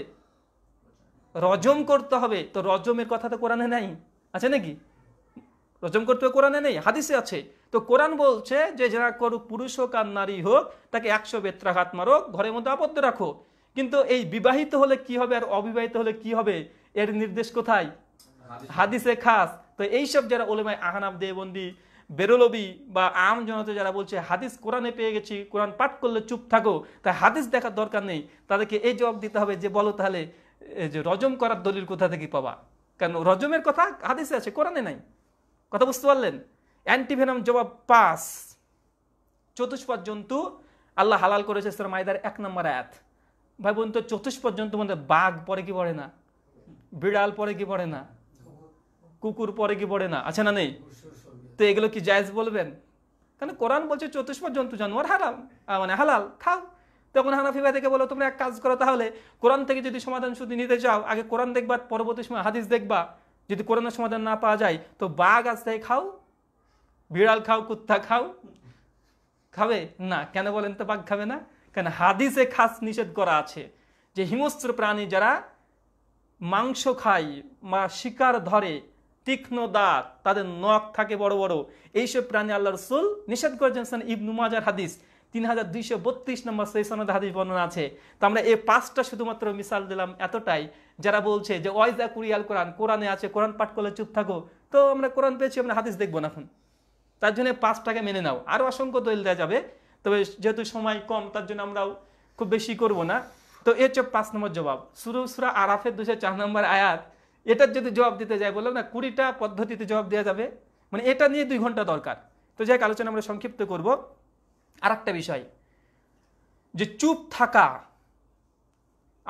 Speaker 1: রজম করতে হবে তো রজমের কথা তো কোরআনে নাই আছে নাকি রজম করতে হবে কোরআনে নেই হাদিসে আছে তো কোরআন বলছে যে যারা করুক পুরুষ হোক আর নারী হোক তাকে একশো বেত্রাঘাত মারো ঘরের মধ্যে আবদ্ধ রাখো কিন্তু এই বিবাহিত হলে কি হবে আর অবিবাহিত হলে কি হবে এর নির্দেশ কোথায় হাদিসে খাস তো এইসব যারা ওলেমায় আহানাব দেবন্দি বেরোলবি বা আম জনতে যারা বলছে হাদিস কোরআনে পেয়ে গেছি কোরআন পাঠ করলে চুপ থাকো তাই হাদিস দেখার দরকার নেই তাদেরকে এই জবাব দিতে হবে যে বলো তাহলে যে রজম করার দলিল কোথা থেকে পাবা কারণ রজমের কথা হাদিসে আছে কোরআনে নাই কথা বুঝতে পারলেন অ্যান্টিভেনাম জবাব পাস চতুষ্পদ জন্তু আল্লাহ হালাল করেছে ইসলাম মাইদার এক নম্বর অ্যাথ ভাই বোন তো চতুষ্পদ জন্তু মধ্যে বাঘ পরে কি পড়ে না বিড়াল পরে কি পড়ে না কুকুর পরে কি পড়ে না আছে না নেই তো এগুলো কি জায়েজ বলবেন কারণ কোরআন বলছে চতুষ্পদ জন্তু জানোয়ার হারাম মানে হালাল খাও তখন ভাই থেকে বলো তোমরা এক কাজ করো তাহলে কোরআন থেকে যদি সমাধান শুধু নিতে চাও আগে কোরআন দেখবা পরবর্তী সময় হাদিস দেখবা যদি করোনার সমাধান না পাওয়া যায় তো বাঘ আস্তায় খাও বিড়াল খাও কুত্তা খাও খাবে না কেন বলেন তো বাঘ খাবে না কেন হাদিসে খাস নিষেধ করা আছে যে হিমস্ত্র প্রাণী যারা মাংস খায় বা শিকার ধরে তীক্ষ্ণ দাঁত তাদের নখ থাকে বড় বড় এইসব প্রাণী আল্লাহ রসুল নিষেধ করেছেন ইবনু মাজার হাদিস তিন হাজার দুইশো বত্রিশ নম্বর সেই সনদ হাদিস বর্ণনা আছে তো আমরা এই পাঁচটা শুধুমাত্র মিসাল দিলাম এতটাই যারা বলছে যে ওয়াইজা কুরিয়াল কোরআন কোরআনে আছে কোরআন পাঠ করলে চুপ থাকো তো আমরা কোরআন পেয়েছি আমরা হাদিস দেখবো না এখন তার জন্য পাঁচটাকে মেনে নাও আরও অসংখ্য দলিল দেওয়া যাবে তবে যেহেতু সময় কম তার জন্য আমরাও খুব বেশি করব না তো এর হচ্ছে পাঁচ নম্বর জবাব সুরু সুরা আরাফের দুশো চার নম্বর আয়াত এটার যদি জবাব দিতে যায় বললাম না কুড়িটা পদ্ধতিতে জবাব দেওয়া যাবে মানে এটা নিয়ে দুই ঘন্টা দরকার তো যাই আলোচনা আমরা সংক্ষিপ্ত করবো আর একটা বিষয় যে চুপ থাকা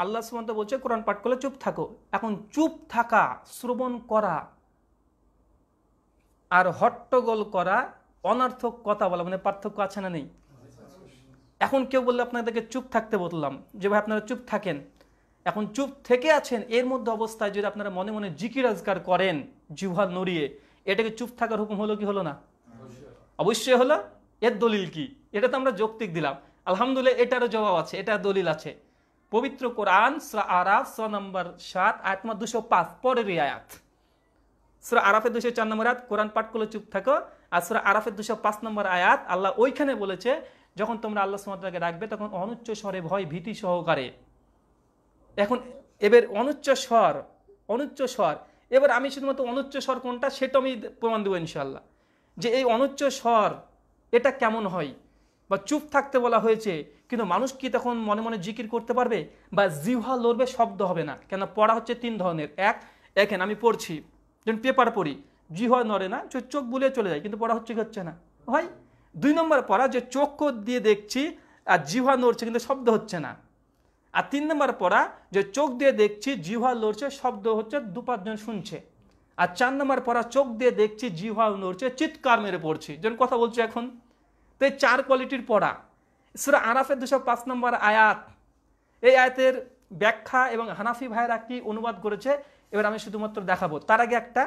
Speaker 1: আল্লাহ সুমন্ত বলছে কোরআন পাঠ করলে চুপ থাকো এখন চুপ থাকা শ্রবণ করা আর হট্টগোল করা অনার্থক কথা বলা মানে পার্থক্য আছে না নেই এখন কেউ বললে আপনাদেরকে চুপ থাকতে বললাম যে ভাই আপনারা চুপ থাকেন এখন চুপ থেকে আছেন এর মধ্যে অবস্থায় যদি আপনারা মনে মনে জিকি আজগার করেন জিহ্বা নড়িয়ে এটাকে চুপ থাকার হুকুম হলো কি হলো না অবশ্যই হলো এর দলিল কি এটা তো আমরা যৌক্তিক দিলাম আলহামদুলিল্লাহ এটারও জবাব আছে এটা দলিল আছে পবিত্র কোরআন আরাফ নম্বর সাত আত্মা দুশো পাঁচ পরের আয়াত সুরা আরাফের দুশো চার নম্বর আয়াত কোরআন পাঠ করলে চুপ থাকো আর সুরা আরাফের দুশো পাঁচ নম্বর আয়াত আল্লাহ ওইখানে বলেছে যখন তোমরা আল্লাহ সুমাদাকে ডাকবে তখন অনুচ্চ স্বরে ভয় ভীতি সহকারে এখন এবার অনুচ্চ স্বর অনুচ্চ স্বর এবার আমি শুধুমাত্র অনুচ্চ স্বর কোনটা সেটা আমি প্রমাণ দেবো ইনশাল্লাহ যে এই অনুচ্চ স্বর এটা কেমন হয় বা চুপ থাকতে বলা হয়েছে কিন্তু মানুষ কি তখন মনে মনে জিকির করতে পারবে বা জিহা লড়বে শব্দ হবে না কেন পড়া হচ্ছে তিন ধরনের এক একেন আমি পড়ছি যেমন পেপার পড়ি জিহা নড়ে না চোখ বুলিয়ে চলে যায় কিন্তু পড়া হচ্ছে কি হচ্ছে না হয় দুই নম্বর পড়া যে চোখ দিয়ে দেখছি আর জিহা নড়ছে কিন্তু শব্দ হচ্ছে না আর তিন নম্বর পড়া যে চোখ দিয়ে দেখছি জিহা লড়ছে শব্দ হচ্ছে দু পাঁচজন শুনছে আর চার নম্বর পড়া চোখ দিয়ে দেখছি জিহা নড়ছে চিৎকার মেরে পড়ছি যেন কথা বলছে এখন তো চার কোয়ালিটির পড়া সুরা আরাফের দুশো পাঁচ নম্বর আয়াত এই আয়াতের ব্যাখ্যা এবং হানাফি ভাইরা কি অনুবাদ করেছে এবার আমি শুধুমাত্র দেখাবো তার আগে একটা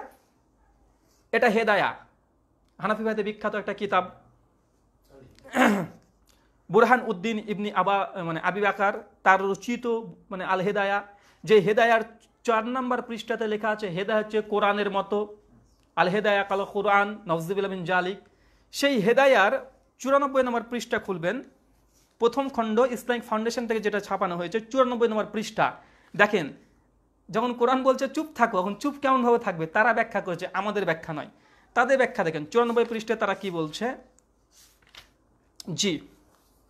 Speaker 1: এটা হেদায়া হানাফি ভাইদের বিখ্যাত একটা কিতাব বুরহান উদ্দিন ইবনি আবা মানে আবি বাকার তার রচিত মানে আল হেদায়া যে হেদায়ার চার নম্বর পৃষ্ঠাতে লেখা আছে হেদায়া হচ্ছে কোরআনের মতো আল হেদায়া কাল কোরআন নজিবুল আমিন জালিক সেই হেদায়ার চুরানব্বই নম্বর পৃষ্ঠা খুলবেন প্রথম খণ্ড ইসলামিক ফাউন্ডেশন থেকে যেটা ছাপানো হয়েছে চুরানব্বই নম্বর পৃষ্ঠা দেখেন যখন কোরআন বলছে চুপ থাকো এখন চুপ কেমনভাবে থাকবে তারা ব্যাখ্যা করেছে আমাদের ব্যাখ্যা নয় তাদের ব্যাখ্যা দেখেন চুরানব্বই পৃষ্ঠে তারা কি বলছে জি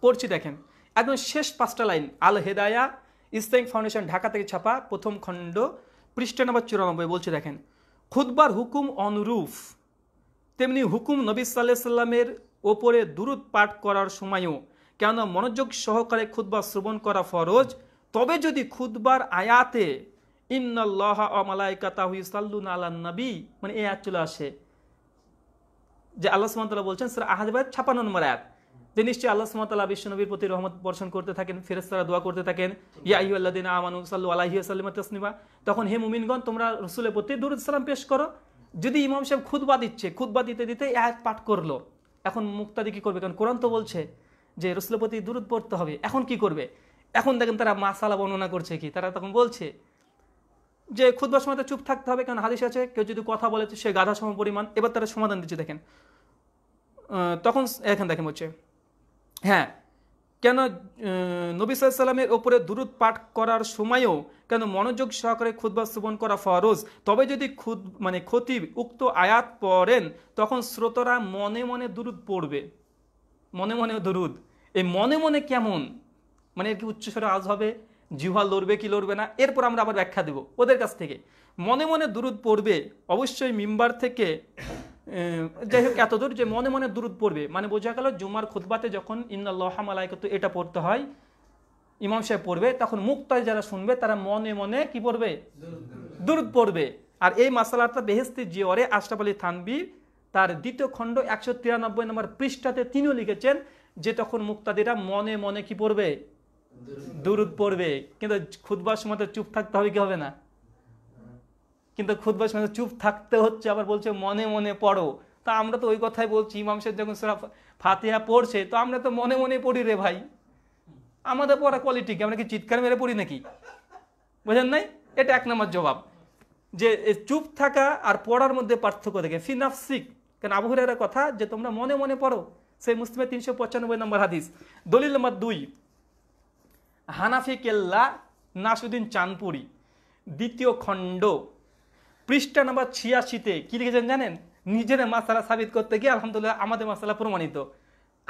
Speaker 1: পড়ছি দেখেন একদম শেষ পাঁচটা লাইন আল হেদায়া ইসলামিক ফাউন্ডেশন ঢাকা থেকে ছাপা প্রথম খণ্ড পৃষ্ঠা নম্বর চুরানব্বই বলছে দেখেন খুদবার হুকুম অনুরূপ তেমনি হুকুম নবী সাল্লাহ সাল্লামের ওপরে দুরুদ পাঠ করার সময়ও কেন মনোযোগ সহকারে খুদ্া শ্রবণ করা ফরজ তবে যদি খুদ্বার আয়াতে ইন্নআল্লাহ আমালাইকাতাহু ইসাল্লুন আল্লাহ নবী মানে এ আয়াত চলে আসে যে আল্লাহ সুমতাল্লাহ বলছেন স্যার আহাজবাদ ছাপান্ন নম্বর আয়াত যে নিশ্চয়ই আল্লাহ সুমতাল্লাহ বিশ্বনবীর প্রতি রহমত বর্ষণ করতে থাকেন ফেরেস্তারা দোয়া করতে থাকেন ইয়া ইউল্লাদিন আমানু সাল্লু আলাহি সাল্লিমা তসনিমা তখন হে মুমিনগণ তোমরা রসুলের প্রতি দুরুদ সালাম পেশ করো যদি ইমাম সাহেব খুদবা দিচ্ছে খুদবা দিতে দিতে এ আয়াত পাঠ করলো এখন মুক্তাদি কী করবে কারণ কোরআন তো বলছে যে রসুলপতি দূরত পড়তে হবে এখন কি করবে এখন দেখেন তারা মাসালা বর্ণনা করছে কি তারা তখন বলছে যে ক্ষুদ্র সময় চুপ থাকতে হবে কারণ হাদিস আছে কেউ যদি কথা বলে সে গাধা সম পরিমাণ এবার তারা সমাধান দিচ্ছে দেখেন তখন এখন দেখেন হচ্ছে হ্যাঁ কেন নবী সাল্লামের ওপরে দুরুদ পাঠ করার সময়ও কেন মনোযোগ সহকারে খুদ্া শ্রবণ করা ফরজ তবে যদি খুদ মানে ক্ষতি উক্ত আয়াত পড়েন তখন শ্রোতরা মনে মনে দুরুদ পড়বে মনে মনে দুরুদ এই মনে মনে কেমন মানে এর কি উচ্চস্বরে আজ হবে জিহা লড়বে কি লড়বে না এরপর আমরা আবার ব্যাখ্যা দেব ওদের কাছ থেকে মনে মনে দুরুদ পড়বে অবশ্যই মিম্বার থেকে যাই হোক এতদূর যে মনে মনে দূর পড়বে মানে বোঝা গেল জুমার খুতবাতে যখন ইন্নাল্লাহ মালাইকাত এটা পড়তে হয় ইমাম সাহেব পড়বে তখন মুক্তায় যারা শুনবে তারা মনে মনে কি পড়বে দূর পড়বে আর এই মাসালাটা বেহেস্তি জিওরে আশরাফ থানবি তার দ্বিতীয় খণ্ড একশো তিরানব্বই নম্বর পৃষ্ঠাতে তিনিও লিখেছেন যে তখন মুক্তাদিরা মনে মনে কি পড়বে দূর পড়বে কিন্তু খুদবার সময় চুপ থাকতে হবে কি হবে না কিন্তু খুদ্ সঙ্গে চুপ থাকতে হচ্ছে আবার বলছে মনে মনে পড়ো তা আমরা তো ওই কথাই বলছি ইমাম সাহেব যখন সেরা ফাতেহা পড়ছে তো আমরা তো মনে মনে পড়ি রে ভাই আমাদের পড়া কোয়ালিটি কি আমরা কি চিৎকার মেরে পড়ি নাকি বোঝেন নাই এটা এক নম্বর জবাব যে চুপ থাকা আর পড়ার মধ্যে পার্থক্য দেখে ফিনাফসিক কারণ আবহাওয়ার কথা যে তোমরা মনে মনে পড়ো সেই মুসলিমে তিনশো পঁচানব্বই নম্বর হাদিস দলিল নম্বর দুই হানাফি কেল্লা নাসুদ্দিন চাঁদপুরি দ্বিতীয় খণ্ড পৃষ্ঠা নাম্বার ছিয়াশিতে কী লিখেছেন জানেন নিজের মাসালা সাবিত করতে গিয়ে আলহামদুলিল্লাহ আমাদের মাসালা প্রমাণিত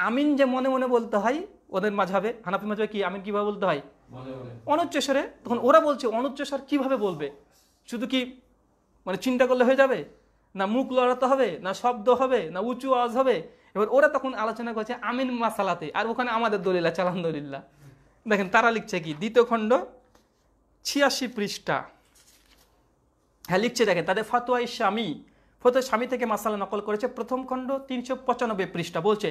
Speaker 1: আমিন যে মনে মনে বলতে হয় ওদের মাঝাবে হানাপি মাঝাবে কি আমিন কীভাবে বলতে হয় অনুচ্চেশ্বরে তখন ওরা বলছে অনুচ্চেশ্বর কিভাবে বলবে শুধু কি মানে চিন্তা করলে হয়ে যাবে না মুখ লড়াতে হবে না শব্দ হবে না উঁচু আওয়াজ হবে এবার ওরা তখন আলোচনা করছে আমিন মাসালাতে আর ওখানে আমাদের দলিল আছে আলহামদুলিল্লাহ দেখেন তারা লিখছে কি দ্বিতীয় খণ্ড ছিয়াশি পৃষ্ঠা হ্যাঁ লিখছে দেখেন তাদের ফতোয়াই স্বামী ফতোয়া স্বামী থেকে মাসালা নকল করেছে প্রথম খণ্ড তিনশো পঁচানব্বই পৃষ্ঠা বলছে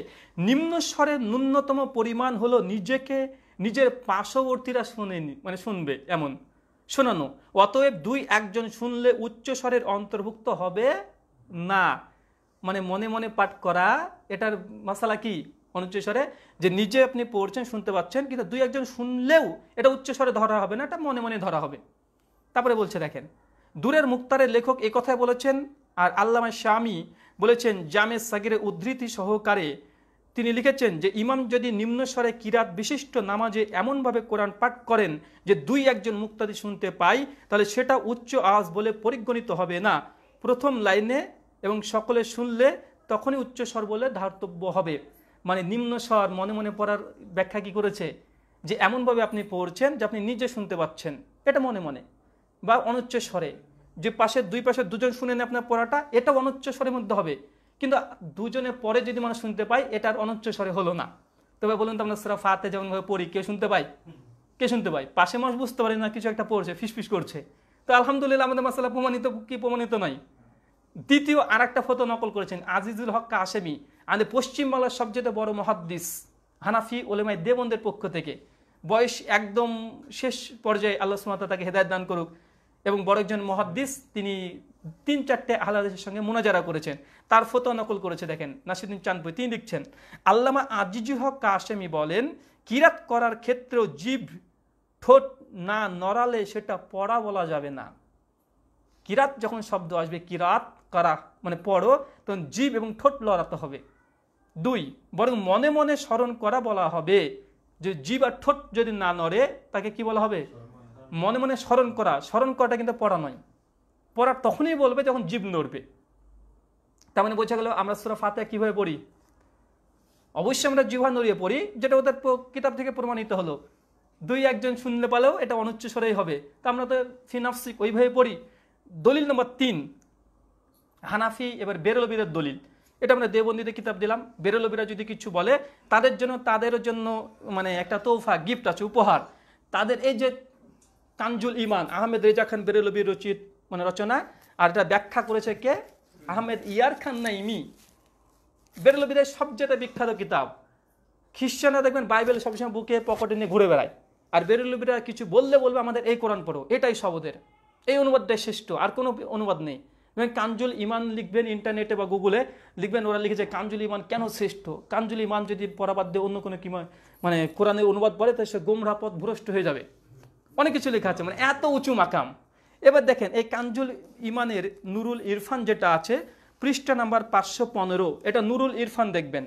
Speaker 1: নিম্ন স্বরের ন্যূনতম পরিমাণ হলো নিজেকে নিজের পার্শ্ববর্তীরা শুনেনি মানে শুনবে এমন শোনানো অতএব দুই একজন শুনলে উচ্চ স্বরের অন্তর্ভুক্ত হবে না মানে মনে মনে পাঠ করা এটার মশালা কি স্বরে যে নিজে আপনি পড়ছেন শুনতে পাচ্ছেন কিন্তু দুই একজন শুনলেও এটা উচ্চ স্বরে ধরা হবে না এটা মনে মনে ধরা হবে তারপরে বলছে দেখেন দূরের মুক্তারের লেখক কথায় বলেছেন আর আল্লামা শামি বলেছেন জামে সাগিরের উদ্ধৃতি সহকারে তিনি লিখেছেন যে ইমাম যদি নিম্নস্বরে কিরাত বিশিষ্ট নামাজে এমনভাবে কোরআন পাঠ করেন যে দুই একজন মুক্তাদি শুনতে পাই তাহলে সেটা উচ্চ আওয়াজ বলে পরিগণিত হবে না প্রথম লাইনে এবং সকলে শুনলে তখনই উচ্চ স্বর বলে ধার্তব্য হবে মানে নিম্নস্বর মনে মনে পড়ার ব্যাখ্যা কি করেছে যে এমনভাবে আপনি পড়ছেন যে আপনি নিজে শুনতে পাচ্ছেন এটা মনে মনে বা অনুচ্চ স্বরে যে পাশের দুই পাশে দুজন শুনে নেয় আপনার পড়াটা এটা অনুচ্চ স্বরের মধ্যে হবে কিন্তু দুজনের পরে যদি মানুষ শুনতে পায় এটার অনুচ্চ স্বরে হলো না তবে বলুন তো আমরা সেরা ফাতে যেমনভাবে পড়ি কে শুনতে পাই কে শুনতে পাই পাশে মানুষ বুঝতে পারে না কিছু একটা পড়ছে ফিসফিস করছে তো আলহামদুলিল্লাহ আমাদের মাসালা প্রমাণিত কি প্রমাণিত নয় দ্বিতীয় আর একটা ফতো নকল করেছেন আজিজুল হক আসেমি আমাদের পশ্চিমবাংলার সবচেয়ে বড় মহাদ্দিস হানাফি ওলেমাই দেবন্দের পক্ষ থেকে বয়স একদম শেষ পর্যায়ে আল্লাহ সুমাতা তাকে হেদায়ত দান করুক এবং বড় একজন মহাদ্দিস তিনি তিন চারটে আহলাদেশের সঙ্গে মোনাজারা করেছেন তার ফতো নকল করেছে দেখেন নাসিদ্দিন চানপুর তিনি লিখছেন আল্লামা আজিজুল হক কাশেমি বলেন কিরাত করার ক্ষেত্রেও জীব ঠোঁট না নড়ালে সেটা পড়া বলা যাবে না কিরাত যখন শব্দ আসবে কিরাত করা মানে পড়ো তখন জীব এবং ঠোঁট লড়াতে হবে দুই বরং মনে মনে স্মরণ করা বলা হবে যে জীব আর ঠোঁট যদি না নড়ে তাকে কি বলা হবে মনে মনে স্মরণ করা স্মরণ করাটা কিন্তু পড়া নয় পড়ার তখনই বলবে যখন জীব নড়বে তার মানে বোঝা গেল আমরা সুরা ফাতে কীভাবে পড়ি অবশ্যই আমরা জিহা নড়িয়ে পড়ি যেটা ওদের কিতাব থেকে প্রমাণিত হলো দুই একজন শুনলে পালেও এটা অনুচ্চ স্বরেই হবে তা আমরা তো ফিনাফসিক ওইভাবে পড়ি দলিল নম্বর তিন হানাফি এবার বেরলবিরের দলিল এটা আমরা দেবন্দিতে কিতাব দিলাম বেরলবিরা যদি কিছু বলে তাদের জন্য তাদের জন্য মানে একটা তোফা গিফট আছে উপহার তাদের এই যে কাঞ্জুল ইমান আহমেদ রেজা খান বেরেলবি রচিত মানে রচনা আর এটা ব্যাখ্যা করেছে কে আহমেদ ইয়ার খান নাইমি বেরেলবির সবচেয়ে বিখ্যাত কিতাব খ্রিস্টানরা দেখবেন বাইবেল সবসময় বুকে পকেটে নিয়ে ঘুরে বেড়ায় আর বেরেলবিরা কিছু বললে বলবে আমাদের এই কোরআন পড়ো এটাই শবদের এই অনুবাদটাই শ্রেষ্ঠ আর কোনো অনুবাদ নেই দেখবেন কাঞ্জুল ইমান লিখবেন ইন্টারনেটে বা গুগলে লিখবেন ওরা লিখেছে কাঞ্জুল ইমান কেন শ্রেষ্ঠ কাঞ্জুল ইমান যদি পরাবাদ দিয়ে অন্য কোনো কি মানে কোরআনের অনুবাদ পড়ে তাহলে সে গোমরা পথ ভ্রষ্ট হয়ে যাবে অনেক কিছু লেখা আছে মানে এত উঁচু মাকাম এবার দেখেন এই কাঞ্জুল ইমানের নুরুল ইরফান যেটা আছে পৃষ্ঠা নাম্বার পাঁচশো পনেরো এটা নুরুল ইরফান দেখবেন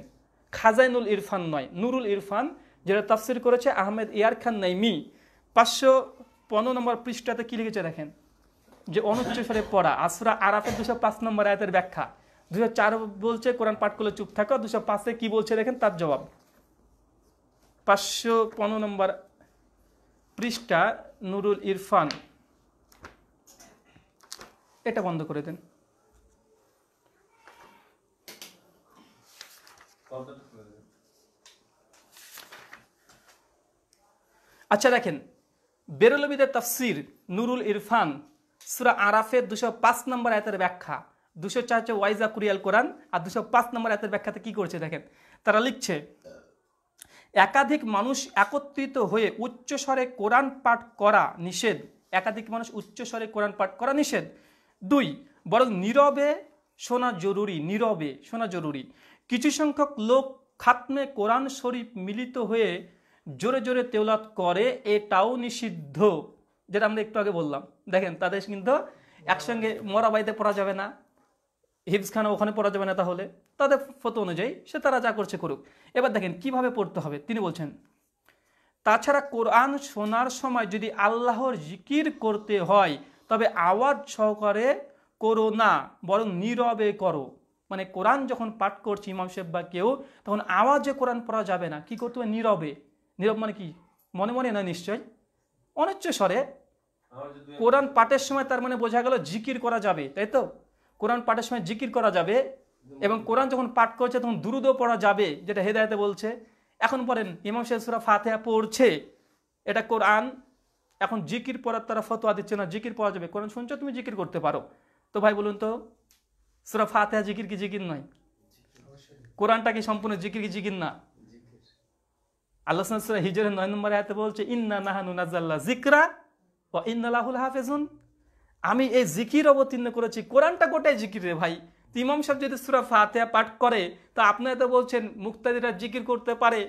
Speaker 1: খাজাইনুল ইরফান নয় নুরুল ইরফান যেটা তাফসির করেছে আহমেদ ইয়ার খান নাইমি পাঁচশো পনেরো নম্বর পৃষ্ঠাতে কী লিখেছে দেখেন যে সরে পড়া আসরা আরাফের দুশো পাঁচ নম্বর আয়তের ব্যাখ্যা দুশো চার বলছে কোরআন পাঠ করলে চুপ থাকো দুশো পাঁচে কী বলছে দেখেন তার জবাব পাঁচশো পনেরো নম্বর পৃষ্ঠা নুরুল ইরফান এটা বন্ধ করে দেন আচ্ছা দেখেন বেরলবিদের তাফসির নুরুল ইরফান সুরা আরাফের দুশো পাঁচ নম্বর আয়তের ব্যাখ্যা দুশো চার ওয়াইজা কুরিয়াল কোরআন আর দুশো পাঁচ নম্বর আয়তের ব্যাখ্যাতে কী করছে দেখেন তারা লিখছে একাধিক মানুষ একত্রিত হয়ে উচ্চস্বরে কোরআন পাঠ করা নিষেধ একাধিক মানুষ উচ্চস্বরে কোরআন পাঠ করা নিষেধ দুই বরং নীরবে শোনা জরুরি নীরবে শোনা জরুরি কিছু সংখ্যক লোক খাতমে কোরআন শরীফ মিলিত হয়ে জোরে জোরে তেওলাত করে এটাও নিষিদ্ধ যেটা আমরা একটু আগে বললাম দেখেন তাদের কিন্তু একসঙ্গে মরা বাড়িতে পড়া যাবে না হিফসখানা ওখানে পড়া যাবে না তাহলে তাদের ফতো অনুযায়ী সে তারা যা করছে করুক এবার দেখেন কিভাবে পড়তে হবে তিনি বলছেন তাছাড়া কোরআন শোনার সময় যদি আল্লাহর জিকির করতে হয় তবে আওয়াজ সহকারে করো না বরং নীরবে করো মানে কোরআন যখন পাঠ করছি ইমাম সাহেব বা কেউ তখন আওয়াজে কোরআন পড়া যাবে না কি করতে হবে নীরবে নীরব মানে কি মনে মনে না নিশ্চয় অনিচ্ছ স্বরে কোরআন পাঠের সময় তার মানে বোঝা গেল জিকির করা যাবে তাই তো কোরআন পাঠের সময় জিকির করা যাবে এবং কোরআন যখন পাঠ করছে তখন দুরুদও পড়া যাবে যেটা হেদায়তে বলছে এখন পড়েন ইমাম সাহেব ফাতেহা পড়ছে এটা কোরআন এখন জিকির পড়ার তারা ফতোয়া দিচ্ছে না জিকির পড়া যাবে কোরআন শুনছো তুমি জিকির করতে পারো তো ভাই বলুন তো সুরা ফাতেহা জিকির কি জিকির নয় কোরআনটা কি সম্পূর্ণ জিকির কি জিকির না আল্লাহ হিজরের নয় নম্বর আয়তে বলছে ইন্না নাহানু নাজাল্লা জিকরা ও ইন্না লাহুল হাফেজুন আমি এই জিকির অবতীর্ণ করেছি কোরআনটা গোটাই জিকির রে ভাই ইমাম সাহেব যদি সুরা ফাতেহা পাঠ করে তা আপনারা তো বলছেন মুক্তাদিরা জিকির করতে পারে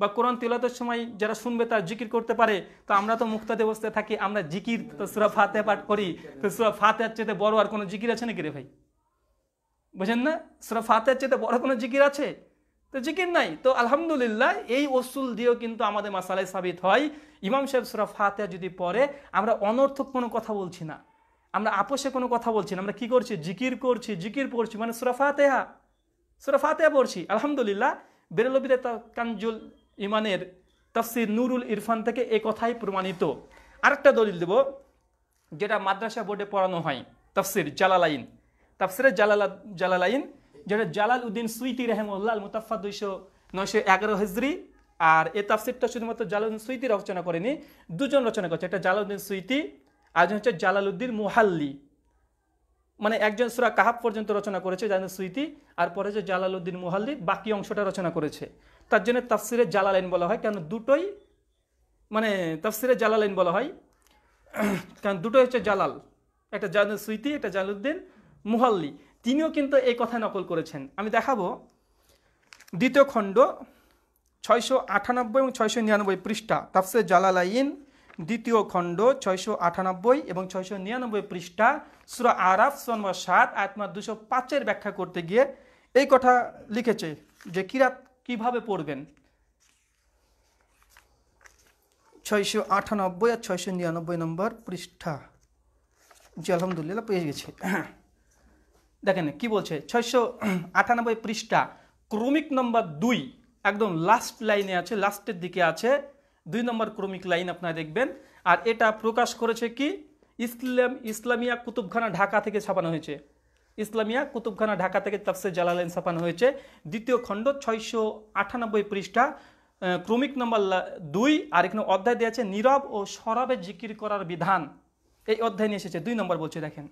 Speaker 1: বা কোরআন তিলাতের সময় যারা শুনবে তারা জিকির করতে পারে তো আমরা তো মুক্তাদি অবস্থায় থাকি আমরা জিকির তো সুরা ফাতেহা পাঠ করি তো সুরা ফাতেহার চেতে বড় আর কোনো জিকির আছে নাকি রে ভাই বুঝেন না সুরা ফাতেহার চেতে বড় কোনো জিকির আছে তো জিকির নাই তো আলহামদুলিল্লাহ এই ওসুল দিয়েও কিন্তু আমাদের মাসালায় সাবিত হয় ইমাম সাহেব সুরা ফাতেহা যদি পড়ে আমরা অনর্থক কোনো কথা বলছি না আমরা আপোষে কোনো কথা বলছি না আমরা কি করছি জিকির করছি জিকির পড়ছি মানে সুরাফাতেহা সুরাফাতেহা পড়ছি আলহামদুলিল্লাহ বেরলবিদে কানজুল ইমানের তফসির নুরুল ইরফান থেকে এ কথাই প্রমাণিত আরেকটা দলিল দেব যেটা মাদ্রাসা বোর্ডে পড়ানো হয় তফসির জালালাইন তাফসিরে জালালা জালালাইন যেটা জালাল উদ্দিন সুইতি রহমুল্লাহ মুতাফা দুইশো নয়শো এগারো হিজরি আর এ তাফসিরটা শুধুমাত্র জালালউদ্দিন সুইতি রচনা করেনি দুজন রচনা করছে একটা জালাউদ্দিন সুইতি আরেকজন হচ্ছে জালালুদ্দিন মুহাল্লি মানে একজন সুরা কাহাব পর্যন্ত রচনা করেছে যাদের সুইতি আর পরে যে জালালুদ্দিন মুহাল্লি বাকি অংশটা রচনা করেছে তার জন্য তাফসিরে জালালাইন বলা হয় কেন দুটোই মানে তাফসিরে জালালাইন বলা হয় কারণ দুটোই হচ্ছে জালাল একটা জালাল সুইতি একটা জালালুদ্দিন মুহাল্লি তিনিও কিন্তু এই কথা নকল করেছেন আমি দেখাবো দ্বিতীয় খণ্ড ছয়শো আটানব্বই এবং ছয়শো নিরানব্বই পৃষ্ঠা তাফসিরে জালালাইন দ্বিতীয় খণ্ড ছয়শো আটানব্বই এবং ছয়শো নিরানব্বই পৃষ্ঠা সুরা আরাফ নম্বর সাত আত্মার দুশো পাঁচের ব্যাখ্যা করতে গিয়ে এই কথা লিখেছে যে কিরাত কিভাবে পড়বেন ছয়শো আটানব্বই আর ছয়শো নিরানব্বই নম্বর পৃষ্ঠা জি আলহামদুলিল্লাহ পেয়ে গেছে দেখেন কি বলছে ছয়শো আটানব্বই পৃষ্ঠা ক্রমিক নম্বর দুই একদম লাস্ট লাইনে আছে লাস্টের দিকে আছে দুই নম্বর ক্রমিক লাইন আপনারা দেখবেন আর এটা প্রকাশ করেছে কি ইসলাম ইসলামিয়া কুতুবখানা ঢাকা থেকে ছাপানো হয়েছে ইসলামিয়া কুতুবখানা ঢাকা থেকে তাফসে জালালাইন ছাপানো হয়েছে দ্বিতীয় খণ্ড ছয়শো আটানব্বই পৃষ্ঠা ক্রমিক নম্বর দুই আর এখানে অধ্যায় দেওয়া আছে নীরব ও সরবে জিকির করার বিধান এই অধ্যায় নিয়ে এসেছে দুই নম্বর বলছে দেখেন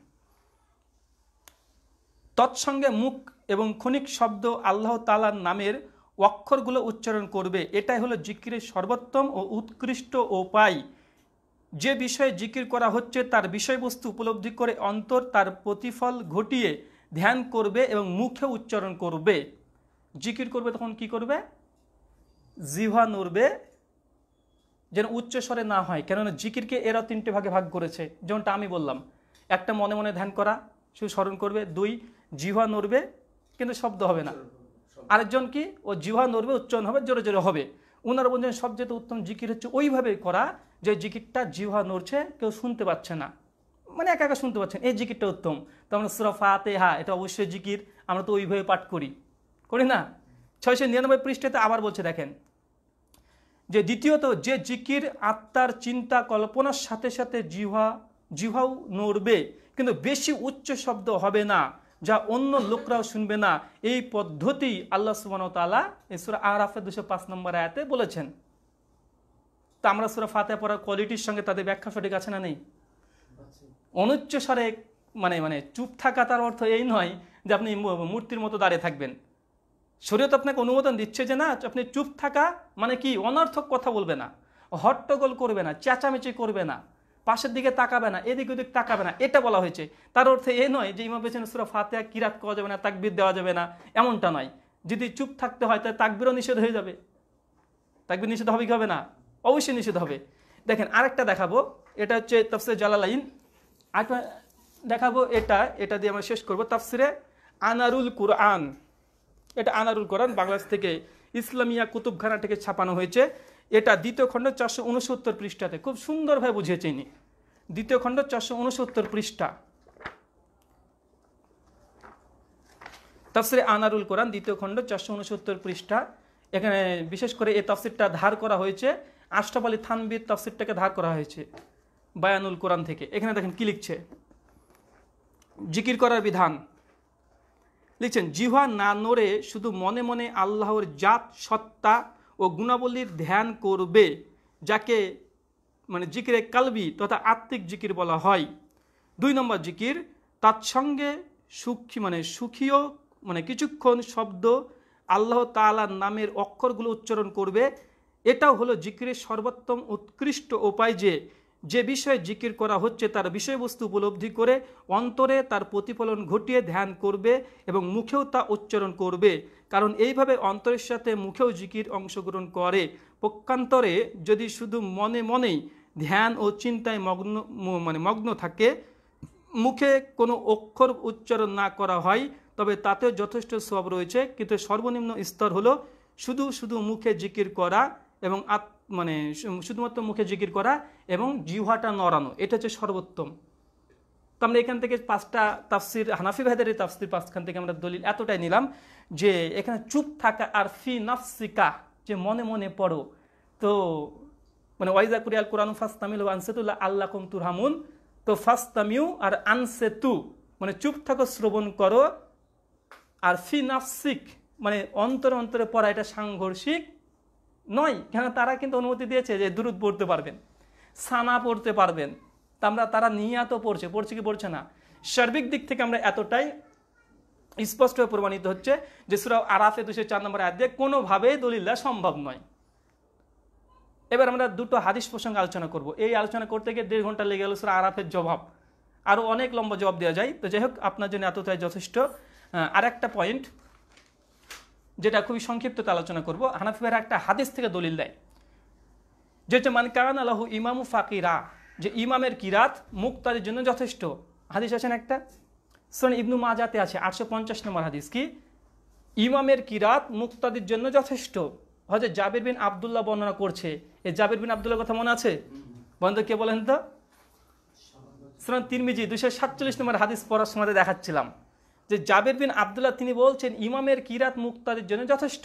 Speaker 1: তৎসঙ্গে মুখ এবং ক্ষণিক শব্দ আল্লাহ তালার নামের অক্ষরগুলো উচ্চারণ করবে এটাই হলো জিকিরের সর্বোত্তম ও উৎকৃষ্ট উপায় যে বিষয়ে জিকির করা হচ্ছে তার বিষয়বস্তু উপলব্ধি করে অন্তর তার প্রতিফল ঘটিয়ে ধ্যান করবে এবং মুখে উচ্চারণ করবে জিকির করবে তখন কি করবে জিহা নড়বে যেন উচ্চস্বরে না হয় কেননা জিকিরকে এরা তিনটে ভাগে ভাগ করেছে যেমনটা আমি বললাম একটা মনে মনে ধ্যান করা শুধু স্মরণ করবে দুই জিহা নড়বে কিন্তু শব্দ হবে না আরেকজন কি ও জিহা নড়বে উচ্চারণ হবে জোরে জোরে হবে ওনার বলছেন সবচেয়ে উত্তম জিকির হচ্ছে ওইভাবেই করা যে জিকিরটা জিহা নড়ছে কেউ শুনতে পাচ্ছে না মানে একা একা শুনতে পাচ্ছেন এই জিকিরটা উত্তম তো আমরা সুরা হা এটা অবশ্যই জিকির আমরা তো ওইভাবে পাঠ করি করি না ছয়শো নিরানব্বই পৃষ্ঠাতে আবার বলছে দেখেন যে দ্বিতীয়ত যে জিকির আত্মার চিন্তা কল্পনার সাথে সাথে জিহা জিহাও নড়বে কিন্তু বেশি উচ্চ শব্দ হবে না যা অন্য লোকরাও শুনবে না এই পদ্ধতি আল্লাহ সুবাহতালা ইসুরা আরাফে দুশো পাঁচ নম্বর আয়াতে বলেছেন তা আমরা সুরা ফাতে পড়ার কোয়ালিটির সঙ্গে তাদের ব্যাখ্যা সঠিক আছে না নেই অনুচ্চ স্বরে মানে মানে চুপ থাকা তার অর্থ এই নয় যে আপনি মূর্তির মতো দাঁড়িয়ে থাকবেন শরীয়ত আপনাকে অনুমোদন দিচ্ছে যে না আপনি চুপ থাকা মানে কি অনর্থক কথা বলবে না হট্টগোল করবে না চেঁচামেচি করবে না পাশের দিকে তাকাবে না এদিক ওদিক তাকাবে না এটা বলা হয়েছে তার অর্থে এ নয় যে ইমাম পেছনে সুরা ফাতেহা কিরাত করা যাবে না তাকবির দেওয়া যাবে না এমনটা নয় যদি চুপ থাকতে হয় তাহলে তাকবিরও নিষেধ হয়ে যাবে তাকবির নিষেধ হবে কি হবে না অবশ্যই নিষেধ হবে দেখেন আরেকটা দেখাবো এটা হচ্ছে তফসির জালালাইন আরেকটা দেখাবো এটা এটা দিয়ে আমরা শেষ করবো তফসিরে আনারুল কুরআন এটা আনারুল কোরআন বাংলাদেশ থেকে ইসলামিয়া কুতুবখানা থেকে ছাপানো হয়েছে এটা দ্বিতীয় খণ্ড চারশো উনসত্তর পৃষ্ঠাতে খুব সুন্দরভাবে বুঝিয়েছে ইনি দ্বিতীয় খণ্ড চারশো উনসত্তর পৃষ্ঠা তাফসিরে আনারুল কোরআন দ্বিতীয় খণ্ড চারশো উনসত্তর পৃষ্ঠা এখানে বিশেষ করে এই তাফসিরটা ধার করা হয়েছে আশরাফ আলী থানবির তাফসিরটাকে ধার করা হয়েছে বায়ানুল কোরআন থেকে এখানে দেখেন কি লিখছে জিকির করার বিধান লিখছেন জিহা না নড়ে শুধু মনে মনে আল্লাহর জাত সত্তা ও গুণাবলীর ধ্যান করবে যাকে মানে জিকিরে কালবি তথা আত্মিক জিকির বলা হয় দুই নম্বর জিকির তার সঙ্গে সুখী মানে সুখীয় মানে কিছুক্ষণ শব্দ আল্লাহ তালার নামের অক্ষরগুলো উচ্চারণ করবে এটাও হলো জিকিরের সর্বোত্তম উৎকৃষ্ট উপায় যে যে বিষয়ে জিকির করা হচ্ছে তার বিষয়বস্তু উপলব্ধি করে অন্তরে তার প্রতিফলন ঘটিয়ে ধ্যান করবে এবং মুখেও তা উচ্চারণ করবে কারণ এইভাবে অন্তরের সাথে মুখেও জিকির অংশগ্রহণ করে পক্ষান্তরে যদি শুধু মনে মনেই ধ্যান ও চিন্তায় মগ্ন মানে মগ্ন থাকে মুখে কোনো অক্ষর উচ্চারণ না করা হয় তবে তাতেও যথেষ্ট সব রয়েছে কিন্তু সর্বনিম্ন স্তর হলো শুধু শুধু মুখে জিকির করা এবং আত মানে শুধুমাত্র মুখে জিকির করা এবং জিহাটা নড়ানো এটা হচ্ছে সর্বোত্তম তো আমরা এখান থেকে পাঁচটা তাফসির হানাফি ভাইদারের তাফসির পাঁচখান থেকে আমরা দলিল এতটাই নিলাম যে এখানে চুপ থাকা আর ফি নাফসিকা যে মনে মনে পড়ো তো মানে ওয়াইজা কুরিয়াল কোরআন ফাস্তামিল আনসেতুল্লাহ আল্লাহ কুম তুরহামুন তো ফাস্তামিউ আর আনসেতু মানে চুপ থাকো শ্রবণ করো আর ফি নাফসিক মানে অন্তরে অন্তরে পড়া এটা সাংঘর্ষিক নয় কেন তারা কিন্তু অনুমতি দিয়েছে যে দূরত পড়তে পারবেন সানা পড়তে পারবেন তা আমরা তারা নিয়াত পড়ছে পড়ছে কি পড়ছে না সার্বিক দিক থেকে আমরা এতটাই স্পষ্টভাবে প্রমাণিত হচ্ছে যে সুরাও আরাফে দুশো চার নম্বর আয় দিয়ে কোনোভাবেই দলিল্লা সম্ভব নয় এবার আমরা দুটো হাদিস প্রসঙ্গে আলোচনা করব এই আলোচনা করতে গিয়ে দেড় ঘন্টা লেগে গেল সুরা আরাফের জবাব আরও অনেক লম্বা জবাব দেওয়া যায় তো যাই হোক আপনার জন্য এতটাই যথেষ্ট আর একটা পয়েন্ট যেটা খুবই সংক্ষিপ্ত আলোচনা করব হানাফি একটা হাদিস থেকে দলিল দেয় যে হচ্ছে মান কান আলাহু ইমামু ফাকিরা যে ইমামের কিরাত মুক্তারের জন্য যথেষ্ট হাদিস আছেন একটা সোন ইবনু মাজাতে আছে আটশো পঞ্চাশ নম্বর হাদিস কি ইমামের কিরাত মুক্তাদের জন্য যথেষ্ট হজরত জাবির বিন আবদুল্লাহ বর্ণনা করছে এই জাবির বিন আবদুল্লাহ কথা মনে আছে বন্ধু কে বলেন তো তিন মিজি দুশো সাতচল্লিশ নম্বর হাদিস পড়ার সময় দেখাচ্ছিলাম যে জাবির বিন আবদুল্লাহ তিনি বলছেন ইমামের কিরাত মুক্তাদের জন্য যথেষ্ট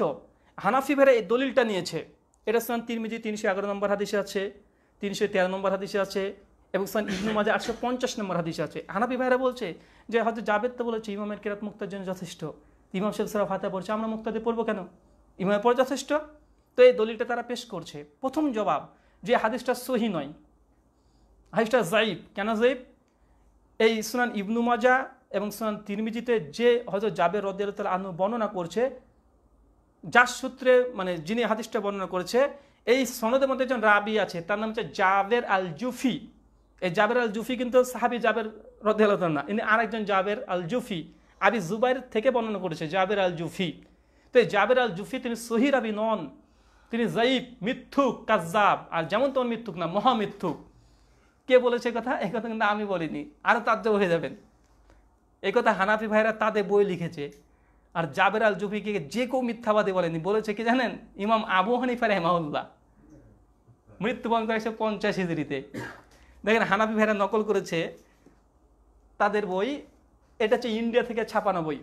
Speaker 1: হানাফি ভেরা এই দলিলটা নিয়েছে এটা তিন মিজি তিনশো এগারো নম্বর হাদিসে আছে তিনশো তেরো নম্বর হাদিসে আছে এবং সন ইবনু মাঝে আটশো পঞ্চাশ নম্বর হাদিসে আছে হানাফি ভাইরা বলছে যে হয়তো জাবেদ তো বলেছে ইমামের কিরাত মুক্তার জন্য যথেষ্ট ইমাম শেখ সাহেব হাতে পড়ছে আমরা মুক্তাদের পড়বো কেন ইমামের পর যথেষ্ট তো এই দলিলটা তারা পেশ করছে প্রথম জবাব যে হাদিসটা সহি নয় হাদিসটা জাইব কেন জাইব এই সুনান ইবনু মাজা এবং সুনান তিরমিজিতে যে হজরত জাবের তাল আনু বর্ণনা করছে যার সূত্রে মানে যিনি হাদিসটা বর্ণনা করেছে এই সনদের মধ্যে একজন রাবি আছে তার নাম হচ্ছে জাবের আল জুফি এই জাবের আল জুফি কিন্তু সাহাবি জাবের রদ্দাল না ইনি আরেকজন জাবের আল জুফি আবি জুবাইর থেকে বর্ণনা করেছে জাবের আল জুফি তে জাবের আল জুফি তিনি সহির আবি নন তিনি জয়ীব মিথ্যুক কাজাব আর যেমন তেমন মিথ্যুক না মহামিথ্যুক কে বলেছে কথা এই কথা কিন্তু আমি বলিনি আরও তার তাজ্য হয়ে যাবেন এই কথা হানাফি ভাইরা তাদের বই লিখেছে আর জাবের আল জুফিকে যে কেউ মিথ্যাবাদী বলেনি বলেছে কি জানেন ইমাম আবু হানিফা রেহমাউল্লাহ মৃত্যুবরণ করেছে পঞ্চাশ হিজড়িতে দেখেন হানাফি ভাইরা নকল করেছে তাদের বই এটা হচ্ছে ইন্ডিয়া থেকে ছাপানো বই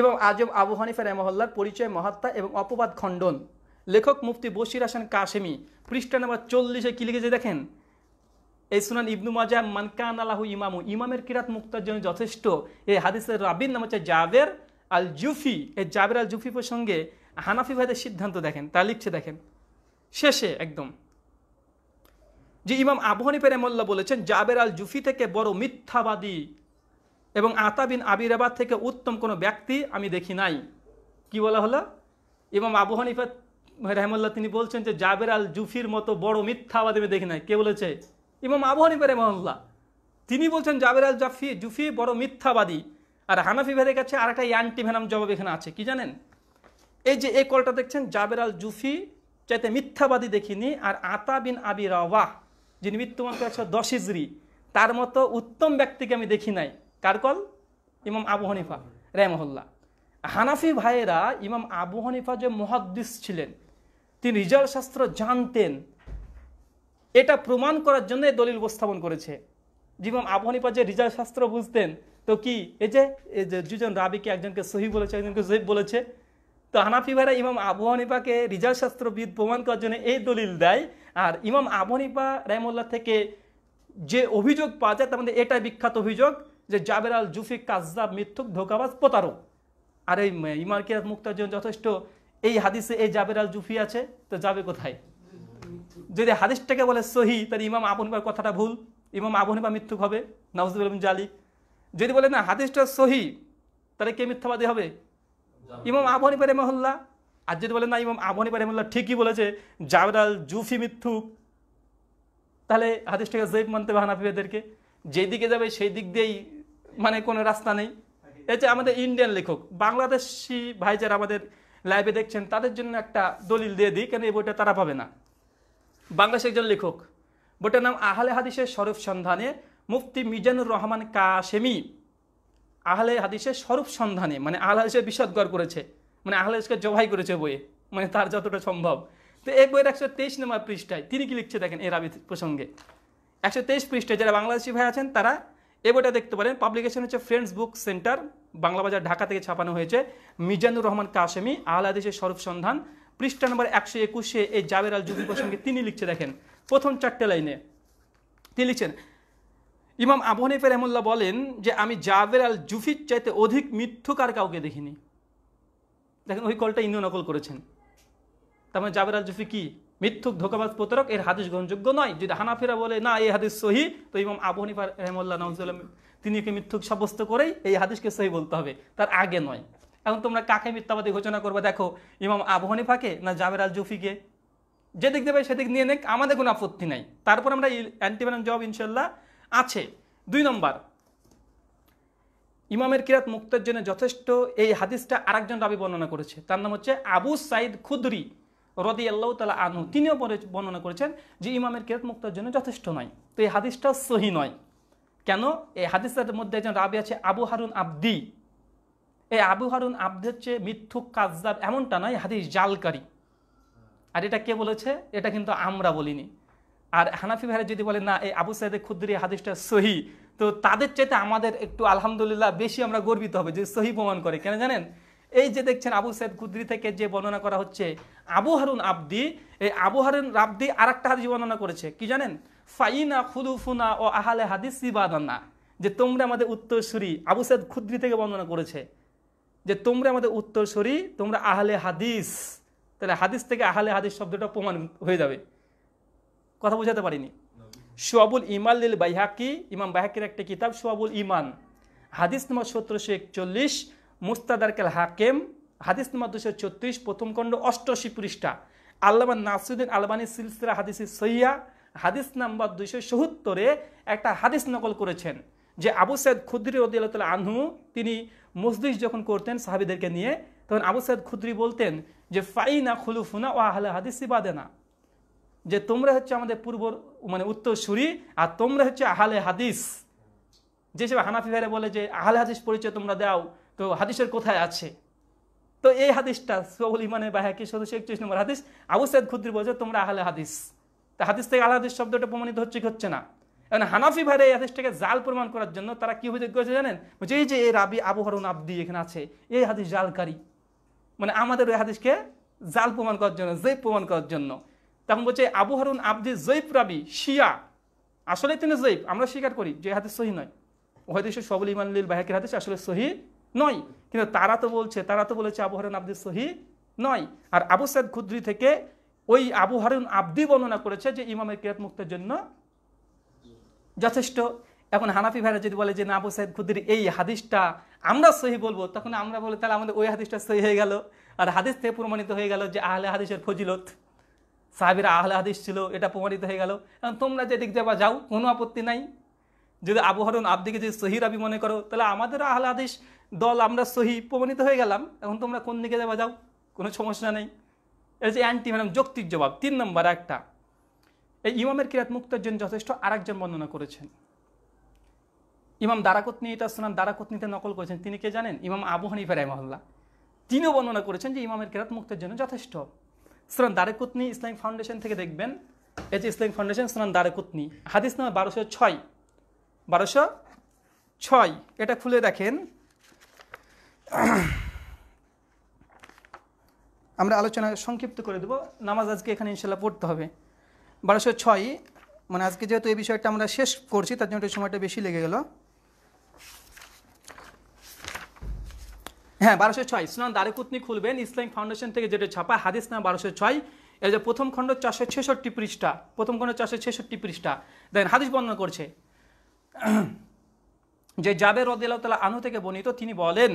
Speaker 1: এবং আজব আবু হানিফা রেমহল্লার পরিচয় মহাত্মা এবং অপবাদ খণ্ডন লেখক মুফতি বশির হাসান কাশেমি পৃষ্ঠা নাম্বার চল্লিশে কি লিখেছে দেখেন এই সুনান ইবনু মাজা মানকান আলাহু ইমামু ইমামের কিরাত মুক্তার জন্য যথেষ্ট এই হাদিসের রাবিন নাম হচ্ছে জাবের আল জুফি এই জাবের আল জুফি প্রসঙ্গে হানাফি ভাইদের সিদ্ধান্ত দেখেন তা লিখছে দেখেন শেষে একদম যে ইমাম আবহানি হানিফের এমল্লা বলেছেন জাবের আল জুফি থেকে বড় মিথ্যাবাদী এবং আতা বিন আবিরাবাদ থেকে উত্তম কোনো ব্যক্তি আমি দেখি নাই কি বলা হলো এবং আবু হানিফা রহমুল্লাহ তিনি বলছেন যে জাবের আল জুফির মতো বড় মিথ্যাবাদ আমি দেখি নাই কে বলেছে ইমাম আবু হানিফা রহমুল্লাহ তিনি বলছেন জাবের আল জাফি জুফি বড় মিথ্যাবাদী আর হানাফি ভাইয়ের কাছে আর একটা অ্যান্টি ভ্যানাম জবাব এখানে আছে কি জানেন এই যে এই কলটা দেখছেন জাবের আল জুফি চাইতে মিথ্যাবাদী দেখিনি আর আতা বিন আবি রাওয়াহ যিনি মৃত্যুমন্ত্র একশো দশ ইজরি তার মতো উত্তম ব্যক্তিকে আমি দেখি নাই কারকল ইমাম আবু হানিফা রেমহল্লা হানাফি ভাইয়েরা ইমাম আবু হানিফা যে মহাদ্দিস ছিলেন তিনি রিজাল শাস্ত্র জানতেন এটা প্রমাণ করার জন্য দলিল উপস্থাপন করেছে ইমাম আবু হানিফা যে রিজাল শাস্ত্র বুঝতেন তো কি এই যে দুজন রাবিকে একজনকে সহি বলেছে একজনকে জৈব বলেছে তো হানাফি ভাইরা ইমাম আবু হানিফাকে রিজাল শাস্ত্রবিদ প্রমাণ করার জন্য এই দলিল দেয় আর ইমাম আবু হানিফা রাহমুল্লাহ থেকে যে অভিযোগ পাওয়া যায় তার মধ্যে এটা বিখ্যাত অভিযোগ যে জাবের আল জুফি কাজাব মিথ্যুক ধোকাবাজ প্রতারক আর এই ইমারকিয়াত মুক্তাজন যথেষ্ট এই হাদিসে এই জাবের আল জুফি আছে তো যাবে কোথায় যদি হাদিসটাকে বলে সহি তাহলে ইমাম আবু কথাটা ভুল ইমাম আবু মিথ্যুক হবে নওয়াজুল জালি যদি বলে না হাদিসটা সহি তাহলে কে মিথ্যাবাদী হবে ইমাম আবু হিবা রেমহল্লা আর যদি বলে না ইমাম আবু হিবা রেমহল্লা ঠিকই বলেছে জাবের আল জুফি মিথ্যুক তাহলে হাদিসটাকে জৈব মানতে হবে হানাফিবেদেরকে যেদিকে যাবে সেই দিক দিয়েই মানে কোনো রাস্তা নেই এই যে আমাদের ইন্ডিয়ান লেখক বাংলাদেশি ভাই যারা আমাদের লাইভে দেখছেন তাদের জন্য একটা দলিল দিয়ে দিই কেন এই বইটা তারা পাবে না বাংলাদেশের একজন লেখক বইটার নাম আহলে হাদিসের স্বরূপ সন্ধানে মুফতি মিজানুর রহমান কাশেমি আহলে হাদিসের স্বরূপ সন্ধানে মানে আহলে হাদিসের বিষদগর করেছে মানে আহলে হাদিসকে জবাই করেছে বইয়ে মানে তার যতটা সম্ভব তো এই বইয়ের একশো তেইশ নম্বর পৃষ্ঠায় তিনি কি লিখছে দেখেন এর আবি প্রসঙ্গে একশো তেইশ পৃষ্ঠায় যারা বাংলাদেশি ভাই আছেন তারা এই বইটা দেখতে পারেন পাবলিকেশন হচ্ছে ফ্রেন্ডস বুক সেন্টার বাংলা বাজার ঢাকা থেকে ছাপানো হয়েছে মিজানুর রহমান কাশেমি আহল আদেশের স্বরূপ সন্ধান পৃষ্ঠা নম্বর একশো একুশে এই জাবের আল জুবি প্রসঙ্গে তিনি লিখছে দেখেন প্রথম চারটে লাইনে তিনি লিখছেন ইমাম আবু হানিফা রহমুল্লাহ বলেন যে আমি জাবের আল জুফির চাইতে অধিক মিথ্যুকার কাউকে দেখিনি দেখেন ওই কলটা ইন্দু নকল করেছেন তার মানে জাবের আল জুফি কী মিথ্যুক ধোকাবাজ প্রতারক এর হাদিস গ্রহণযোগ্য নয় যদি হানাফিরা বলে না এই হাদিস সহি তো ইমাম আবু হানিফা রহমল্লা নজুল্লাম তিনিকে মিথ্যুক সাব্যস্ত করেই এই হাদিসকে সহি বলতে হবে তার আগে নয় এখন তোমরা কাকে মিথ্যাবাদী ঘোষণা করবে দেখো ইমাম আবু হানিফাকে না জামের আল জুফিকে যেদিক দেবে সেদিক নিয়ে নেক আমাদের কোনো আপত্তি নাই তারপর আমরা অ্যান্টিম্যান জব ইনশাল্লাহ আছে দুই নম্বর ইমামের কিরাত মুক্তের জন্য যথেষ্ট এই হাদিসটা আরেকজন রাবি বর্ণনা করেছে তার নাম হচ্ছে আবু সাইদ খুদরি রদি আল্লাহ তালা আনু তিনিও বর্ণনা করেছেন যে ইমামের কেরাত মুক্তার জন্য যথেষ্ট নয় তো এই হাদিসটা সহি নয় কেন এই হাদিসের মধ্যে একজন রাবি আছে আবু হারুন আব্দি এই আবু হারুন আব্দি হচ্ছে মিথ্যুক কাজদাব এমনটা নয় হাদিস জালকারী আর এটা কে বলেছে এটা কিন্তু আমরা বলিনি আর হানাফি ভাইরা যদি বলে না এই আবু ক্ষুদ্র এই হাদিসটা সহি তো তাদের চাইতে আমাদের একটু আলহামদুলিল্লাহ বেশি আমরা গর্বিত হবে যে সহি প্রমাণ করে কেন জানেন এই যে দেখছেন আবু সৈদ কুদ্রি থেকে যে বর্ণনা করা হচ্ছে আবু হারুন আব্দি এই আবু হারুন আব্দি আর একটা হাদিস বর্ণনা করেছে কি জানেন ফাইনা খুদুফুনা ও আহালে হাদিস সিবাদানা যে তোমরা আমাদের উত্তরসূরি আবু সৈদ খুদ্রি থেকে বর্ণনা করেছে যে তোমরা আমাদের উত্তরসূরি তোমরা আহলে হাদিস তাহলে হাদিস থেকে আহলে হাদিস শব্দটা প্রমাণ হয়ে যাবে কথা বোঝাতে পারিনি সোয়াবুল ইমান লিল বাইহাকি ইমাম বাইহাকির একটা কিতাব সোয়াবুল ইমান হাদিস নম্বর সতেরোশো একচল্লিশ মুস্তাদারকেল হাকেম হাদিস নম্বর দুশো ছত্রিশ প্রথম খণ্ড অষ্টশী পৃষ্ঠা আল্লামা নাসুদ্দিন আলবানী সিলসিরা হাদিসি সৈয়া হাদিস নাম্বার দুইশো সত্তরে একটা হাদিস নকল করেছেন যে আবু সৈয়দ খুদ্রি রদিয়াল আনহু তিনি মসজিদ যখন করতেন সাহাবিদেরকে নিয়ে তখন আবু সৈয়দ খুদ্রি বলতেন যে ফাইনা খুলুফুনা ও আহলে হাদিস না যে তোমরা হচ্ছে আমাদের পূর্ব মানে উত্তরসূরি আর তোমরা হচ্ছে আহলে হাদিস যেসব হানাফি ভাইরা বলে যে আহলে হাদিস পরিচয় তোমরা দাও তো হাদিসের কোথায় আছে তো এই হাদিসটা সবুল ইমানের বাহাকি সদস্য একত্রিশ নম্বর হাদিস আবু সাইদ খুদ্রি বলছে তোমরা আহলে হাদিস তা হাদিস থেকে আহলে হাদিস শব্দটা প্রমাণিত হচ্ছে কি হচ্ছে না কারণ হানাফি ভাইরা এই হাদিসটাকে জাল প্রমাণ করার জন্য তারা কী অভিযোগ করেছে জানেন বলছে এই যে এই রাবি আবহরণ আব্দি এখানে আছে এই হাদিস জালকারী মানে আমাদের ওই হাদিসকে জাল প্রমাণ করার জন্য জৈব প্রমাণ করার জন্য তখন বলছে আবু আব্দি জৈব রাবি শিয়া আসলে তিনি জৈব আমরা স্বীকার করি যে হাদিস সহি নয় ও হাদিস সবল ইমান লিল বাহাকির হাদিস আসলে সহি নয় কিন্তু তারা তো বলছে তারা তো বলেছে আবু হারুন আব্দি সহি নয় আর আবু সাদ খুদ্রি থেকে ওই আবু হারুন আব্দি বর্ণনা করেছে যে ইমামের কিরাত মুক্তের জন্য যথেষ্ট এখন হানাফি ভাইরা যদি বলে যে না আবু সাহেব খুদ্রি এই হাদিসটা আমরা সহি বলবো তখন আমরা বলি তাহলে আমাদের ওই হাদিসটা সহি হয়ে গেল আর হাদিস থেকে প্রমাণিত হয়ে গেল যে আহলে হাদিসের ফজিলত সাহাবিরা আহলে হাদিস ছিল এটা প্রমাণিত হয়ে গেল এখন তোমরা যেদিক যাবা যাও কোনো আপত্তি নাই যদি আবহরণ আবদিকে যদি সহিরাবি মনে করো তাহলে আমাদের আহলে হাদিস দল আমরা সহি প্রমাণিত হয়ে গেলাম এখন তোমরা কোন দিকে যাবা যাও কোনো সমস্যা নেই এটা যে অ্যান্টি ম্যাডাম যৌক্তিক জবাব তিন নম্বর একটা এই ইমামের কিরাত মুক্তার জন্য যথেষ্ট আরেকজন বর্ণনা করেছেন ইমাম দারাকতনি এটা শোনান দারাকতনিতে নকল করেছেন তিনি কে জানেন ইমাম আবু ফেরাই রহমহল্লা তিনিও বর্ণনা করেছেন যে ইমামের কেরাত মুক্তের জন্য যথেষ্ট শোনান দারেকুতনি ইসলামিক ফাউন্ডেশন থেকে দেখবেন এই যে ইসলামিক ফাউন্ডেশন শোনান দারেকুতনি হাদিস নামে বারোশো ছয় বারোশো ছয় এটা খুলে দেখেন আমরা আলোচনা সংক্ষিপ্ত করে দেবো নামাজ আজকে এখানে ইনশাল্লাহ পড়তে হবে বারোশো ছয় মানে আজকে যেহেতু এই বিষয়টা আমরা শেষ করছি তার জন্য সময়টা বেশি লেগে গেল হ্যাঁ বারোশো ছয় স্নান দারেকুতনি খুলবেন ইসলাম ফাউন্ডেশন থেকে যেটা ছাপা হাদিস নাম বারোশো ছয় এই যে প্রথম খণ্ড চারশো ছেষট্টি পৃষ্ঠা প্রথম খণ্ড চারশো ছেষট্টি পৃষ্ঠা দেখেন হাদিস বর্ণনা করছে যে জাবের রদিল্লাহ তালা আনু থেকে বর্ণিত তিনি বলেন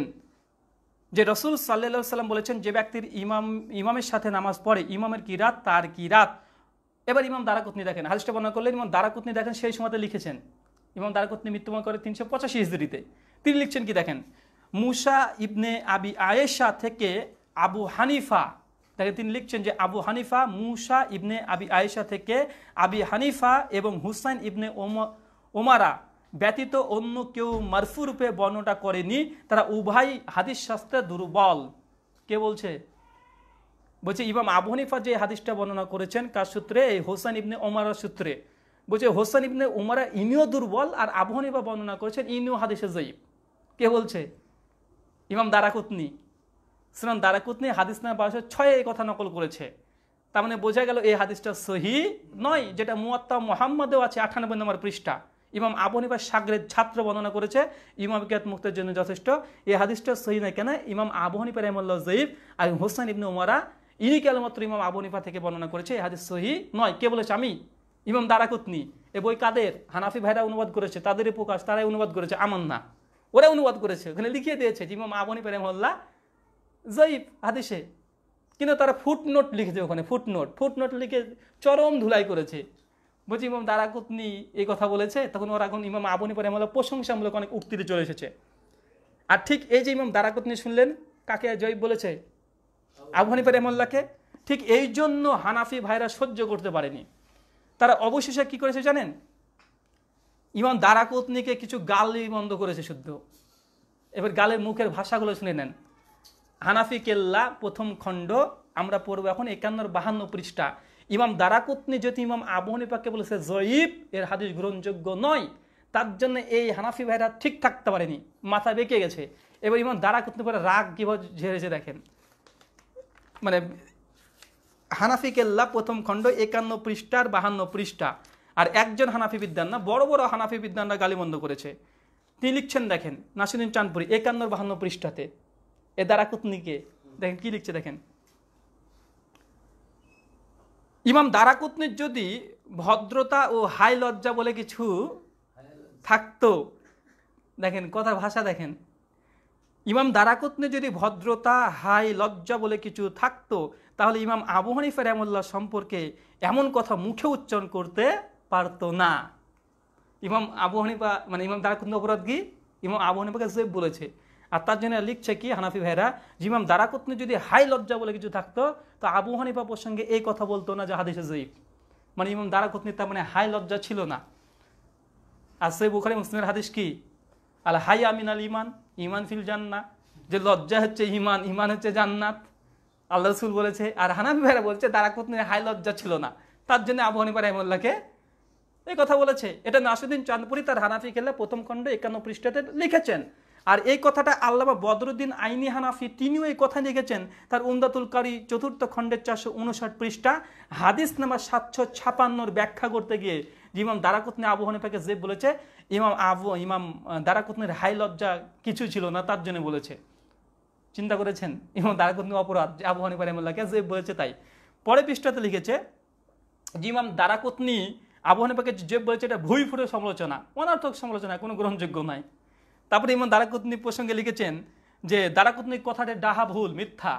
Speaker 1: যে রসুল সাল্লা সাল্লাম বলেছেন যে ব্যক্তির ইমাম ইমামের সাথে নামাজ পড়ে ইমামের কি রাত তার কি রাত এবার ইমাম দারাকুতনি দেখেন হাদিসটা বর্ণনা করলেন ইমাম দারাকুতনি দেখেন সেই সময়তে লিখেছেন ইমাম দারাকুতনি মৃত্যুবরণ করে তিনশো পঁচাশি হিজড়িতে তিনি লিখছেন কি দেখেন মুসা ইবনে আবি আয়েশা থেকে আবু হানিফা তাকে তিনি লিখছেন যে আবু হানিফা মুসা ইবনে আবি আয়েশা থেকে আবি হানিফা এবং হুসাইন ইবনে ওমারা ব্যতীত অন্য কেউ মারফু রূপে বর্ণনা করেনি তারা উভয় হাদিস শাস্ত্রে দুর্বল কে বলছে বলছে ইমাম আবু হানিফা যে হাদিসটা বর্ণনা করেছেন কার সূত্রে এই হোসেন ইবনে ওমারার সূত্রে বলছে হোসেন ইবনে ওমারা ইনিও দুর্বল আর আবু হানিফা বর্ণনা করেছেন ইনিও হাদিসে জয়ীব কে বলছে ইমাম দারাকুতনি সুনাম দারাকুতনি হাদিস না বয়সের ছয় এই কথা নকল করেছে তার মানে বোঝা গেল এই হাদিসটা সহি নয় যেটা মুয়াত্তা মোহাম্মদেও আছে আঠানব্বই নম্বর পৃষ্ঠা ইমাম আবু হানিফা সাগরের ছাত্র বর্ণনা করেছে ইমাম কিয়াত মুক্তের জন্য যথেষ্ট এই হাদিসটা সহি না কেন ইমাম আবু রহমুল্লাহ জয়ীফ আর হোসেন ইবনে উমারা ইনি কেলমাত্র ইমাম আবু থেকে বর্ণনা করেছে এই হাদিস সহি নয় কে বলেছে আমি ইমাম দারাকুতনি এ বই কাদের হানাফি ভাইরা অনুবাদ করেছে তাদেরই প্রকাশ তারাই অনুবাদ করেছে আমার না ওরা অনুবাদ করেছে ওখানে লিখিয়ে দিয়েছে যে ইমাম আবু হানিফা রহমুল্লাহ জয়ীফ হাদিসে কিন্তু তারা ফুটনোট লিখেছে ওখানে ফুটনোট ফুটনোট লিখে চরম ধুলাই করেছে বলছি ইমাম দারাকুতনি এই কথা বলেছে তখন ওরা এখন ইমাম আবনী পরে আমলে প্রশংসামূলক অনেক উক্তিতে চলে এসেছে আর ঠিক এই যে ইমাম দারাকুতনি শুনলেন কাকে জয়ীব বলেছে আবু পরে এমল্লাকে ঠিক এই জন্য হানাফি ভাইরা সহ্য করতে পারেনি তারা অবশেষে কি করেছে জানেন ইমাম দারাকুতনিকে কিছু গালি বন্ধ করেছে শুদ্ধ এবার গালের মুখের ভাষাগুলো শুনে নেন হানাফি কেল্লা প্রথম খণ্ড আমরা পড়ব এখন একান্নর বাহান্ন পৃষ্ঠা ইমাম দারাকুতনি যদি ইমাম আবহনীপাকে বলেছে জয়ীব এর হাদিস গ্রহণযোগ্য নয় তার জন্য এই হানাফি ভাইরা ঠিক থাকতে পারেনি মাথা বেঁকে গেছে এবার ইমাম দারাকুতনি পরে রাগ কীভাবে ঝেড়ে দেখেন মানে হানাফি কেল্লা প্রথম খণ্ড একান্ন পৃষ্ঠার বাহান্ন পৃষ্ঠা আর একজন হানাফি বিদ্যান না বড় বড় হানাফি বিদ্যানরা গালিবন্ধ করেছে তিনি লিখছেন দেখেন নাসিরুদ্দিন চাঁদপুরি একান্ন বাহান্ন পৃষ্ঠাতে এ দ্বারা দেখেন কি লিখছে দেখেন ইমাম দারাকুতনির যদি ভদ্রতা ও হাই লজ্জা বলে কিছু থাকতো দেখেন কথা ভাষা দেখেন ইমাম দারাকুতনি যদি ভদ্রতা হাই লজ্জা বলে কিছু থাকতো তাহলে ইমাম আবু হানিফা রহমুল্লাহ সম্পর্কে এমন কথা মুখে উচ্চারণ করতে পারতো না ইমাম আবু হানিফা মানে ইমাম দারাকুতনি অপরাধ কি ইমাম আবু হানিফাকে সেব বলেছে আর তার জন্য লিখছে কি হানাফি ভাইরা জিমাম দারাকুতনি যদি হাই লজ্জা বলে কিছু থাকতো তো আবু হানিফা প্রসঙ্গে এই কথা বলতো না যে হাদিসে জয়ীফ মানে ইমাম দারাকুতনি তার মানে হাই লজ্জা ছিল না আর সেই বুখারি মুসলিমের হাদিস কি আল হাই আমিন আল ইমান ইমান ফিল জান্না যে লজ্জা হচ্ছে ইমান ইমান হচ্ছে জান্নাত আল্লাহ রসুল বলেছে আর হানাফি ভাইরা বলছে দারাকুতনির হাই লজ্জা ছিল না তার জন্য আবু হানিফা রহমল্লাকে এই কথা বলেছে এটা নাসুদ্দিন চাঁদপুরি তার হানাফি খেলা প্রথম খণ্ড একান্ন পৃষ্ঠাতে লিখেছেন আর এই কথাটা আল্লাবা বদরুদ্দিন আইনি হানাফি তিনিও এই কথা লিখেছেন তার উমদাতুল কারি চতুর্থ খণ্ডের চারশো উনষাট পৃষ্ঠা হাদিস নাম্বার সাতশো ছাপান্নর ব্যাখ্যা করতে গিয়ে ইমাম দারাকুতনি আবু হানিফাকে যে বলেছে ইমাম আবু ইমাম দারাকুতনির হাই লজ্জা কিছু ছিল না তার জন্য বলেছে চিন্তা করেছেন ইমাম দারাকুতনি অপরাধ আবু হানিফা রহমুল্লাহকে যে বলেছে তাই পরে পৃষ্ঠাতে লিখেছে যে ইমাম দারাকুতনি আবু হানিফাকে যে বলেছে এটা ভুই ফুটে সমালোচনা অনার্থক সমালোচনা কোনো গ্রহণযোগ্য নয় তারপরে ইমাম দারাকুতনি প্রসঙ্গে লিখেছেন যে দারাকুতনি কথাটা ডাহা ভুল মিথ্যা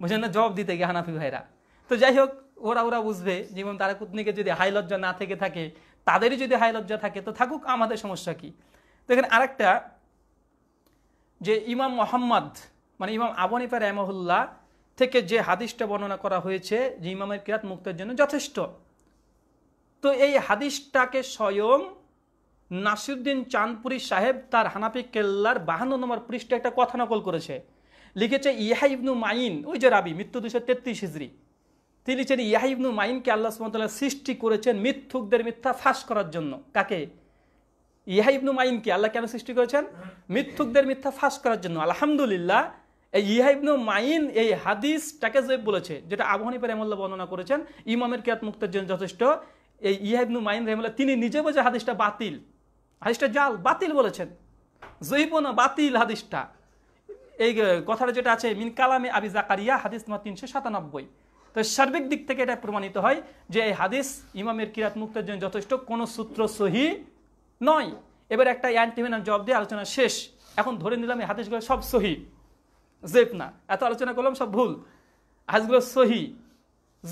Speaker 1: বুঝলেন না জবাব দিতে গিয়ে হানাফি ভাইরা তো যাই হোক ওরা ওরা বুঝবে যে ইমাম দারাকুতনিকে যদি হাই লজ্জা না থেকে থাকে তাদেরই যদি হাই লজ্জা থাকে তো থাকুক আমাদের সমস্যা কি তো এখানে আরেকটা যে ইমাম মোহাম্মদ মানে ইমাম আবনিফা রহমহুল্লাহ থেকে যে হাদিসটা বর্ণনা করা হয়েছে যে ইমামের কিরাত মুক্তের জন্য যথেষ্ট তো এই হাদিসটাকে স্বয়ং নাসিরুদ্দিন চাঁদপুরি সাহেব তার হানাফি কেল্লার বাহান্ন নম্বর পৃষ্ঠে একটা কথা নকল করেছে লিখেছে ইয়াহা ইবনু মাইন ওই যে রাবি মৃত্যু দুশো তেত্রিশ হিজড়ি তিনি লিখছেন ইয়াহা ইবনু মাইনকে আল্লাহ সুমতাল্লাহ সৃষ্টি করেছেন মিথ্যুকদের মিথ্যা ফাঁস করার জন্য কাকে ইয়াহা ইবনু মাইনকে আল্লাহ কেন সৃষ্টি করেছেন মিথ্যুকদের মিথ্যা ফাঁস করার জন্য আলহামদুলিল্লাহ এই ইহা ইবনু মাইন এই হাদিসটাকে যে বলেছে যেটা আবহানী এমল্লা বর্ণনা করেছেন ইমামের কেয়াত মুক্তের জন্য যথেষ্ট এই ইহা ইবনু মাইন রেমল্লা তিনি নিজে বলছে হাদিসটা বাতিল হাদিসটা জাল বাতিল বলেছেন না বাতিল হাদিসটা এই কথাটা যেটা আছে মিন কালামে আবি জাকারিয়া হাদিস নম্বর তিনশো সাতানব্বই তো সার্বিক দিক থেকে এটা প্রমাণিত হয় যে এই হাদিস ইমামের কিরাত মুক্তের জন্য যথেষ্ট কোনো সূত্র সহি নয় এবার একটা অ্যান্টিমেনাম জবাব দিয়ে আলোচনা শেষ এখন ধরে নিলাম এই হাদিসগুলো সব সহি জৈব না এত আলোচনা করলাম সব ভুল হাদিসগুলো সহি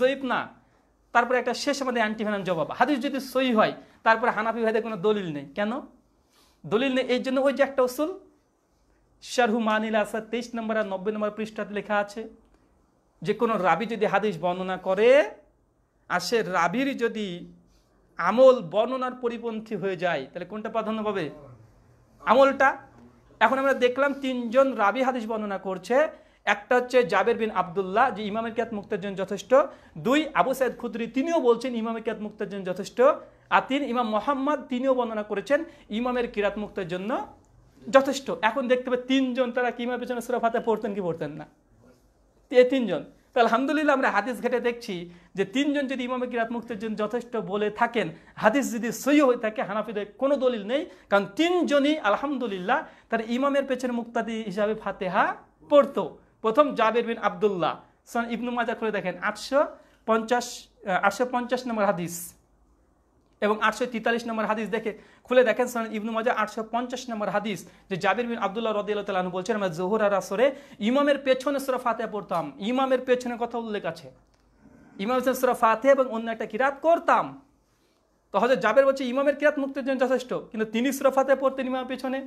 Speaker 1: জৈব না তারপরে একটা শেষ আমাদের অ্যান্টিভেনার জবাব হাদিস যদি সহি হয় তারপরে হানাফি ভাইদের কোনো দলিল নেই কেন দলিল নেই এই জন্য ওই যে একটা উসুল শারহু মানিল আসাদ তেইশ নম্বর আর নব্বই নম্বর পৃষ্ঠাতে লেখা আছে যে কোনো রাবি যদি হাদিস বর্ণনা করে আর সে রাবির যদি আমল বর্ণনার পরিপন্থী হয়ে যায় তাহলে কোনটা প্রাধান্য পাবে আমলটা এখন আমরা দেখলাম তিনজন রাবি হাদিস বর্ণনা করছে একটা হচ্ছে জাবের বিন আবদুল্লাহ যে ইমামের ক্যাত মুক্তার জন্য যথেষ্ট দুই আবু সাইদ খুদ্রি তিনিও বলছেন ইমামের ক্যাত মুক্তার জন্য যথেষ্ট আর তিনি ইমাম মোহাম্মদ তিনিও বর্ণনা করেছেন ইমামের কিরাত মুক্তের জন্য যথেষ্ট এখন দেখতে পাবে তিনজন তারা কিমা পেছনে সুরা ফাতে পড়তেন কি পড়তেন না এ তিনজন তাহলে আলহামদুলিল্লাহ আমরা হাদিস ঘেটে দেখছি যে তিনজন যদি ইমামে কিরাত মুক্তের জন্য যথেষ্ট বলে থাকেন হাদিস যদি সই হয়ে থাকে হানাফিদের কোনো দলিল নেই কারণ তিনজনই আলহামদুলিল্লাহ তার ইমামের পেছনে মুক্তাদি হিসাবে ফাতেহা পড়তো প্রথম জাবের বিন আবদুল্লাহ ইবনু মাজা করে দেখেন আটশো পঞ্চাশ আটশো পঞ্চাশ নম্বর হাদিস এবং আটশো তিতাল্লিশ নম্বর হাদিস দেখে খুলে দেখেন সান ইবনু মজা আটশো পঞ্চাশ নম্বর হাদিস যে জাবির বিন আবদুল্লাহ রদি তালানু বলছেন আমরা জোহর আর আসরে ইমামের পেছনে সুরা ফাতে পড়তাম ইমামের পেছনে কথা উল্লেখ আছে ইমাম হোসেন সুরা ফাতে এবং অন্য একটা কিরাত করতাম তো হজরত জাবের বলছে ইমামের কিরাত মুক্তির জন্য যথেষ্ট কিন্তু তিনি সুরা ফাতে পড়তেন ইমামের পেছনে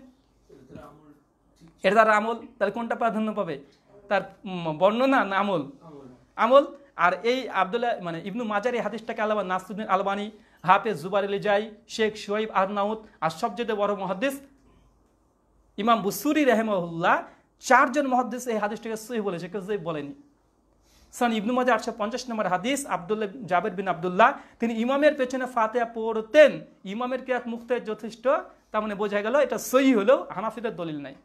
Speaker 1: এটা তার আমল তাহলে কোনটা প্রাধান্য পাবে তার বর্ণনা না আমল আমল আর এই আবদুল্লাহ মানে ইবনু মাজারি হাদিসটাকে আলাবা নাসুদ্দিন আলবানি হাফেজ জুবার এলিজাই শেখ শোয়েব আদনাউদ আর সবচেয়ে বড় মহাদ্দেশ ইমাম বুসুরি রেহমউল্লাহ চারজন মহাদিস এই হাদিসটাকে সহি বলেছে কেউ জৈব বলেনি সান ইবনু মাজা আটশো পঞ্চাশ নম্বর হাদিস আবদুল্লাহ জাবের বিন আবদুল্লাহ তিনি ইমামের পেছনে ফাতেহা পড়তেন ইমামের এক মুক্তের যথেষ্ট তার মানে বোঝা গেল এটা সহি হলেও হানাফিদের দলিল নাই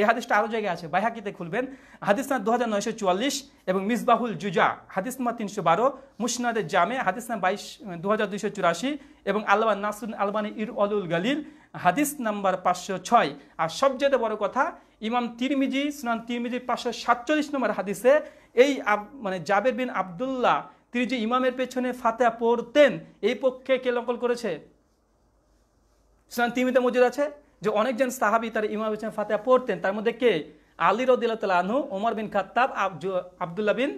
Speaker 1: এই হাদিসটা আরও জায়গায় আছে বাইহাকিতে খুলবেন হাদিস না দু হাজার নয়শো চুয়াল্লিশ এবং মিসবাহুল জুজা হাদিস নাম্বার তিনশো বারো মুসনাদে জামে হাদিস না বাইশ দু হাজার দুইশো চুরাশি এবং আল্লাহ নাসুল আলবানি ইর অলুল গালিল হাদিস নাম্বার পাঁচশো ছয় আর সবচেয়ে বড় কথা ইমাম তিরমিজি সুনান তিরমিজি পাঁচশো সাতচল্লিশ নম্বর হাদিসে এই মানে জাবের বিন আবদুল্লাহ তিনি যে ইমামের পেছনে ফাতেহা পড়তেন এই পক্ষে কে নকল করেছে সুনান তিরমিতে মজুদ আছে যে অনেকজন সাহাবি তার ইমাম হোসেন ফাতে পড়তেন তার মধ্যে কে আলী রদিল্লা আনহু ওমর বিন খাত্তাব আবদুল্লাহ বিন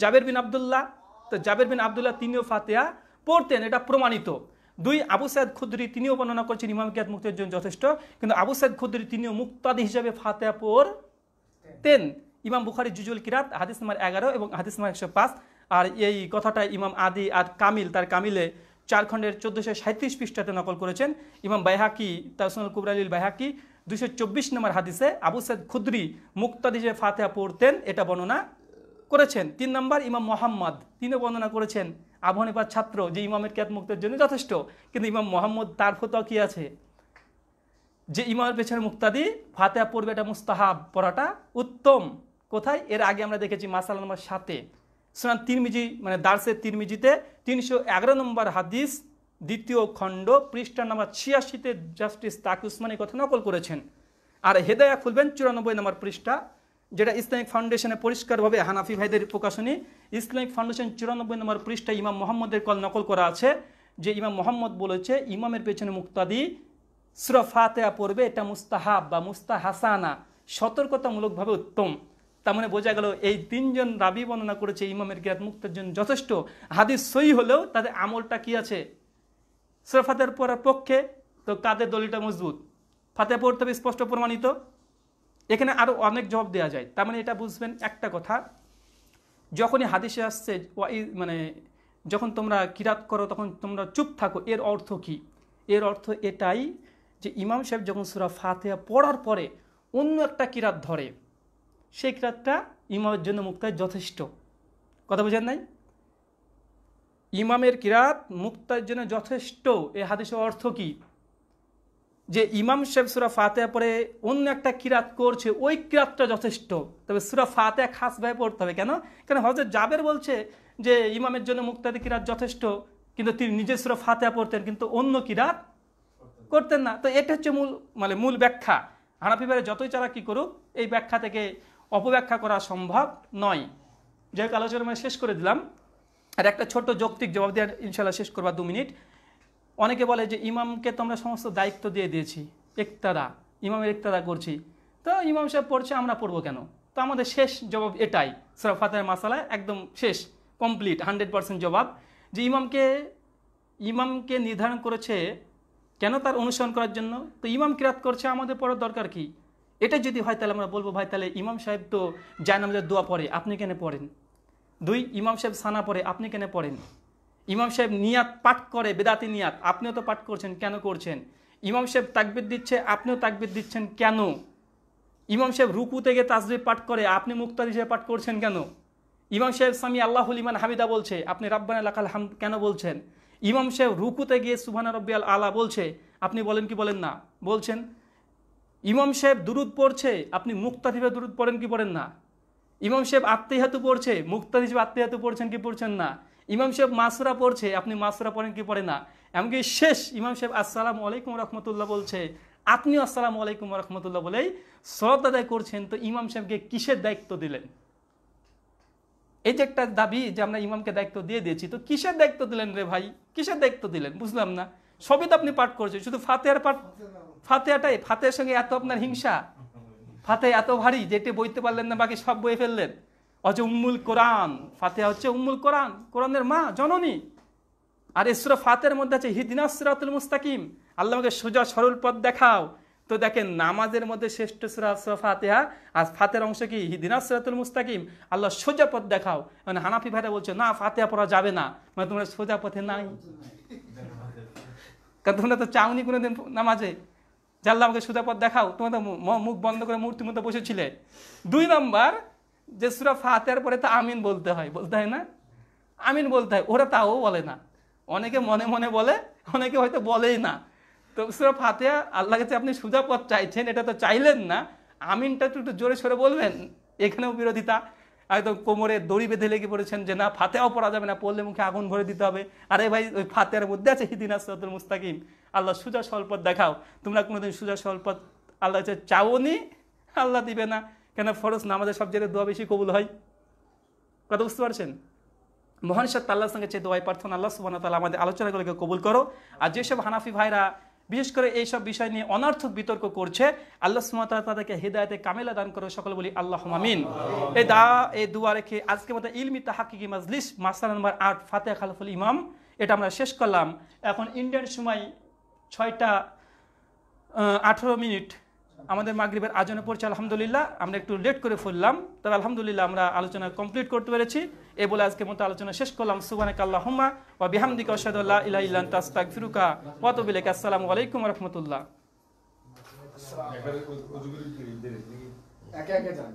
Speaker 1: জাবের বিন আবদুল্লাহ তো জাবের বিন আবদুল্লাহ তিনিও ফাতেহা পড়তেন এটা প্রমাণিত দুই আবু সাইদ খুদ্রি তিনিও বর্ণনা করছেন ইমাম কিয়াত মুক্তের জন্য যথেষ্ট কিন্তু আবু সাইদ খুদ্রি তিনিও মুক্তাদি হিসাবে ফাতেহা পড়তেন ইমাম বুখারি জুজুল কিরাত হাদিস নাম্বার এগারো এবং হাদিস নাম্বার একশো পাঁচ আর এই কথাটা ইমাম আদি আর কামিল তার কামিলে চার খণ্ডের চোদ্দোশো সাঁত্রিশ পৃষ্ঠাতে নকল করেছেন ইমাম বাইহাকি তাসনুল কুবরালিল বাইহাকি দুশো চব্বিশ নম্বর হাদিসে আবু সৈদ খুদ্রি যে ফাতেহা পড়তেন এটা বর্ণনা করেছেন তিন নম্বর ইমাম মোহাম্মদ তিনিও বর্ণনা করেছেন আবু ছাত্র যে ইমামের ক্যাত মুক্তের জন্য যথেষ্ট কিন্তু ইমাম মোহাম্মদ তার ফতোয়া কী আছে যে ইমামের পেছনে মুক্তাদি ফাতেহা পড়বে এটা মুস্তাহাব পড়াটা উত্তম কোথায় এর আগে আমরা দেখেছি মাসাল নম্বর সাতে সুনান তিরমিজি মানে দার্সে তিরমিজিতে তিনশো এগারো নম্বর হাদিস দ্বিতীয় খণ্ড পৃষ্ঠা নাম্বার ছিয়াশিতে জাস্টিস তাক এই কথা নকল করেছেন আর হেদায়া খুলবেন চুরানব্বই নম্বর পৃষ্ঠা যেটা ইসলামিক ফাউন্ডেশনে পরিষ্কারভাবে হানাফি ভাইদের প্রকাশনী ইসলামিক ফাউন্ডেশন চুরানব্বই নম্বর পৃষ্ঠা ইমাম মোহাম্মদের কল নকল করা আছে যে ইমাম মোহাম্মদ বলেছে ইমামের পেছনে মুক্তাদি সুরফাতেয়া পড়বে এটা মুস্তাহাব বা মুস্তাহাসানা সতর্কতামূলকভাবে উত্তম তার মানে বোঝা গেল এই তিনজন রাবি বর্ণনা করেছে ইমামের গিয়াত মুক্তের জন্য যথেষ্ট হাদিস সই হলেও তাদের আমলটা কি আছে সরফাতের পড়ার পক্ষে তো কাদের দলিটা মজবুত ফাতে পড়তে হবে স্পষ্ট প্রমাণিত এখানে আরও অনেক জবাব দেওয়া যায় তার মানে এটা বুঝবেন একটা কথা যখনই হাদিসে আসছে মানে যখন তোমরা কিরাত করো তখন তোমরা চুপ থাকো এর অর্থ কি এর অর্থ এটাই যে ইমাম সাহেব যখন সুরা ফাতে পড়ার পরে অন্য একটা কিরাত ধরে সেই কিরাতটা ইমামের জন্য মুক্তায় যথেষ্ট কথা বোঝেন নাই ইমামের কিরাত মুক্তার জন্য যথেষ্ট এ হাদিসের অর্থ কি যে ইমাম সাহেব সুরা ফাতেহা পরে অন্য একটা কিরাত করছে ওই কিরাতটা যথেষ্ট তবে সুরা ফাতেহা খাসভাবে পড়তে হবে কেন কেন হজরত জাবের বলছে যে ইমামের জন্য মুক্তাদি কিরাত যথেষ্ট কিন্তু তিনি নিজে সুরা ফাতেহা পড়তেন কিন্তু অন্য কিরাত করতেন না তো এটা হচ্ছে মূল মানে মূল ব্যাখ্যা হানাফিবারে যতই চারা কি করুক এই ব্যাখ্যা থেকে অপব্যাখ্যা করা সম্ভব নয় যাই হোক আলোচনা আমি শেষ করে দিলাম আর একটা ছোট যৌক্তিক জবাব দেওয়ার ইনশাল্লাহ শেষ করবার দু মিনিট অনেকে বলে যে ইমামকে তো আমরা সমস্ত দায়িত্ব দিয়ে দিয়েছি একতারা ইমামের একতারা করছি তো ইমাম সাহেব পড়ছে আমরা পড়বো কেন তো আমাদের শেষ জবাব এটাই সরফাতের মাসালা একদম শেষ কমপ্লিট হান্ড্রেড পার্সেন্ট জবাব যে ইমামকে ইমামকে নির্ধারণ করেছে কেন তার অনুসরণ করার জন্য তো ইমাম কিরাত করছে আমাদের পড়ার দরকার কী এটা যদি হয় তাহলে আমরা বলবো ভাই তাহলে ইমাম সাহেব তো জায়নামাজের দোয়া পড়ে আপনি কেন পড়েন দুই ইমাম সাহেব সানা পড়ে আপনি কেন পড়েন ইমাম সাহেব নিয়াত পাঠ করে বেদাতি নিয়াত আপনিও তো পাঠ করছেন কেন করছেন ইমাম সাহেব তাকবির দিচ্ছে আপনিও তাকবির দিচ্ছেন কেন ইমাম সাহেব রুকুতে গিয়ে তাজবি পাঠ করে আপনি মুক্তার হিসেবে পাঠ করছেন কেন ইমাম সাহেব স্বামী আল্লাহ ইমান হামিদা বলছে আপনি রাব্বান লাকাল হাম কেন বলছেন ইমাম সাহেব রুকুতে গিয়ে সুবহানা রব্বিয়াল আলা বলছে আপনি বলেন কি বলেন না বলছেন ইমাম সাহেব দুরুদ পড়ছে আপনি মুক্তাদিভে দুরুদ পড়েন কি পড়েন না ইমাম সাহেব আত্মীয়াতু পড়ছে মুক্তাদিজ আত্মীয়াতু পড়ছেন কি পড়ছেন না ইমাম সাহেব মাসরা পড়ছে আপনি মাসরা পড়েন কি পড়েন না এমনকি শেষ ইমাম সাহেব আসসালাম আলাইকুম রহমতুল্লাহ বলছে আপনিও আসসালাম আলাইকুম রহমতুল্লাহ বলেই শ্রদ্ধা আদায় করছেন তো ইমাম সাহেবকে কিসের দায়িত্ব দিলেন এই যে একটা দাবি যে আমরা ইমামকে দায়িত্ব দিয়ে দিয়েছি তো কিসের দায়িত্ব দিলেন রে ভাই কিসের দায়িত্ব দিলেন বুঝলাম না সবই তো আপনি পাঠ করছেন শুধু ফাতেহার পাঠ ফাতেহাটাই ফাতে সঙ্গে এত আপনার হিংসা ফাতে এত ভারী যেটি বইতে পারলেন না বাকি সব বয়ে ফেললেন অজ উম্মুল কোরআন ফাতেহা হচ্ছে উম্মুল কোরআন কোরআনের মা জননী আর ইসরো ফাতের মধ্যে আছে হিদিনাসরাতুল মুস্তাকিম আল্লাহকে সোজা সরল পথ দেখাও তো দেখেন নামাজের মধ্যে শ্রেষ্ঠ সুরা সুরা ফাতেহা আর ফাতের অংশ কি হিদিনাসরাতুল মুস্তাকিম আল্লাহ সোজা পথ দেখাও মানে হানাফি ভাইরা বলছে না ফাতেহা পড়া যাবে না মানে তোমরা সোজা পথে নাই কারণ তোমরা তো চাওনি দিন নামাজে জাল্লা আমাকে সুদাপদ দেখাও তোমরা তো মুখ বন্ধ করে মূর্তি মতো বসেছিলে দুই নম্বর যে সুরা ফাতের পরে তো আমিন বলতে হয় বলতে হয় না আমিন বলতে হয় ওরা তাও বলে না অনেকে মনে মনে বলে অনেকে হয়তো বলেই না তো সুরা ফাতেহা আল্লাহ কাছে আপনি সুদা চাইছেন এটা তো চাইলেন না আমিনটা একটু জোরে সরে বলবেন এখানেও বিরোধিতা একদম কোমরে দড়ি বেঁধে লেগে পড়েছেন যে না ফাতেও পড়া যাবে না পড়লে মুখে আগুন ভরে দিতে হবে আরে ভাই ওই ফাতের মধ্যে আছে হিদিন আসরাতুল মুস্তাকিম আল্লাহ সুজা সলপথ দেখাও তোমরা কোনোদিন সুজা সলপথ আল্লাহ হচ্ছে চাওনি আল্লাহ দিবে না কেন ফরজ আমাদের সব জায়গায় দোয়া বেশি কবুল হয় কথা বুঝতে পারছেন মহান সাত আল্লাহর সঙ্গে চেয়ে দোয়াই প্রার্থনা আল্লাহ সুবান তালা আমাদের আলোচনাগুলোকে কবুল করো আর যেসব হানাফি ভাইরা বিশেষ করে এই সব বিষয় নিয়ে অনার্থক বিতর্ক করছে আল্লাহ সুমাতা তাদেরকে হেদায়তে কামেলা দান করে সকল বলি আল্লাহ মামিন এ দা এ দুয়া রেখে আজকে মতো ইলমি তাহাকিকি মাজলিস মাসা নম্বর আট ফাতে খালফুল ইমাম এটা আমরা শেষ করলাম এখন ইন্ডিয়ান সময় ছয়টা আঠেরো মিনিট আমাদের মাগরীবের আজনে পড়ছে আলহামদুলিল্লাহ আমরা একটু লেট করে ফুললাম তবে আলহামদুলিল্লাহ আমরা আলোচনা কমপ্লিট করতে পেরেছি এ বলে আজকে মতো আলোচনা শেষ করলাম সুবানাক আল্লাহমা বা বিহামদিক ওসাদুল্লাহ ইলা ইল্লান তাস্তাক ফিরুকা ওয়াতবিলেক আসসালামু আলাইকুম রহমতুল্লাহ